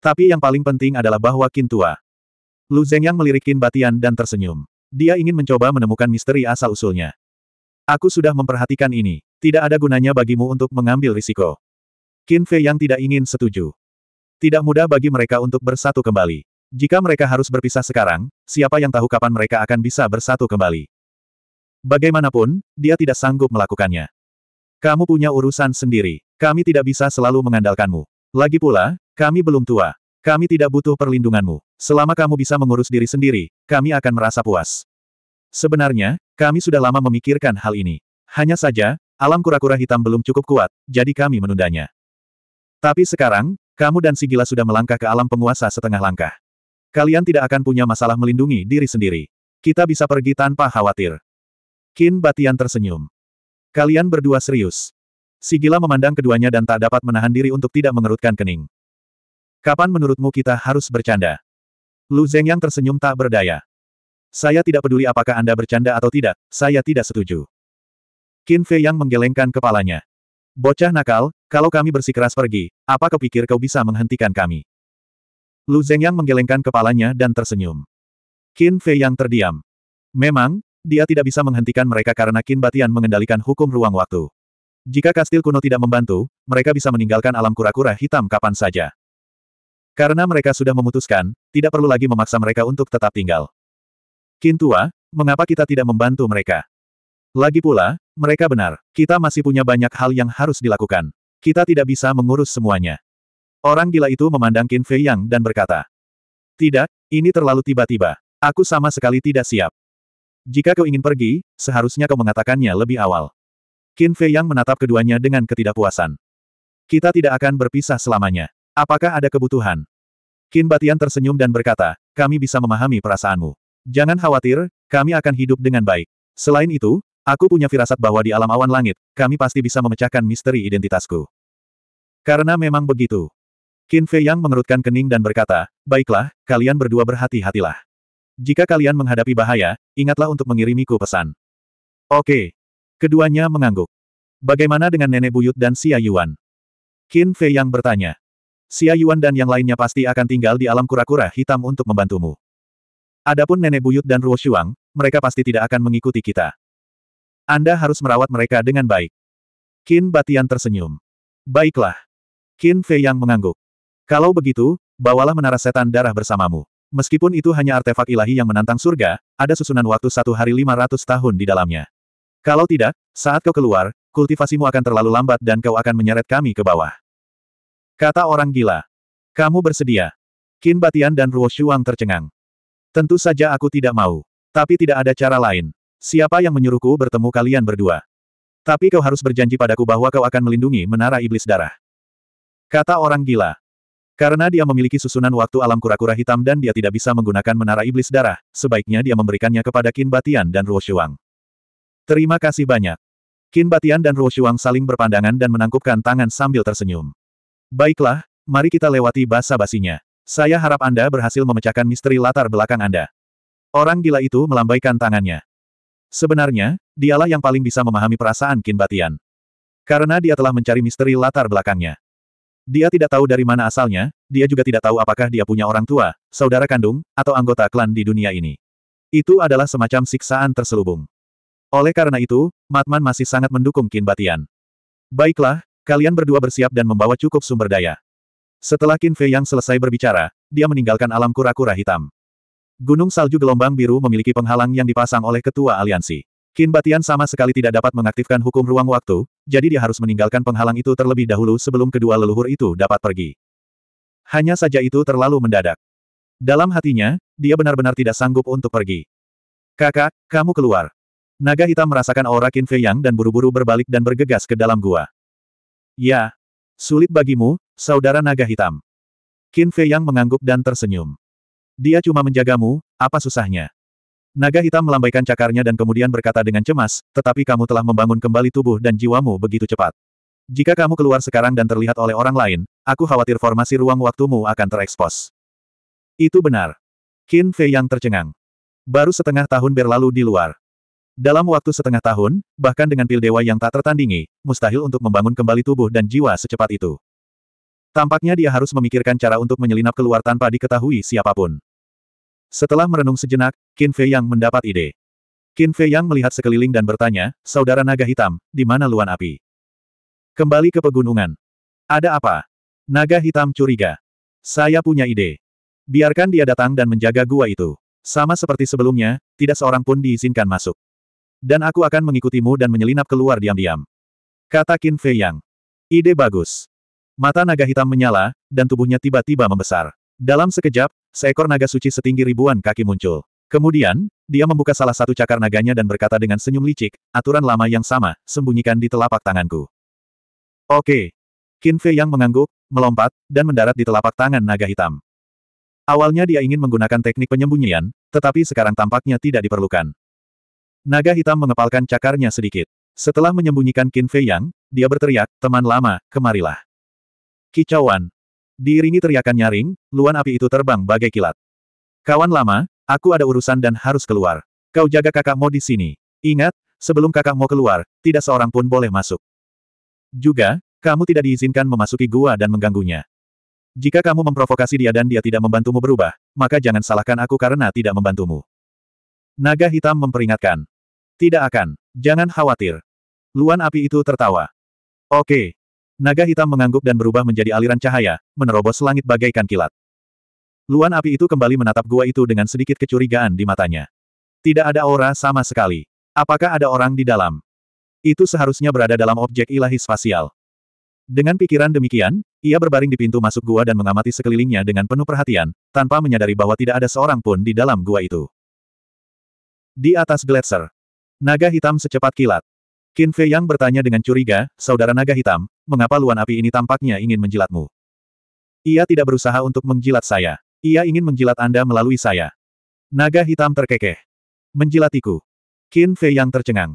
Tapi yang paling penting adalah bahwa Kintua, tua. Lu yang melirik Qin Batian dan tersenyum. Dia ingin mencoba menemukan misteri asal-usulnya. Aku sudah memperhatikan ini. Tidak ada gunanya bagimu untuk mengambil risiko. Qin Fei yang tidak ingin setuju. Tidak mudah bagi mereka untuk bersatu kembali. Jika mereka harus berpisah sekarang, siapa yang tahu kapan mereka akan bisa bersatu kembali. Bagaimanapun, dia tidak sanggup melakukannya. Kamu punya urusan sendiri. Kami tidak bisa selalu mengandalkanmu. Lagi pula, kami belum tua. Kami tidak butuh perlindunganmu. Selama kamu bisa mengurus diri sendiri, kami akan merasa puas. Sebenarnya, kami sudah lama memikirkan hal ini. Hanya saja, alam kura-kura hitam belum cukup kuat, jadi kami menundanya. Tapi sekarang, kamu dan Sigila sudah melangkah ke alam penguasa setengah langkah. Kalian tidak akan punya masalah melindungi diri sendiri. Kita bisa pergi tanpa khawatir. kin Batian tersenyum. Kalian berdua serius. Sigila memandang keduanya dan tak dapat menahan diri untuk tidak mengerutkan kening. Kapan menurutmu kita harus bercanda? Lu Zhengyang tersenyum tak berdaya. Saya tidak peduli apakah Anda bercanda atau tidak, saya tidak setuju. Qin Fei yang menggelengkan kepalanya. Bocah nakal, kalau kami bersikeras pergi, apa kepikir kau bisa menghentikan kami? Lu yang menggelengkan kepalanya dan tersenyum. Qin Fei yang terdiam. Memang, dia tidak bisa menghentikan mereka karena Qin Batian mengendalikan hukum ruang waktu. Jika kastil kuno tidak membantu, mereka bisa meninggalkan alam kura-kura hitam kapan saja. Karena mereka sudah memutuskan, tidak perlu lagi memaksa mereka untuk tetap tinggal. Qin tua, mengapa kita tidak membantu mereka? Lagi pula, mereka benar, kita masih punya banyak hal yang harus dilakukan. Kita tidak bisa mengurus semuanya. Orang gila itu memandang Qin Fei Yang dan berkata. Tidak, ini terlalu tiba-tiba. Aku sama sekali tidak siap. Jika kau ingin pergi, seharusnya kau mengatakannya lebih awal. Qin Fei Yang menatap keduanya dengan ketidakpuasan. Kita tidak akan berpisah selamanya. Apakah ada kebutuhan? Qin Batian tersenyum dan berkata, kami bisa memahami perasaanmu. Jangan khawatir, kami akan hidup dengan baik. Selain itu, aku punya firasat bahwa di alam awan langit, kami pasti bisa memecahkan misteri identitasku. Karena memang begitu, Qin Fei Yang mengerutkan kening dan berkata, Baiklah, kalian berdua berhati-hatilah. Jika kalian menghadapi bahaya, ingatlah untuk mengirimiku pesan. Oke. Keduanya mengangguk. Bagaimana dengan Nenek Buyut dan Xia Yuan? Qin Fei Yang bertanya. Xia Yuan dan yang lainnya pasti akan tinggal di alam kura-kura hitam untuk membantumu. Adapun Nenek Buyut dan Ruo Shuang, mereka pasti tidak akan mengikuti kita. Anda harus merawat mereka dengan baik. Qin Batian tersenyum. Baiklah. Qin Fei Yang mengangguk. Kalau begitu, bawalah menara setan darah bersamamu. Meskipun itu hanya artefak ilahi yang menantang surga, ada susunan waktu satu hari 500 tahun di dalamnya. Kalau tidak, saat kau keluar, kultivasimu akan terlalu lambat dan kau akan menyeret kami ke bawah. Kata orang gila. Kamu bersedia. Qin Batian dan Ruo Shuang tercengang. Tentu saja aku tidak mau. Tapi tidak ada cara lain. Siapa yang menyuruhku bertemu kalian berdua? Tapi kau harus berjanji padaku bahwa kau akan melindungi menara iblis darah. Kata orang gila. Karena dia memiliki susunan waktu alam kura-kura hitam dan dia tidak bisa menggunakan menara iblis darah, sebaiknya dia memberikannya kepada Qin Batian dan Ruo Shuang. Terima kasih banyak. Qin Batian dan Ruo Shuang saling berpandangan dan menangkupkan tangan sambil tersenyum. Baiklah, mari kita lewati basa-basinya. Saya harap Anda berhasil memecahkan misteri latar belakang Anda. Orang gila itu melambaikan tangannya. Sebenarnya, dialah yang paling bisa memahami perasaan Qin Batian. Karena dia telah mencari misteri latar belakangnya. Dia tidak tahu dari mana asalnya, dia juga tidak tahu apakah dia punya orang tua, saudara kandung, atau anggota klan di dunia ini. Itu adalah semacam siksaan terselubung. Oleh karena itu, Matman masih sangat mendukung Kin Batian. Baiklah, kalian berdua bersiap dan membawa cukup sumber daya. Setelah Kin Fei Yang selesai berbicara, dia meninggalkan alam kura-kura hitam. Gunung salju gelombang biru memiliki penghalang yang dipasang oleh ketua aliansi. Kin Batian sama sekali tidak dapat mengaktifkan hukum ruang waktu, jadi dia harus meninggalkan penghalang itu terlebih dahulu sebelum kedua leluhur itu dapat pergi. Hanya saja itu terlalu mendadak. Dalam hatinya, dia benar-benar tidak sanggup untuk pergi. Kakak, kamu keluar. Naga hitam merasakan aura Qin Fei Yang dan buru-buru berbalik dan bergegas ke dalam gua. Ya. Sulit bagimu, saudara naga hitam. Qin Fei Yang mengangguk dan tersenyum. Dia cuma menjagamu, apa susahnya? Naga hitam melambaikan cakarnya dan kemudian berkata dengan cemas, tetapi kamu telah membangun kembali tubuh dan jiwamu begitu cepat. Jika kamu keluar sekarang dan terlihat oleh orang lain, aku khawatir formasi ruang waktumu akan terekspos. Itu benar. Qin Fei yang tercengang. Baru setengah tahun berlalu di luar. Dalam waktu setengah tahun, bahkan dengan pil dewa yang tak tertandingi, mustahil untuk membangun kembali tubuh dan jiwa secepat itu. Tampaknya dia harus memikirkan cara untuk menyelinap keluar tanpa diketahui siapapun. Setelah merenung sejenak, Qin Fei Yang mendapat ide. Qin Fei Yang melihat sekeliling dan bertanya, Saudara Naga Hitam, di mana luan api? Kembali ke pegunungan. Ada apa? Naga Hitam curiga. Saya punya ide. Biarkan dia datang dan menjaga gua itu. Sama seperti sebelumnya, tidak seorang pun diizinkan masuk. Dan aku akan mengikutimu dan menyelinap keluar diam-diam. Kata Qin Fei Yang. Ide bagus. Mata naga hitam menyala, dan tubuhnya tiba-tiba membesar. Dalam sekejap, seekor naga suci setinggi ribuan kaki muncul. Kemudian, dia membuka salah satu cakar naganya dan berkata dengan senyum licik, aturan lama yang sama, sembunyikan di telapak tanganku. Oke. Qin Fei yang mengangguk, melompat, dan mendarat di telapak tangan naga hitam. Awalnya dia ingin menggunakan teknik penyembunyian, tetapi sekarang tampaknya tidak diperlukan. Naga hitam mengepalkan cakarnya sedikit. Setelah menyembunyikan Qin Fei Yang, dia berteriak, teman lama, kemarilah. Kicauan, Diiringi teriakan nyaring, luan api itu terbang bagai kilat. Kawan lama, aku ada urusan dan harus keluar. Kau jaga kakakmu di sini. Ingat, sebelum kakakmu keluar, tidak seorang pun boleh masuk. Juga, kamu tidak diizinkan memasuki gua dan mengganggunya. Jika kamu memprovokasi dia dan dia tidak membantumu berubah, maka jangan salahkan aku karena tidak membantumu. Naga hitam memperingatkan. Tidak akan. Jangan khawatir. Luan api itu tertawa. Oke, Naga hitam mengangguk dan berubah menjadi aliran cahaya, menerobos langit bagaikan kilat. Luan api itu kembali menatap gua itu dengan sedikit kecurigaan di matanya. Tidak ada aura sama sekali. Apakah ada orang di dalam? Itu seharusnya berada dalam objek ilahi spasial. Dengan pikiran demikian, ia berbaring di pintu masuk gua dan mengamati sekelilingnya dengan penuh perhatian, tanpa menyadari bahwa tidak ada seorang pun di dalam gua itu. Di atas gletser, naga hitam secepat kilat, Qin Fei Yang bertanya dengan curiga, saudara naga hitam, mengapa luan api ini tampaknya ingin menjilatmu? Ia tidak berusaha untuk menjilat saya. Ia ingin menjilat Anda melalui saya. Naga hitam terkekeh. Menjilatiku. Qin Fei Yang tercengang.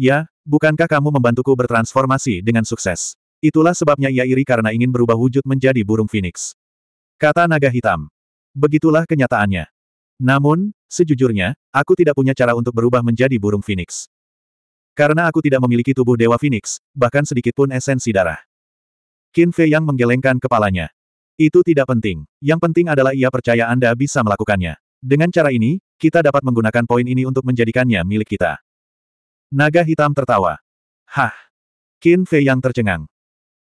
Ya, bukankah kamu membantuku bertransformasi dengan sukses? Itulah sebabnya ia iri karena ingin berubah wujud menjadi burung phoenix. Kata naga hitam. Begitulah kenyataannya. Namun, sejujurnya, aku tidak punya cara untuk berubah menjadi burung phoenix. Karena aku tidak memiliki tubuh Dewa Phoenix, bahkan sedikit pun esensi darah. Qin Fei yang menggelengkan kepalanya. Itu tidak penting. Yang penting adalah ia percaya Anda bisa melakukannya. Dengan cara ini, kita dapat menggunakan poin ini untuk menjadikannya milik kita. Naga hitam tertawa. Hah! Qin Fei yang tercengang.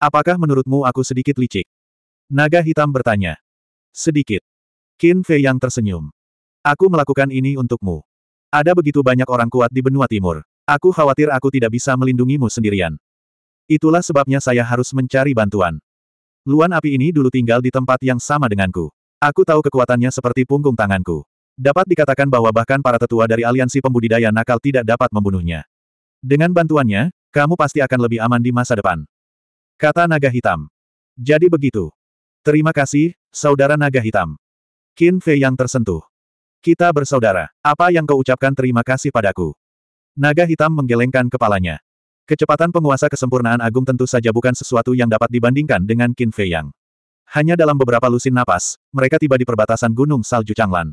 Apakah menurutmu aku sedikit licik? Naga hitam bertanya. Sedikit. Qin Fei yang tersenyum. Aku melakukan ini untukmu. Ada begitu banyak orang kuat di benua timur. Aku khawatir aku tidak bisa melindungimu sendirian. Itulah sebabnya saya harus mencari bantuan. Luan api ini dulu tinggal di tempat yang sama denganku. Aku tahu kekuatannya seperti punggung tanganku. Dapat dikatakan bahwa bahkan para tetua dari aliansi pembudidaya nakal tidak dapat membunuhnya. Dengan bantuannya, kamu pasti akan lebih aman di masa depan. Kata naga hitam. Jadi begitu. Terima kasih, saudara naga hitam. Qin Fei yang tersentuh. Kita bersaudara. Apa yang kau ucapkan terima kasih padaku? Naga hitam menggelengkan kepalanya. Kecepatan penguasa kesempurnaan agung tentu saja bukan sesuatu yang dapat dibandingkan dengan Qin Fei Yang. Hanya dalam beberapa lusin napas, mereka tiba di perbatasan Gunung Salju Changlan.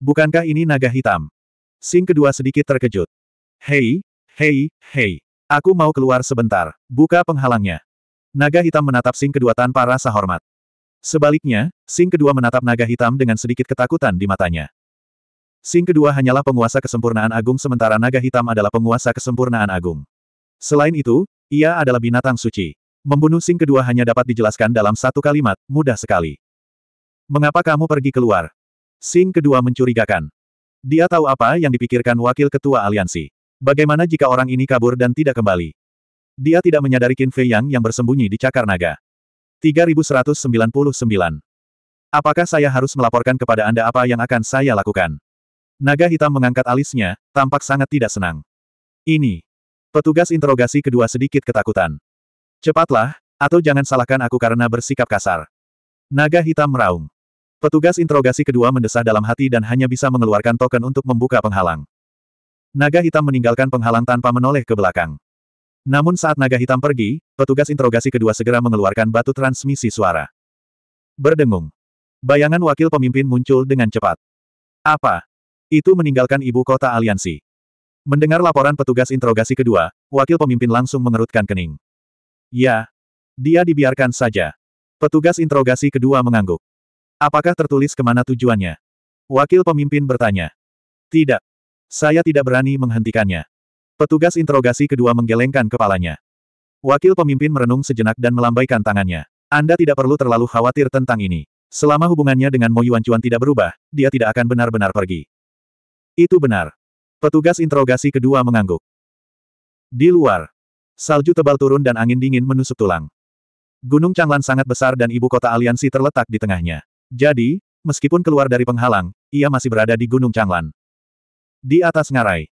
Bukankah ini naga hitam? Sing kedua sedikit terkejut. Hei, hei, hei. Aku mau keluar sebentar. Buka penghalangnya. Naga hitam menatap Sing kedua tanpa rasa hormat. Sebaliknya, Sing kedua menatap naga hitam dengan sedikit ketakutan di matanya. Sing kedua hanyalah penguasa kesempurnaan agung sementara naga hitam adalah penguasa kesempurnaan agung. Selain itu, ia adalah binatang suci. Membunuh Sing kedua hanya dapat dijelaskan dalam satu kalimat, mudah sekali. Mengapa kamu pergi keluar? Sing kedua mencurigakan. Dia tahu apa yang dipikirkan wakil ketua aliansi. Bagaimana jika orang ini kabur dan tidak kembali? Dia tidak menyadari Qin Fei Yang yang bersembunyi di cakar naga. 3199. Apakah saya harus melaporkan kepada Anda apa yang akan saya lakukan? Naga hitam mengangkat alisnya, tampak sangat tidak senang. Ini. Petugas interogasi kedua sedikit ketakutan. Cepatlah, atau jangan salahkan aku karena bersikap kasar. Naga hitam meraung. Petugas interogasi kedua mendesah dalam hati dan hanya bisa mengeluarkan token untuk membuka penghalang. Naga hitam meninggalkan penghalang tanpa menoleh ke belakang. Namun saat naga hitam pergi, petugas interogasi kedua segera mengeluarkan batu transmisi suara. Berdengung. Bayangan wakil pemimpin muncul dengan cepat. Apa? Itu meninggalkan ibu kota aliansi. Mendengar laporan petugas interogasi kedua, wakil pemimpin langsung mengerutkan kening. Ya. Dia dibiarkan saja. Petugas interogasi kedua mengangguk. Apakah tertulis kemana tujuannya? Wakil pemimpin bertanya. Tidak. Saya tidak berani menghentikannya. Petugas interogasi kedua menggelengkan kepalanya. Wakil pemimpin merenung sejenak dan melambaikan tangannya. Anda tidak perlu terlalu khawatir tentang ini. Selama hubungannya dengan Mo Yuan Chuan tidak berubah, dia tidak akan benar-benar pergi. Itu benar. Petugas interogasi kedua mengangguk. Di luar, salju tebal turun dan angin dingin menusuk tulang. Gunung Changlan sangat besar dan ibu kota aliansi terletak di tengahnya. Jadi, meskipun keluar dari penghalang, ia masih berada di Gunung Changlan. Di atas ngarai,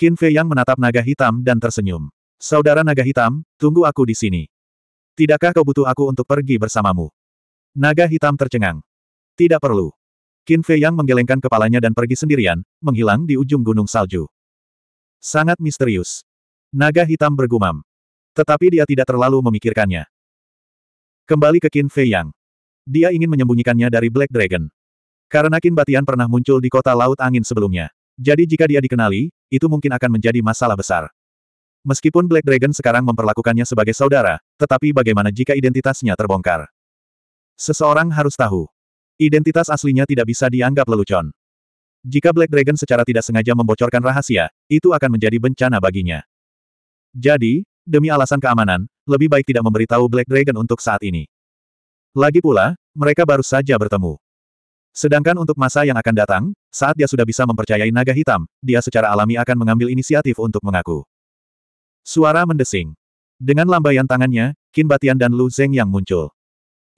Qin Fei Yang menatap naga hitam dan tersenyum. Saudara naga hitam, tunggu aku di sini. Tidakkah kau butuh aku untuk pergi bersamamu? Naga hitam tercengang. Tidak perlu. Qin Fei Yang menggelengkan kepalanya dan pergi sendirian, menghilang di ujung gunung salju. Sangat misterius. Naga hitam bergumam. Tetapi dia tidak terlalu memikirkannya. Kembali ke Qin Fei Yang. Dia ingin menyembunyikannya dari Black Dragon. Karena Qin Batian pernah muncul di kota Laut Angin sebelumnya. Jadi jika dia dikenali, itu mungkin akan menjadi masalah besar. Meskipun Black Dragon sekarang memperlakukannya sebagai saudara, tetapi bagaimana jika identitasnya terbongkar? Seseorang harus tahu. Identitas aslinya tidak bisa dianggap lelucon. Jika Black Dragon secara tidak sengaja membocorkan rahasia, itu akan menjadi bencana baginya. Jadi, demi alasan keamanan, lebih baik tidak memberitahu Black Dragon untuk saat ini. Lagi pula, mereka baru saja bertemu. Sedangkan untuk masa yang akan datang, saat dia sudah bisa mempercayai naga hitam, dia secara alami akan mengambil inisiatif untuk mengaku. Suara mendesing. Dengan lambaian tangannya, Kin Batian dan Lu Zeng yang muncul.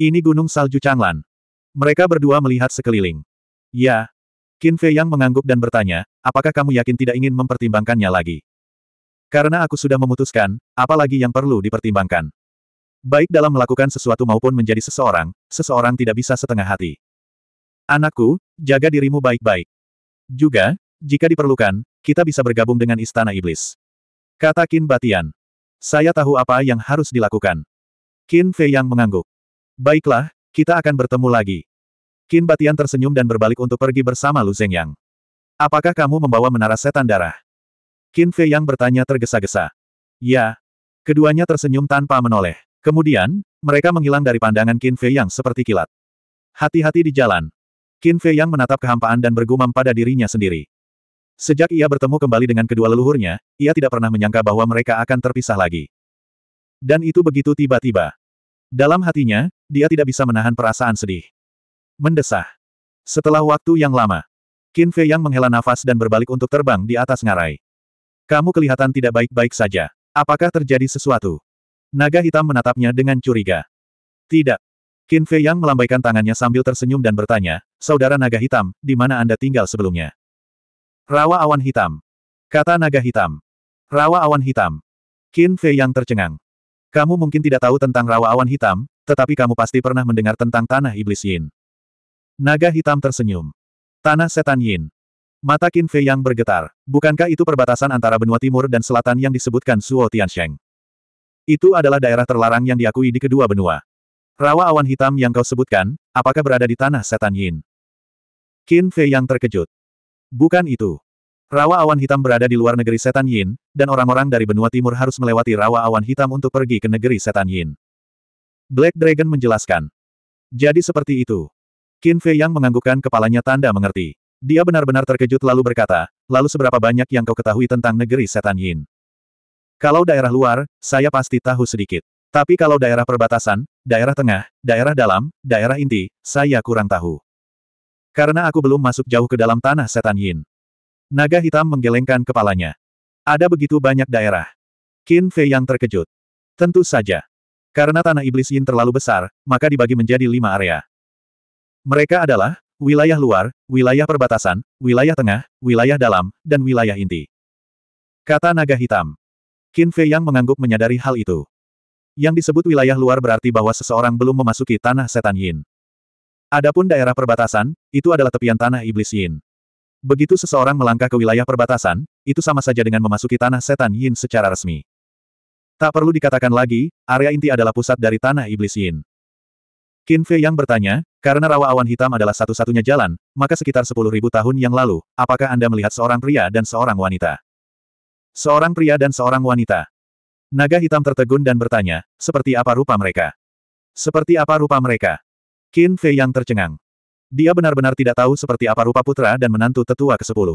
Ini Gunung Salju Changlan. Mereka berdua melihat sekeliling. Ya. Qin Fei Yang mengangguk dan bertanya, apakah kamu yakin tidak ingin mempertimbangkannya lagi? Karena aku sudah memutuskan, apalagi yang perlu dipertimbangkan. Baik dalam melakukan sesuatu maupun menjadi seseorang, seseorang tidak bisa setengah hati. Anakku, jaga dirimu baik-baik. Juga, jika diperlukan, kita bisa bergabung dengan Istana Iblis. Kata Qin Batian. Saya tahu apa yang harus dilakukan. Qin Fei Yang mengangguk. Baiklah, kita akan bertemu lagi. Qin Batian tersenyum dan berbalik untuk pergi bersama Lu Zhengyang. Apakah kamu membawa menara setan darah? Qin Fei Yang bertanya tergesa-gesa. Ya. Keduanya tersenyum tanpa menoleh. Kemudian, mereka menghilang dari pandangan Qin Fei Yang seperti kilat. Hati-hati di jalan. Qin Fei Yang menatap kehampaan dan bergumam pada dirinya sendiri. Sejak ia bertemu kembali dengan kedua leluhurnya, ia tidak pernah menyangka bahwa mereka akan terpisah lagi. Dan itu begitu tiba-tiba. Dalam hatinya, dia tidak bisa menahan perasaan sedih. Mendesah. Setelah waktu yang lama, Qin Fei Yang menghela nafas dan berbalik untuk terbang di atas ngarai. Kamu kelihatan tidak baik-baik saja. Apakah terjadi sesuatu? Naga hitam menatapnya dengan curiga. Tidak. Qin Fei Yang melambaikan tangannya sambil tersenyum dan bertanya, Saudara Naga Hitam, di mana Anda tinggal sebelumnya? Rawa awan hitam. Kata Naga Hitam. Rawa awan hitam. Qin Fei Yang tercengang. Kamu mungkin tidak tahu tentang rawa awan hitam, tetapi kamu pasti pernah mendengar tentang tanah iblis Yin. Naga hitam tersenyum. Tanah setan Yin. Mata Qin Fei yang bergetar. Bukankah itu perbatasan antara benua timur dan selatan yang disebutkan Suo Tiansheng? Itu adalah daerah terlarang yang diakui di kedua benua. Rawa awan hitam yang kau sebutkan, apakah berada di tanah setan Yin? Qin Fei yang terkejut. Bukan itu. Rawa awan hitam berada di luar negeri setan Yin, dan orang-orang dari benua timur harus melewati rawa awan hitam untuk pergi ke negeri setan Yin. Black Dragon menjelaskan. Jadi seperti itu. Qin Fei Yang menganggukkan kepalanya tanda mengerti. Dia benar-benar terkejut lalu berkata, lalu seberapa banyak yang kau ketahui tentang negeri setan Yin? Kalau daerah luar, saya pasti tahu sedikit. Tapi kalau daerah perbatasan, daerah tengah, daerah dalam, daerah inti, saya kurang tahu. Karena aku belum masuk jauh ke dalam tanah setan Yin. Naga hitam menggelengkan kepalanya. Ada begitu banyak daerah. Qin Fei yang terkejut. Tentu saja. Karena tanah iblis Yin terlalu besar, maka dibagi menjadi lima area. Mereka adalah, wilayah luar, wilayah perbatasan, wilayah tengah, wilayah dalam, dan wilayah inti. Kata naga hitam. Qin Fei yang mengangguk menyadari hal itu. Yang disebut wilayah luar berarti bahwa seseorang belum memasuki tanah setan Yin. Adapun daerah perbatasan, itu adalah tepian tanah iblis Yin. Begitu seseorang melangkah ke wilayah perbatasan, itu sama saja dengan memasuki tanah setan Yin secara resmi. Tak perlu dikatakan lagi, area inti adalah pusat dari tanah iblis Yin. Qin Fei yang bertanya, karena rawa awan hitam adalah satu-satunya jalan, maka sekitar sepuluh ribu tahun yang lalu, apakah Anda melihat seorang pria dan seorang wanita? Seorang pria dan seorang wanita. Naga hitam tertegun dan bertanya, seperti apa rupa mereka? Seperti apa rupa mereka? Qin Fei yang tercengang. Dia benar-benar tidak tahu seperti apa rupa putra dan menantu tetua ke-10.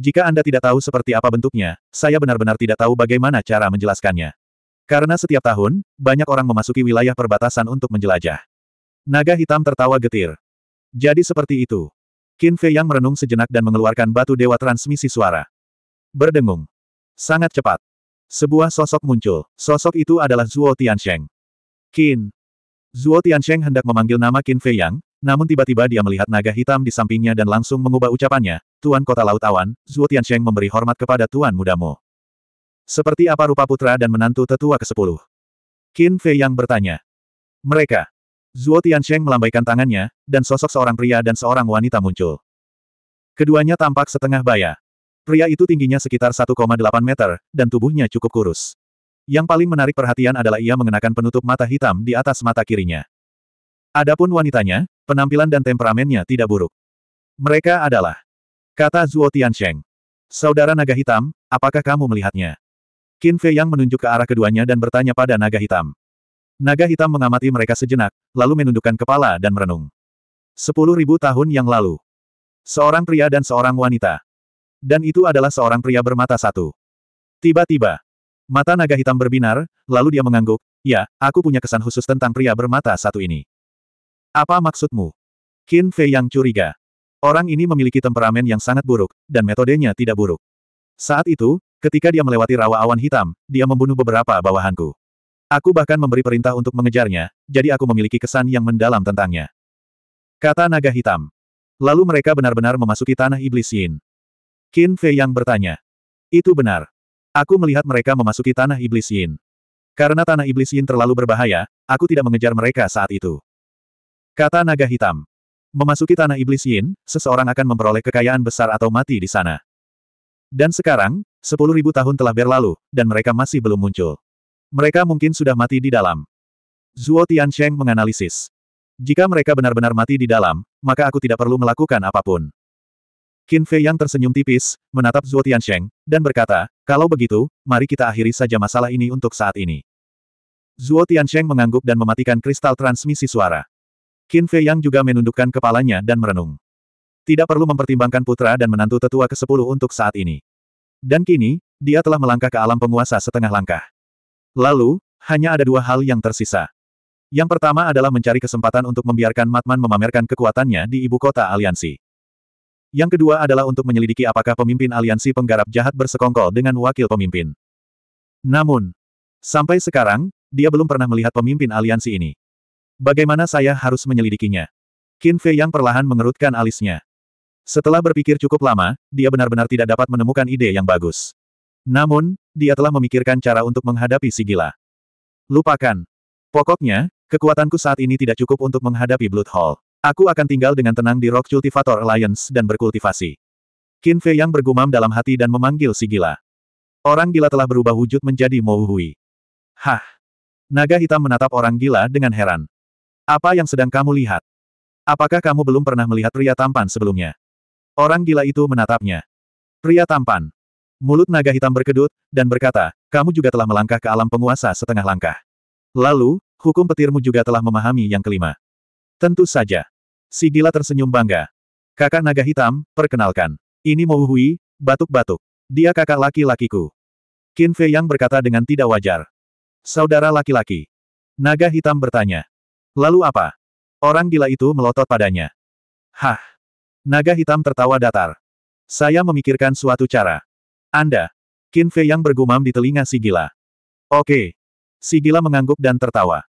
Jika Anda tidak tahu seperti apa bentuknya, saya benar-benar tidak tahu bagaimana cara menjelaskannya. Karena setiap tahun, banyak orang memasuki wilayah perbatasan untuk menjelajah. Naga hitam tertawa getir. Jadi seperti itu. Qin Fei yang merenung sejenak dan mengeluarkan batu dewa transmisi suara. Berdengung. Sangat cepat. Sebuah sosok muncul. Sosok itu adalah Zhuo Tiansheng. Qin. Zhuo Tiansheng hendak memanggil nama Qin Fei Yang, namun tiba-tiba dia melihat naga hitam di sampingnya dan langsung mengubah ucapannya, Tuan Kota Laut Awan, Zhuo Tiansheng memberi hormat kepada Tuan mudamu. Seperti apa rupa putra dan menantu tetua ke-10? Qin Fei yang bertanya. Mereka. Zhuo Tiansheng melambaikan tangannya, dan sosok seorang pria dan seorang wanita muncul. Keduanya tampak setengah baya. Pria itu tingginya sekitar 1,8 meter, dan tubuhnya cukup kurus. Yang paling menarik perhatian adalah ia mengenakan penutup mata hitam di atas mata kirinya. Adapun wanitanya, Penampilan dan temperamennya tidak buruk. Mereka adalah. Kata Zuo Tiansheng. Saudara naga hitam, apakah kamu melihatnya? Qin Fei Yang menunjuk ke arah keduanya dan bertanya pada naga hitam. Naga hitam mengamati mereka sejenak, lalu menundukkan kepala dan merenung. Sepuluh ribu tahun yang lalu. Seorang pria dan seorang wanita. Dan itu adalah seorang pria bermata satu. Tiba-tiba, mata naga hitam berbinar, lalu dia mengangguk, ya, aku punya kesan khusus tentang pria bermata satu ini. Apa maksudmu? Qin Fei yang curiga. Orang ini memiliki temperamen yang sangat buruk, dan metodenya tidak buruk. Saat itu, ketika dia melewati rawa awan hitam, dia membunuh beberapa bawahanku. Aku bahkan memberi perintah untuk mengejarnya, jadi aku memiliki kesan yang mendalam tentangnya. Kata naga hitam. Lalu mereka benar-benar memasuki tanah iblis Yin. Qin Fei yang bertanya. Itu benar. Aku melihat mereka memasuki tanah iblis Yin. Karena tanah iblis Yin terlalu berbahaya, aku tidak mengejar mereka saat itu. Kata naga hitam. Memasuki tanah iblis Yin, seseorang akan memperoleh kekayaan besar atau mati di sana. Dan sekarang, sepuluh ribu tahun telah berlalu, dan mereka masih belum muncul. Mereka mungkin sudah mati di dalam. Zuo Tiansheng menganalisis. Jika mereka benar-benar mati di dalam, maka aku tidak perlu melakukan apapun. Qin Fei yang tersenyum tipis, menatap Zuo Tiansheng, dan berkata, kalau begitu, mari kita akhiri saja masalah ini untuk saat ini. Zuo Tiansheng mengangguk dan mematikan kristal transmisi suara. Qin Fei Yang juga menundukkan kepalanya dan merenung. Tidak perlu mempertimbangkan putra dan menantu tetua ke-10 untuk saat ini. Dan kini, dia telah melangkah ke alam penguasa setengah langkah. Lalu, hanya ada dua hal yang tersisa. Yang pertama adalah mencari kesempatan untuk membiarkan Matman memamerkan kekuatannya di ibu kota aliansi. Yang kedua adalah untuk menyelidiki apakah pemimpin aliansi penggarap jahat bersekongkol dengan wakil pemimpin. Namun, sampai sekarang, dia belum pernah melihat pemimpin aliansi ini. Bagaimana saya harus menyelidikinya? Qin Fei yang perlahan mengerutkan alisnya. Setelah berpikir cukup lama, dia benar-benar tidak dapat menemukan ide yang bagus. Namun, dia telah memikirkan cara untuk menghadapi si gila. Lupakan. Pokoknya, kekuatanku saat ini tidak cukup untuk menghadapi Blood Hall. Aku akan tinggal dengan tenang di Rock Cultivator Alliance dan berkultivasi. Qin Fei yang bergumam dalam hati dan memanggil si gila. Orang gila telah berubah wujud menjadi Mouhui. Hah! Naga hitam menatap orang gila dengan heran. Apa yang sedang kamu lihat? Apakah kamu belum pernah melihat pria tampan sebelumnya? Orang gila itu menatapnya. Pria tampan. Mulut naga hitam berkedut, dan berkata, kamu juga telah melangkah ke alam penguasa setengah langkah. Lalu, hukum petirmu juga telah memahami yang kelima. Tentu saja. Si gila tersenyum bangga. Kakak naga hitam, perkenalkan. Ini Mouhui, batuk-batuk. Dia kakak laki-lakiku. Qin Fei Yang berkata dengan tidak wajar. Saudara laki-laki. Naga hitam bertanya. Lalu apa? Orang gila itu melotot padanya. Hah! Naga hitam tertawa datar. Saya memikirkan suatu cara. Anda! Qin Fei yang bergumam di telinga si gila. Oke. Si gila mengangguk dan tertawa.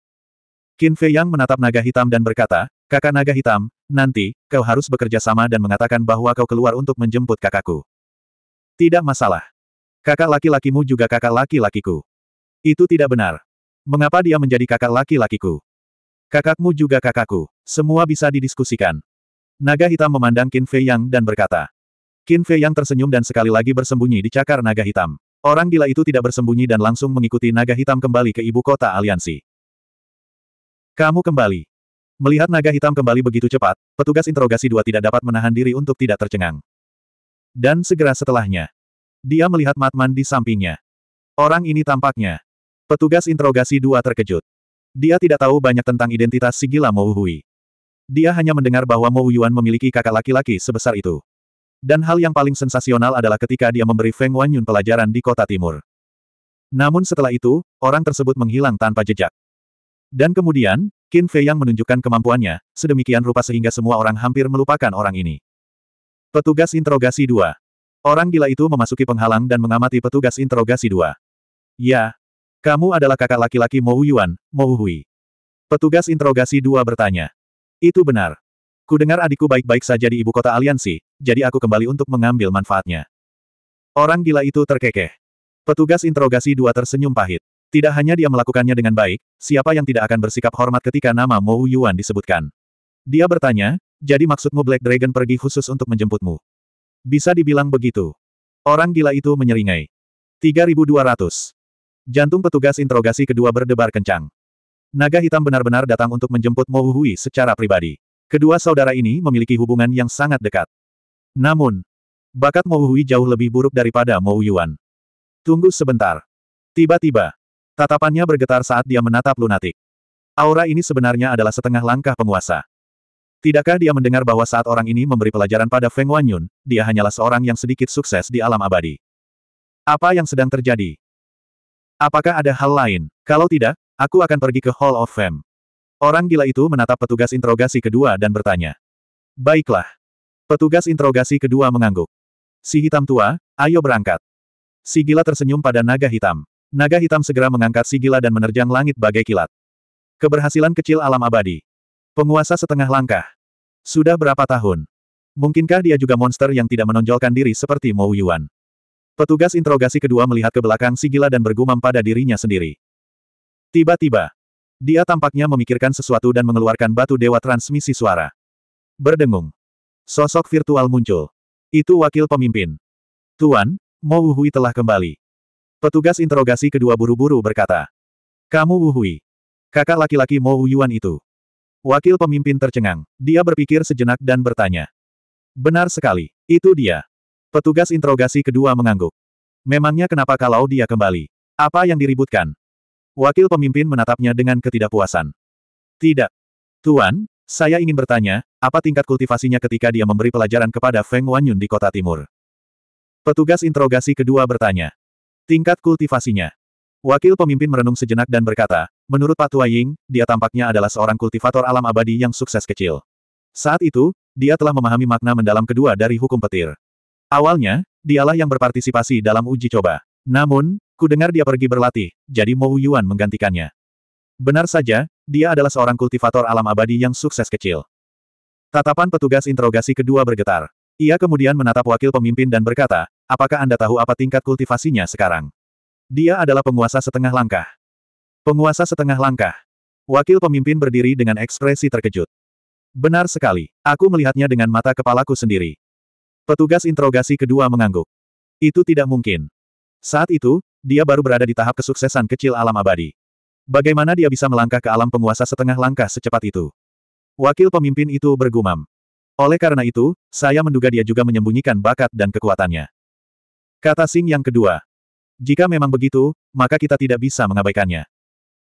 Qin Fei yang menatap naga hitam dan berkata, Kakak naga hitam, nanti, kau harus bekerja sama dan mengatakan bahwa kau keluar untuk menjemput kakakku. Tidak masalah. Kakak laki-lakimu juga kakak laki-lakiku. Itu tidak benar. Mengapa dia menjadi kakak laki-lakiku? Kakakmu juga kakakku. Semua bisa didiskusikan. Naga hitam memandang Qin Fei Yang dan berkata. Qin Fei Yang tersenyum dan sekali lagi bersembunyi di cakar naga hitam. Orang gila itu tidak bersembunyi dan langsung mengikuti naga hitam kembali ke ibu kota aliansi. Kamu kembali. Melihat naga hitam kembali begitu cepat, petugas interogasi dua tidak dapat menahan diri untuk tidak tercengang. Dan segera setelahnya, dia melihat Matman di sampingnya. Orang ini tampaknya. Petugas interogasi dua terkejut. Dia tidak tahu banyak tentang identitas si gila Mo Hui. Dia hanya mendengar bahwa Mo Yuan memiliki kakak laki-laki sebesar itu. Dan hal yang paling sensasional adalah ketika dia memberi Feng Wanyun pelajaran di kota timur. Namun setelah itu, orang tersebut menghilang tanpa jejak. Dan kemudian, Qin Fei yang menunjukkan kemampuannya, sedemikian rupa sehingga semua orang hampir melupakan orang ini. Petugas interogasi 2. Orang gila itu memasuki penghalang dan mengamati petugas interogasi 2. Ya, kamu adalah kakak laki-laki Mo Yuan, Mo Hui. Petugas interogasi dua bertanya. Itu benar. Kudengar adikku baik-baik saja di ibu kota aliansi, jadi aku kembali untuk mengambil manfaatnya. Orang gila itu terkekeh. Petugas interogasi dua tersenyum pahit. Tidak hanya dia melakukannya dengan baik, siapa yang tidak akan bersikap hormat ketika nama Mo Yuan disebutkan. Dia bertanya, jadi maksudmu Black Dragon pergi khusus untuk menjemputmu? Bisa dibilang begitu. Orang gila itu menyeringai. 3200. Jantung petugas interogasi kedua berdebar kencang. Naga hitam benar-benar datang untuk menjemput Mo Hui secara pribadi. Kedua saudara ini memiliki hubungan yang sangat dekat. Namun, bakat Mo Hui jauh lebih buruk daripada Mo Yuan. Tunggu sebentar. Tiba-tiba, tatapannya bergetar saat dia menatap lunatik. Aura ini sebenarnya adalah setengah langkah penguasa. Tidakkah dia mendengar bahwa saat orang ini memberi pelajaran pada Feng Wanyun, dia hanyalah seorang yang sedikit sukses di alam abadi. Apa yang sedang terjadi? Apakah ada hal lain? Kalau tidak, aku akan pergi ke Hall of Fame. Orang gila itu menatap petugas interogasi kedua dan bertanya. Baiklah. Petugas interogasi kedua mengangguk. Si hitam tua, ayo berangkat. Si gila tersenyum pada naga hitam. Naga hitam segera mengangkat si gila dan menerjang langit bagai kilat. Keberhasilan kecil alam abadi. Penguasa setengah langkah. Sudah berapa tahun? Mungkinkah dia juga monster yang tidak menonjolkan diri seperti Mo Yuan? Petugas interogasi kedua melihat ke belakang Sigila dan bergumam pada dirinya sendiri. Tiba-tiba, dia tampaknya memikirkan sesuatu dan mengeluarkan batu dewa transmisi suara. Berdengung. Sosok virtual muncul. Itu wakil pemimpin. Tuan, Mo Wuhui telah kembali. Petugas interogasi kedua buru-buru berkata. Kamu Wuhui. Kakak laki-laki Mo Yuan itu. Wakil pemimpin tercengang. Dia berpikir sejenak dan bertanya. Benar sekali. Itu dia. Petugas interogasi kedua mengangguk. Memangnya kenapa kalau dia kembali? Apa yang diributkan? Wakil pemimpin menatapnya dengan ketidakpuasan. Tidak. Tuan, saya ingin bertanya, apa tingkat kultivasinya ketika dia memberi pelajaran kepada Feng Wanyun di kota timur? Petugas interogasi kedua bertanya. Tingkat kultivasinya. Wakil pemimpin merenung sejenak dan berkata, menurut Pak Ying, dia tampaknya adalah seorang kultivator alam abadi yang sukses kecil. Saat itu, dia telah memahami makna mendalam kedua dari hukum petir. Awalnya, dialah yang berpartisipasi dalam uji coba. Namun, ku dengar dia pergi berlatih, jadi Mo Yuan menggantikannya. Benar saja, dia adalah seorang kultivator alam abadi yang sukses kecil. Tatapan petugas interogasi kedua bergetar. Ia kemudian menatap wakil pemimpin dan berkata, apakah Anda tahu apa tingkat kultivasinya sekarang? Dia adalah penguasa setengah langkah. Penguasa setengah langkah. Wakil pemimpin berdiri dengan ekspresi terkejut. Benar sekali, aku melihatnya dengan mata kepalaku sendiri. Petugas interogasi kedua mengangguk. Itu tidak mungkin. Saat itu, dia baru berada di tahap kesuksesan kecil alam abadi. Bagaimana dia bisa melangkah ke alam penguasa setengah langkah secepat itu? Wakil pemimpin itu bergumam. Oleh karena itu, saya menduga dia juga menyembunyikan bakat dan kekuatannya. Kata Sing yang kedua. Jika memang begitu, maka kita tidak bisa mengabaikannya.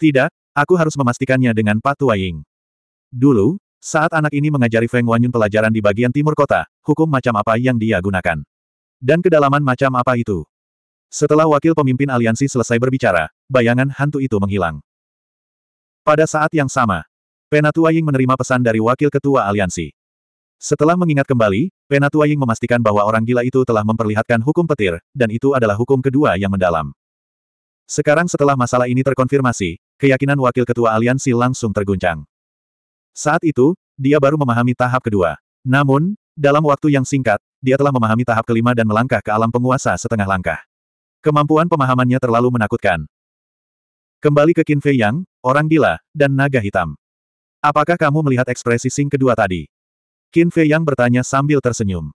Tidak, aku harus memastikannya dengan Patu Dulu, saat anak ini mengajari Feng Wanyun pelajaran di bagian timur kota, hukum macam apa yang dia gunakan. Dan kedalaman macam apa itu? Setelah wakil pemimpin aliansi selesai berbicara, bayangan hantu itu menghilang. Pada saat yang sama, Penatua Ying menerima pesan dari wakil ketua aliansi. Setelah mengingat kembali, Penatua Ying memastikan bahwa orang gila itu telah memperlihatkan hukum petir, dan itu adalah hukum kedua yang mendalam. Sekarang setelah masalah ini terkonfirmasi, keyakinan wakil ketua aliansi langsung terguncang. Saat itu, dia baru memahami tahap kedua. Namun, dalam waktu yang singkat, dia telah memahami tahap kelima dan melangkah ke alam penguasa setengah langkah. Kemampuan pemahamannya terlalu menakutkan. Kembali ke Qin Fei Yang, orang gila, dan naga hitam. Apakah kamu melihat ekspresi Sing kedua tadi? Qin Fei Yang bertanya sambil tersenyum.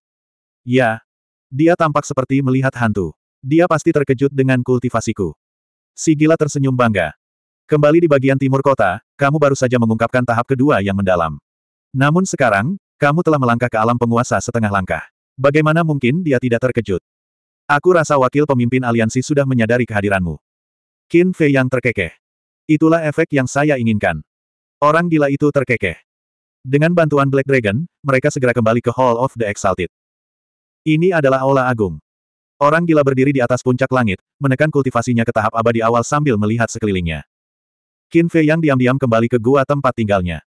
Ya. Dia tampak seperti melihat hantu. Dia pasti terkejut dengan kultivasiku. Si gila tersenyum bangga. Kembali di bagian timur kota, kamu baru saja mengungkapkan tahap kedua yang mendalam. Namun sekarang, kamu telah melangkah ke alam penguasa setengah langkah. Bagaimana mungkin dia tidak terkejut? Aku rasa wakil pemimpin aliansi sudah menyadari kehadiranmu. Qin Fei yang terkekeh. Itulah efek yang saya inginkan. Orang gila itu terkekeh. Dengan bantuan Black Dragon, mereka segera kembali ke Hall of the Exalted. Ini adalah Aula Agung. Orang gila berdiri di atas puncak langit, menekan kultivasinya ke tahap abadi awal sambil melihat sekelilingnya. Qin Fei yang diam-diam kembali ke gua tempat tinggalnya.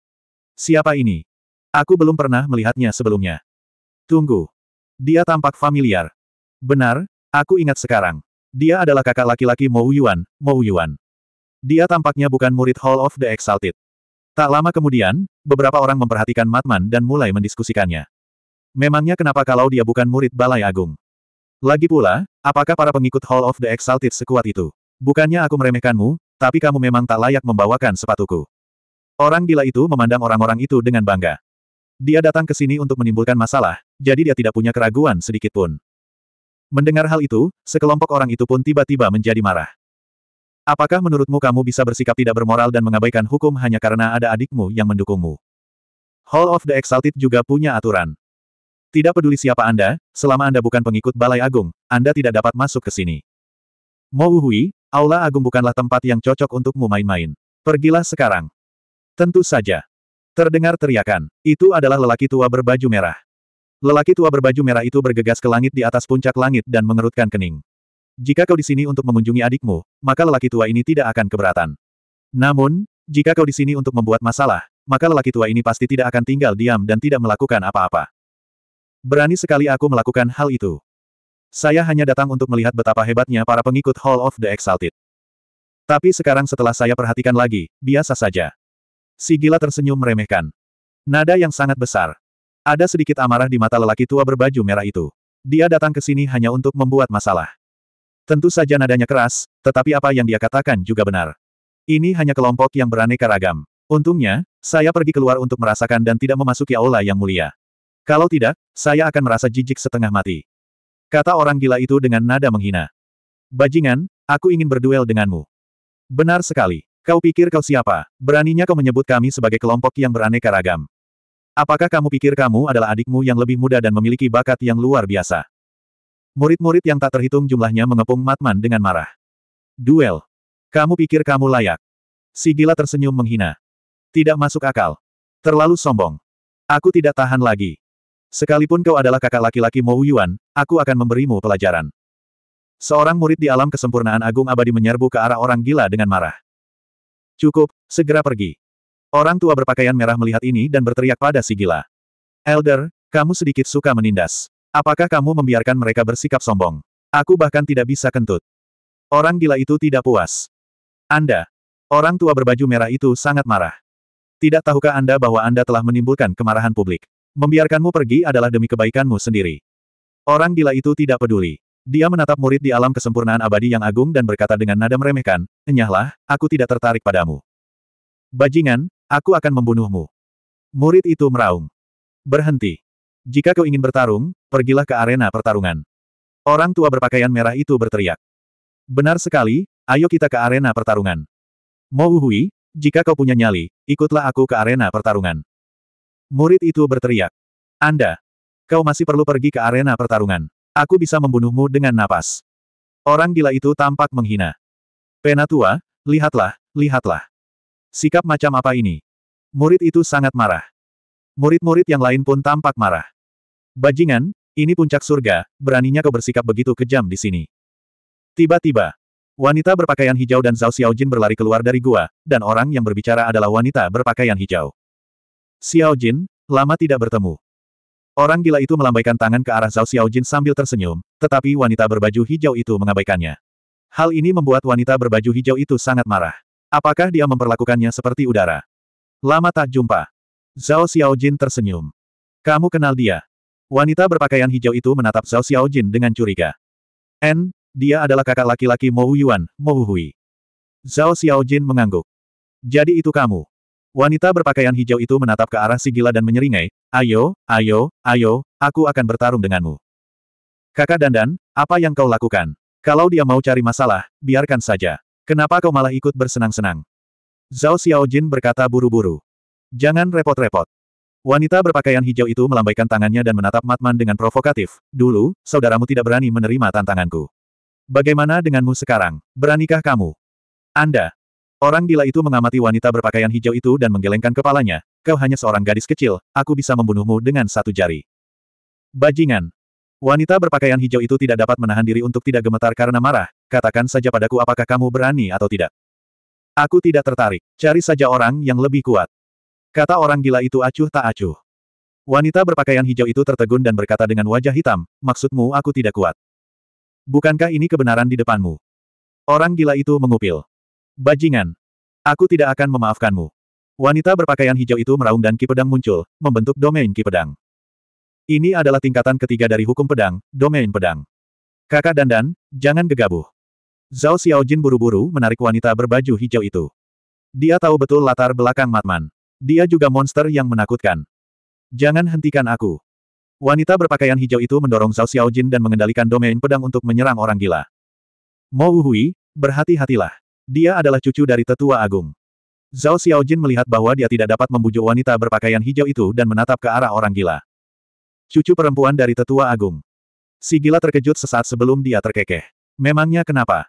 Siapa ini? Aku belum pernah melihatnya sebelumnya. Tunggu. Dia tampak familiar. Benar, aku ingat sekarang. Dia adalah kakak laki-laki Mo Yuan, Mo Yuan. Dia tampaknya bukan murid Hall of the Exalted. Tak lama kemudian, beberapa orang memperhatikan Matman dan mulai mendiskusikannya. Memangnya kenapa kalau dia bukan murid Balai Agung? Lagi pula, apakah para pengikut Hall of the Exalted sekuat itu? Bukannya aku meremehkanmu, tapi kamu memang tak layak membawakan sepatuku. Orang gila itu memandang orang-orang itu dengan bangga. Dia datang ke sini untuk menimbulkan masalah, jadi dia tidak punya keraguan sedikit pun. Mendengar hal itu, sekelompok orang itu pun tiba-tiba menjadi marah. Apakah menurutmu kamu bisa bersikap tidak bermoral dan mengabaikan hukum hanya karena ada adikmu yang mendukungmu? Hall of the Exalted juga punya aturan. Tidak peduli siapa Anda, selama Anda bukan pengikut Balai Agung, Anda tidak dapat masuk ke sini. Mo Huwi. Aula Agung bukanlah tempat yang cocok untukmu main-main. Pergilah sekarang. Tentu saja. Terdengar teriakan. Itu adalah lelaki tua berbaju merah. Lelaki tua berbaju merah itu bergegas ke langit di atas puncak langit dan mengerutkan kening. Jika kau di sini untuk mengunjungi adikmu, maka lelaki tua ini tidak akan keberatan. Namun, jika kau di sini untuk membuat masalah, maka lelaki tua ini pasti tidak akan tinggal diam dan tidak melakukan apa-apa. Berani sekali aku melakukan hal itu. Saya hanya datang untuk melihat betapa hebatnya para pengikut Hall of the Exalted. Tapi sekarang setelah saya perhatikan lagi, biasa saja. Si gila tersenyum meremehkan. Nada yang sangat besar. Ada sedikit amarah di mata lelaki tua berbaju merah itu. Dia datang ke sini hanya untuk membuat masalah. Tentu saja nadanya keras, tetapi apa yang dia katakan juga benar. Ini hanya kelompok yang beraneka ragam. Untungnya, saya pergi keluar untuk merasakan dan tidak memasuki aula yang mulia. Kalau tidak, saya akan merasa jijik setengah mati. Kata orang gila itu dengan nada menghina. Bajingan, aku ingin berduel denganmu. Benar sekali. Kau pikir kau siapa? Beraninya kau menyebut kami sebagai kelompok yang beraneka ragam. Apakah kamu pikir kamu adalah adikmu yang lebih muda dan memiliki bakat yang luar biasa? Murid-murid yang tak terhitung jumlahnya mengepung Matman dengan marah. Duel. Kamu pikir kamu layak? Si gila tersenyum menghina. Tidak masuk akal. Terlalu sombong. Aku tidak tahan lagi. Sekalipun kau adalah kakak laki-laki Mo Yuan, aku akan memberimu pelajaran. Seorang murid di alam kesempurnaan agung abadi menyerbu ke arah orang gila dengan marah. Cukup, segera pergi. Orang tua berpakaian merah melihat ini dan berteriak pada si gila. Elder, kamu sedikit suka menindas. Apakah kamu membiarkan mereka bersikap sombong? Aku bahkan tidak bisa kentut. Orang gila itu tidak puas. Anda. Orang tua berbaju merah itu sangat marah. Tidak tahukah Anda bahwa Anda telah menimbulkan kemarahan publik? Membiarkanmu pergi adalah demi kebaikanmu sendiri. Orang gila itu tidak peduli. Dia menatap murid di alam kesempurnaan abadi yang agung dan berkata dengan nada meremehkan, Enyahlah, aku tidak tertarik padamu. Bajingan, aku akan membunuhmu. Murid itu meraung. Berhenti. Jika kau ingin bertarung, pergilah ke arena pertarungan. Orang tua berpakaian merah itu berteriak. Benar sekali, ayo kita ke arena pertarungan. Mo Hui, jika kau punya nyali, ikutlah aku ke arena pertarungan. Murid itu berteriak. Anda! Kau masih perlu pergi ke arena pertarungan. Aku bisa membunuhmu dengan napas. Orang gila itu tampak menghina. Penatua, lihatlah, lihatlah. Sikap macam apa ini? Murid itu sangat marah. Murid-murid yang lain pun tampak marah. Bajingan, ini puncak surga, beraninya kau bersikap begitu kejam di sini. Tiba-tiba, wanita berpakaian hijau dan Zhao Xiaojin berlari keluar dari gua, dan orang yang berbicara adalah wanita berpakaian hijau. Xiao Jin, lama tidak bertemu. Orang gila itu melambaikan tangan ke arah Zhao Xiao Jin sambil tersenyum, tetapi wanita berbaju hijau itu mengabaikannya. Hal ini membuat wanita berbaju hijau itu sangat marah. Apakah dia memperlakukannya seperti udara? Lama tak jumpa. Zhao Xiao Jin tersenyum. Kamu kenal dia? Wanita berpakaian hijau itu menatap Zhao Xiao Jin dengan curiga. N, dia adalah kakak laki-laki Mo Yuan, Mo Hui. Zhao Xiao Jin mengangguk. Jadi itu kamu. Wanita berpakaian hijau itu menatap ke arah si gila dan menyeringai, ayo, ayo, ayo, aku akan bertarung denganmu. Kakak Dandan, apa yang kau lakukan? Kalau dia mau cari masalah, biarkan saja. Kenapa kau malah ikut bersenang-senang? Zhao Xiaojin berkata buru-buru. Jangan repot-repot. Wanita berpakaian hijau itu melambaikan tangannya dan menatap Matman dengan provokatif. Dulu, saudaramu tidak berani menerima tantanganku. Bagaimana denganmu sekarang? Beranikah kamu? Anda, Orang gila itu mengamati wanita berpakaian hijau itu dan menggelengkan kepalanya. Kau hanya seorang gadis kecil, aku bisa membunuhmu dengan satu jari. Bajingan. Wanita berpakaian hijau itu tidak dapat menahan diri untuk tidak gemetar karena marah. Katakan saja padaku apakah kamu berani atau tidak. Aku tidak tertarik. Cari saja orang yang lebih kuat. Kata orang gila itu acuh tak acuh. Wanita berpakaian hijau itu tertegun dan berkata dengan wajah hitam, maksudmu aku tidak kuat. Bukankah ini kebenaran di depanmu? Orang gila itu mengupil. Bajingan. Aku tidak akan memaafkanmu. Wanita berpakaian hijau itu meraung dan ki pedang muncul, membentuk domain ki pedang. Ini adalah tingkatan ketiga dari hukum pedang, domain pedang. Kakak dandan, jangan gegabah. Zhao Xiaojin buru-buru menarik wanita berbaju hijau itu. Dia tahu betul latar belakang Matman. Dia juga monster yang menakutkan. Jangan hentikan aku. Wanita berpakaian hijau itu mendorong Zhao Xiaojin dan mengendalikan domain pedang untuk menyerang orang gila. Mo Wuhui, berhati-hatilah. Dia adalah cucu dari tetua agung. Zhao Xiaojin melihat bahwa dia tidak dapat membujuk wanita berpakaian hijau itu dan menatap ke arah orang gila. Cucu perempuan dari tetua agung. Si gila terkejut sesaat sebelum dia terkekeh. Memangnya kenapa?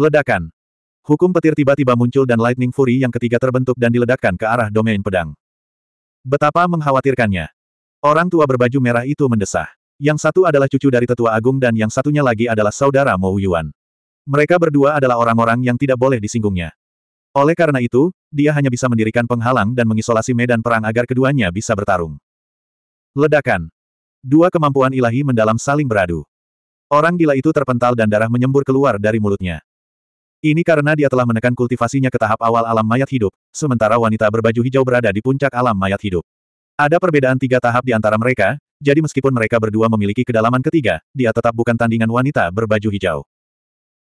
Ledakan. Hukum petir tiba-tiba muncul dan Lightning Fury yang ketiga terbentuk dan diledakkan ke arah domain pedang. Betapa mengkhawatirkannya. Orang tua berbaju merah itu mendesah. Yang satu adalah cucu dari tetua agung dan yang satunya lagi adalah saudara Mo Yuan. Mereka berdua adalah orang-orang yang tidak boleh disinggungnya. Oleh karena itu, dia hanya bisa mendirikan penghalang dan mengisolasi medan perang agar keduanya bisa bertarung. Ledakan. Dua kemampuan ilahi mendalam saling beradu. Orang gila itu terpental dan darah menyembur keluar dari mulutnya. Ini karena dia telah menekan kultivasinya ke tahap awal alam mayat hidup, sementara wanita berbaju hijau berada di puncak alam mayat hidup. Ada perbedaan tiga tahap di antara mereka, jadi meskipun mereka berdua memiliki kedalaman ketiga, dia tetap bukan tandingan wanita berbaju hijau.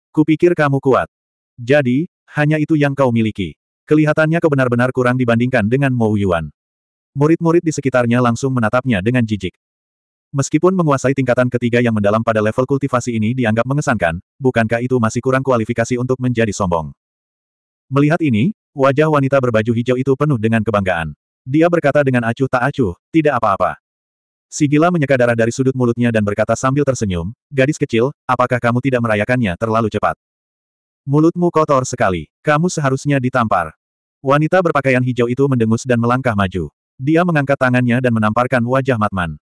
Kupikir kamu kuat. Jadi, hanya itu yang kau miliki. Kelihatannya kau benar-benar kurang dibandingkan dengan Mo Yuan. Murid-murid di sekitarnya langsung menatapnya dengan jijik. Meskipun menguasai tingkatan ketiga yang mendalam pada level kultivasi ini dianggap mengesankan, bukankah itu masih kurang kualifikasi untuk menjadi sombong? Melihat ini, wajah wanita berbaju hijau itu penuh dengan kebanggaan. Dia berkata dengan acuh tak acuh, tidak apa-apa. Sigila menyeka darah dari sudut mulutnya dan berkata sambil tersenyum, gadis kecil, apakah kamu tidak merayakannya terlalu cepat? Mulutmu kotor sekali. Kamu seharusnya ditampar. Wanita berpakaian hijau itu mendengus dan melangkah maju. Dia mengangkat tangannya dan menamparkan wajah Matman.